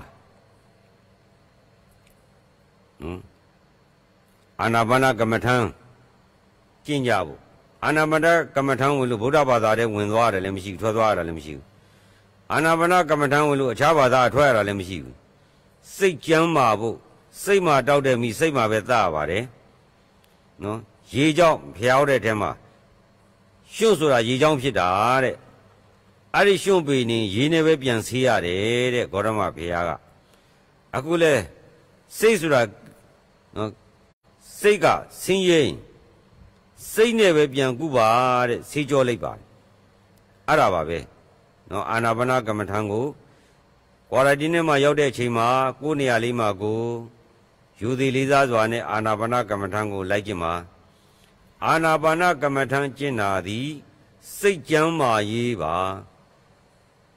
ဟမ်အာနာပါနကမ္မထံကျင့်ကြဖို့အာနာပါနကမ္မထံဝင်လို့ဗုဒ္ဓဘာသာထဲဝင်သွားရတယ်လည်းမရှိဘူးထွက်သွားရတယ်လည်းမရှိဘူးအာနာပါနကမ္မထံဝင်လို့အခြားဘာသာထွက်ရတာလည်းမရှိဘူးစိတ်ကြမ်းမာဖို့စိတ်မှာတောက်တဲ့မိစိတ်မှာပဲသရပါတယ်နော်ရေကြောင့်ဖျောက်တဲ့ထဲမှာရှုဆိုတာရေကြောင့်ဖြစ်တာတဲ့အဲ့ဒီရှင်ပေနေရေနဲ့ပဲပြန်ဆေးရတယ်တဲ့ဂေါရမဘုရားကအခုလဲစိတ်ဆိုတာနော်စိတ်ကဆင်းရဲစိတ်နဲ့ပဲပြန်ကုပါတဲ့ဆေးကြောလိုက်ပါအဲ့ဒါပါပဲနော်အာနာပါနာကမ္မထံကိုကွာရတီနဲ့မှရောက်တဲ့အချိန်မှာကိုယ်နေရာလေးမှာကိုယူသည်လေးစားစွာနဲ့အာနာပါနာကမ္မထံကိုလိုက်ကြမှာအာနာပါနာကမ္မထံကျင့်တာသည်စိတ်ကြမ်းမာရေးပါ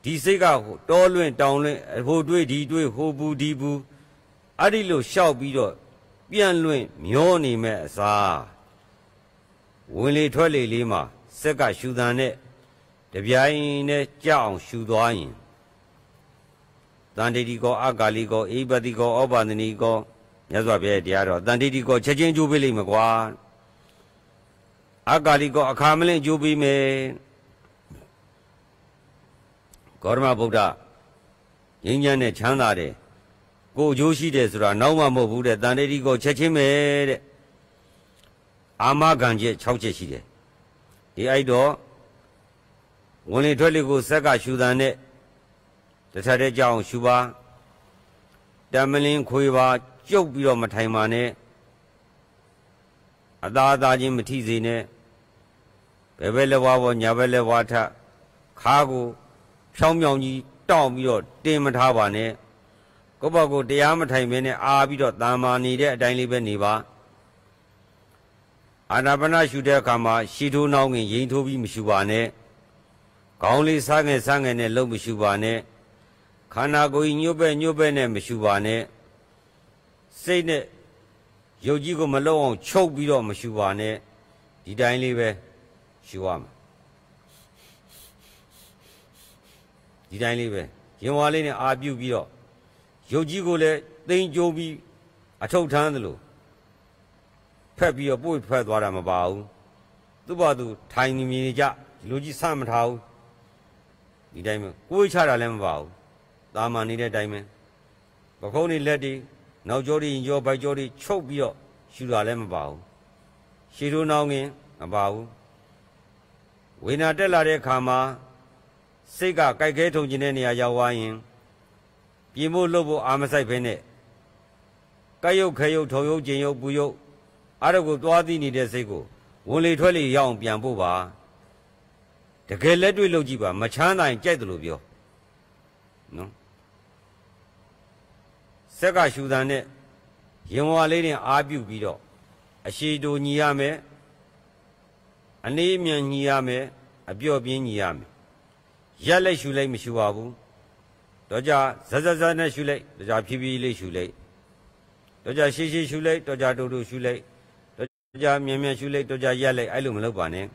ဒီစိတ်ကတောလွင့်တောင်လွင့်ဟိုတွေးဒီတွေးဟိုဘူးဒီဘူးအဲ့ဒီလိုရှောက်ပြီးတော့ပြန့်လွင့်မျောနေမဲ့အစားဝင်လေထွက်လေလေးမှာစက်ကရှူတန်နဲ့တပြိုင်နဲ့ကြောက်အောင်ရှူသွားရင်တန်တေတီကောအကာလီကောအိပတိကောဩဘာသနီကောမြတ်စွာဘုရားတရားတော်တန်တေတီကောချက်ချင်းကျိုးပေးလိမ့်မယ်ကွာအကာလီကောအခါမလင့်ကျိုးပေးမယ်ဂေါတမဗုဒ္ဓငြိမ်းချမ်းတဲ့ချမ်းသာတယ်ကိုအကျိုးရှိတယ်ဆိုတာနောက်မှမဟုတ်ဘူးတဲ့တန်တေဒီကိုချက်ချင်းပဲတဲ့အာမခံချက်6ချက်ရှိတယ်ဒီအဲ့တော့ဝင်လေထွက်လေကိုဆက်ကရှူတန်တဲ့တခြားတဲ့ကြောင်ရှူပါတမလင်းခွေပါကြုတ်ပြီးတော့မထိုင်ပါနဲ့အသာအသာချင်းမထိစေနဲ့ဘယ်ဘက်လဲဘွားဘောညာဘက်လဲဘွားထခါကိုဖြောင်းဖြောင်းကြီးတောင့်ပြီးတော့တင်မထားပါနဲ့ကိုယ့်ဘောက်ကိုတရားမထိုင်ဘဲနဲ့အာပြီးတော့တာမာနေတဲ့အတိုင်းလေးပဲနေပါအာနာပနာရှုတဲ့အခါမှာရှီထိုးနှောင်းခင်ရင်ထိုးပြီးမရှုပါနဲ့ခေါင်းလေးစားငယ်စားငယ်နဲ့လှုပ်မရှုပါနဲ့ခန္ဓာကိုယ်ကြီးညှို့ပဲ့ညှို့ပဲ့နဲ့မရှုပါနဲ့စိတ်နဲ့ရုပ်ကြီးကိုမလုံအောင်ချုပ်ပြီးတော့မရှုပါနဲ့ဒီတိုင်းလေးပဲရှုရမယ်ဒီတိုင်းလေးပဲရင်ဝါလေးနဲ့အာပြုတ်ပြီးတော့ရုပ်ကြီးကိုလည်းသိမ့်ကြိုးပြီးအထုတ်ထမ်းသလိုဖက်ပြီးတော့ပို့ဖက်သွားတာမပါဘူးသူ့ဘာသူထိုင်နေမြည်ကြလူကြီးဆမ်းမထားဘူးဒီတိုင်းပဲကိုယ်ချတာလည်းမပါဘူးတာမန်နေတဲ့အတိုင်းပဲပခုံးနေလက်တွေနောက်ကြောတွေရောဗိုက်ကြောတွေချုပ်ပြီးတော့ယူတာလည်းမပါဘူးရှည်တို့နောင်းရင်မပါဘူးဝေနာတက်လာတဲ့အခါမှာစိတ်ကကြိုက်ခဲထုံခြင်းတဲ့နေရာရောက်သွားရင်ပြင်ဖို့လှုပ်ဖို့အာမဆိုင်ပဲနဲ့ကရုပ်ခဲရုပ်ထုံရုပ်ကျင်ရုပ်ပူရုပ်အားတို့ကိုသွားသိနေတဲ့စိတ်ကိုဝင်လေထွက်လေရောက်အောင်ပြန်ဖို့ပါတကယ်လက်တွေ့လုပ်ကြည့်ပါမချမ်းသာရင်ကြိုက်တယ်လို့ပြောနော်ဆက်ကရှူတန်နဲ့ရင်ဝါလေးနဲ့အားပြုတ်ပြီးတော့အရှိတူညီရမယ်အနည်းအမြန်ညီရမယ်အပြော့ပြင်းညီရမယ်ရက်လက်ရှူလိုက်မရှူပါဘူးတော့ကြဇက်ဇက်ဇက်နဲ့ရှူလိုက်တော့ကြဖြည်းဖြည်းလေးရှူလိုက်တော့ကြရှည်ရှည်ရှူလိုက်တော့ကြတူတူရှူလိုက်တော့ကြမြင်မြင်ရှူလိုက်တော့ကြရက်လိုက်အဲ့လိုမလုပ်ပါနဲ့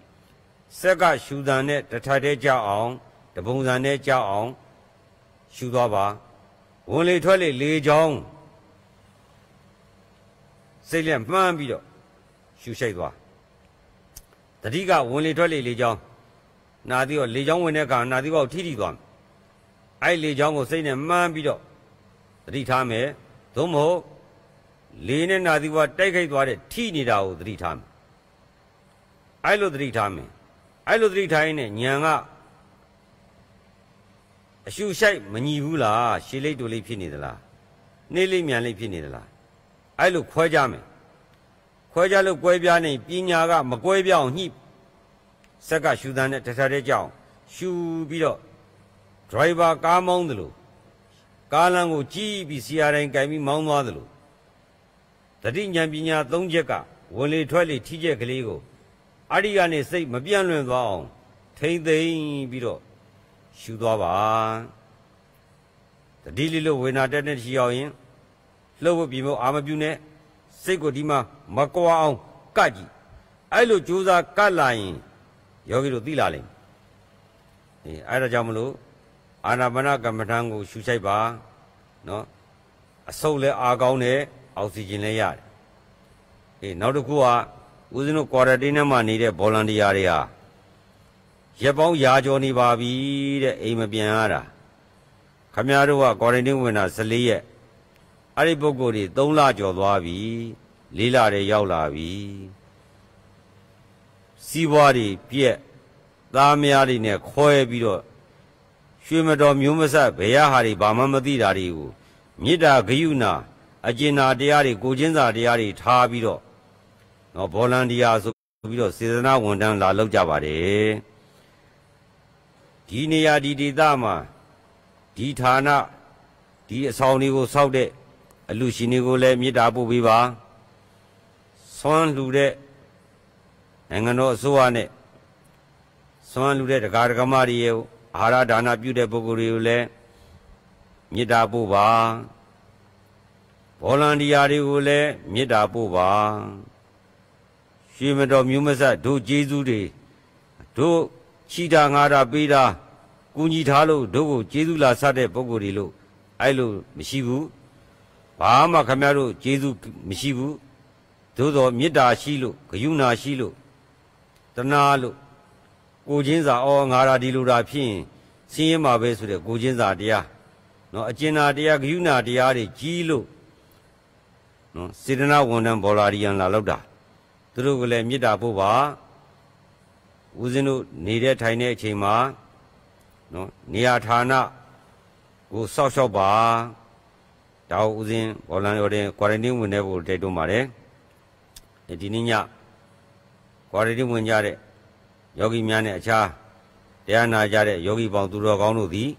ဆက်ကရှူတန်နဲ့တထထဲကြောက်အောင် တပုံစံနဲ့ကြောက်အောင်ရှူသွားပါဝင်လေထွက်လေလေးချောင်းစိတ်လက်မှန်းပြီးတော့ရှူရှိတ်သွားတတိကဝင်လေထွက်လေလေးချောင်းနာသီရောလေချောင်းဝင်တဲ့အခါနာသီရောထိထိသွားမယ်အဲ့လေချောင်းကိုစိတ်နဲ့မှန်းပြီးတော့သတိထားမယ်သို့မဟုတ်လေနဲ့နာသီရောတိုက်ခိုက်သွားတဲ့ထိနေတာကိုသတိထားမယ်အဲ့လိုသတိထားမယ်အဲ့လိုသတိထားရင်ညံကအရှုရှိုက်မညီဘူးလားရှေးလိတ်တူလေးဖြစ်နေသလားနေလိမ့်မြန်လိမ့်ဖြစ်နေသလားအဲ့လိုခွဲကြမယ်ခွဲကြလို့ကွဲပြားနေပညာကမကွဲပြားအောင်ညှိဆက်ကရှူတန်းနဲ့တခြားတဲ့ကြောင်ရှူပြီးတော့ driver ကားမောင်းသလိုကားလမ်းကိုကြည့်ပြီးစီယာတိုင်းကင်ပြီးမောင်းသွားသလိုတတိဉာဏ်ပညာ၃ချက်ကဝင်လေထွက်လေထိချက်ကလေးကိုအဲ့ဒီကနေစိတ်မပြန့်လွင့်သွားအောင်ထိမ့်သိမ့်ပြီးတော့ရှူသွားပါတတိလေးလို့ဝေနာတက်တဲ့ရှိအောင်ရင်လှုပ်ဖို့ပြီးမို့အာမပြုနဲ့စိတ်ကိုဒီမှာ မကွာအောင်ကတ်ကြည့်အဲ့လိုကြိုးစားကတ်လာရင်ယောဂီတို့သိလာလိမ့်မယ်အဲအဲ့ဒါကြောင့်မလို့အာနာပါနကမ္မဋ္ဌာန်းကို ရှုချိုက်ပါနော်အဆုတ်လည်းအာကောင်းတယ်အောက်ဆီဂျင်လည်းရတယ်အေးနောက်တစ်ခုကဦးဇင်းတို့ quarantine ထဲမှာနေတဲ့ volunteer တွေဟာရက်ပေါင်းရာကျော်နေပါပြီတဲ့အိမ်မပြန်ရတာခမများတို့က quarantine ဝင်တာ14ရက်အဲ့ဒီပုံကိုယ်တွေ3လကျော်သွားပြီ၄လတည်းရောက်လာပြီစီးပွားတွေပြက်သားမယားတွေနဲ့ခွဲပြီးတော့ရွှေမတော်မျိုးမဆက်ဘယ်ရဟာတွေဘာမှမသိတာတွေကိုမေတ္တာဂယုဏအကျင်နာတရားတွေကိုချင်းစာတရားတွေထားပြီးတော့နော်ဗောလန်တီယာဆိုပြီးတော့စေတနာဝန်ထမ်းလာလောက်ကြပါတယ်ဒီနေရာဒီဒေသမှာဒီဌာနဒီအဆောင်တွေကိုစောက်တဲ့အလူရှင်တွေကိုလည်းမေတ္တာပို့ပေးပါဆွမ်းလှူတဲ့နိုင်ငံတော်အစိုးရနဲ့ဆွမ်းလူတဲ့တရားဓမ္မတွေရဲ့အာဟာရဒါနပြုတဲ့ပုဂ္ဂိုလ်တွေကိုလည်းမေတ္တာပို့ပါဗောလန်တီယာတွေကိုလည်းမေတ္တာပို့ပါရွှေမတော်မျိုးမဆက်တို့ကျေးဇူးတွေတို့ချီတာငါတာပေးတာ ကူညီထားလို့တို့ကိုကျေးဇူးလာဆတဲ့ပုဂ္ဂိုလ်တွေလို့အဲ့လိုမရှိဘူးဘာမှခမရတို့ကျေးဇူးမရှိဘူးသို့တော်မေတ္တာရှိလို့ဂယုဏာရှိလို့တနာလို့ကိုချင်းစာအော်ငါရာဒီလိုတာဖြစ်ရင်ဆင်းရဲမှာပဲဆိုတဲ့ကိုချင်းစာတရားနော်အကျဉ်းနာတရားဂယုဏတရားတွေကြီးလို့နော်စေတနာဝန်ထမ်းဘောလာရီယန်လာလောက်တာသူတို့ကလည်းမေတ္တာဖို့ပါဦးဇင်းတို့နေတဲ့ထိုင်တဲ့အချိန်မှာနော်နေရာဌာနကိုစောက်ရှောက်ပါဒါကိုဦးဇင်းဘောလန်ရော်တဲ့ quarantine ဝင်နေဖို့တိုက်တွန်းပါတယ်ဒီနေ့ညကွာရတိဝင်ကြတဲ့ယောဂီများနဲ့အခြားတရားနာကြတဲ့ယောဂီပေါင်းသူတော်ကောင်းတို့သည်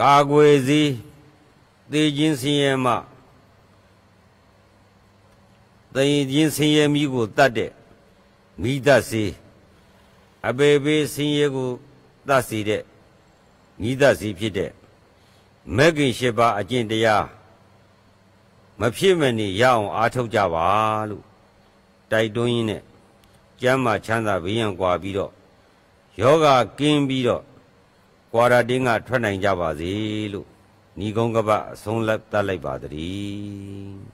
ကာကွယ်စည်းသိခြင်းစင်ရမသိခြင်းစင်ရမိကိုတတ်တဲ့မိသစီအပေပေစင်ရကိုတတ်စီတဲ့မိသစီဖြစ်တဲ့မဂ္ဂင်၈ပါးအကျင့်တရားမဖြစ်မနေရအောင် အားထုတ်ကြပါလို့တိုက်တွန်းရင်းနဲ့ကျမ်းမာချမ်းသာဘေးရန်ကွာပြီးတော့ယောဂကင်းပြီးတော့ကွာရာတင်းကထွက်နိုင်ကြပါစေလို့ဤကုန်းကပအဆုံးလက်တတ်လိုက်ပါတည်း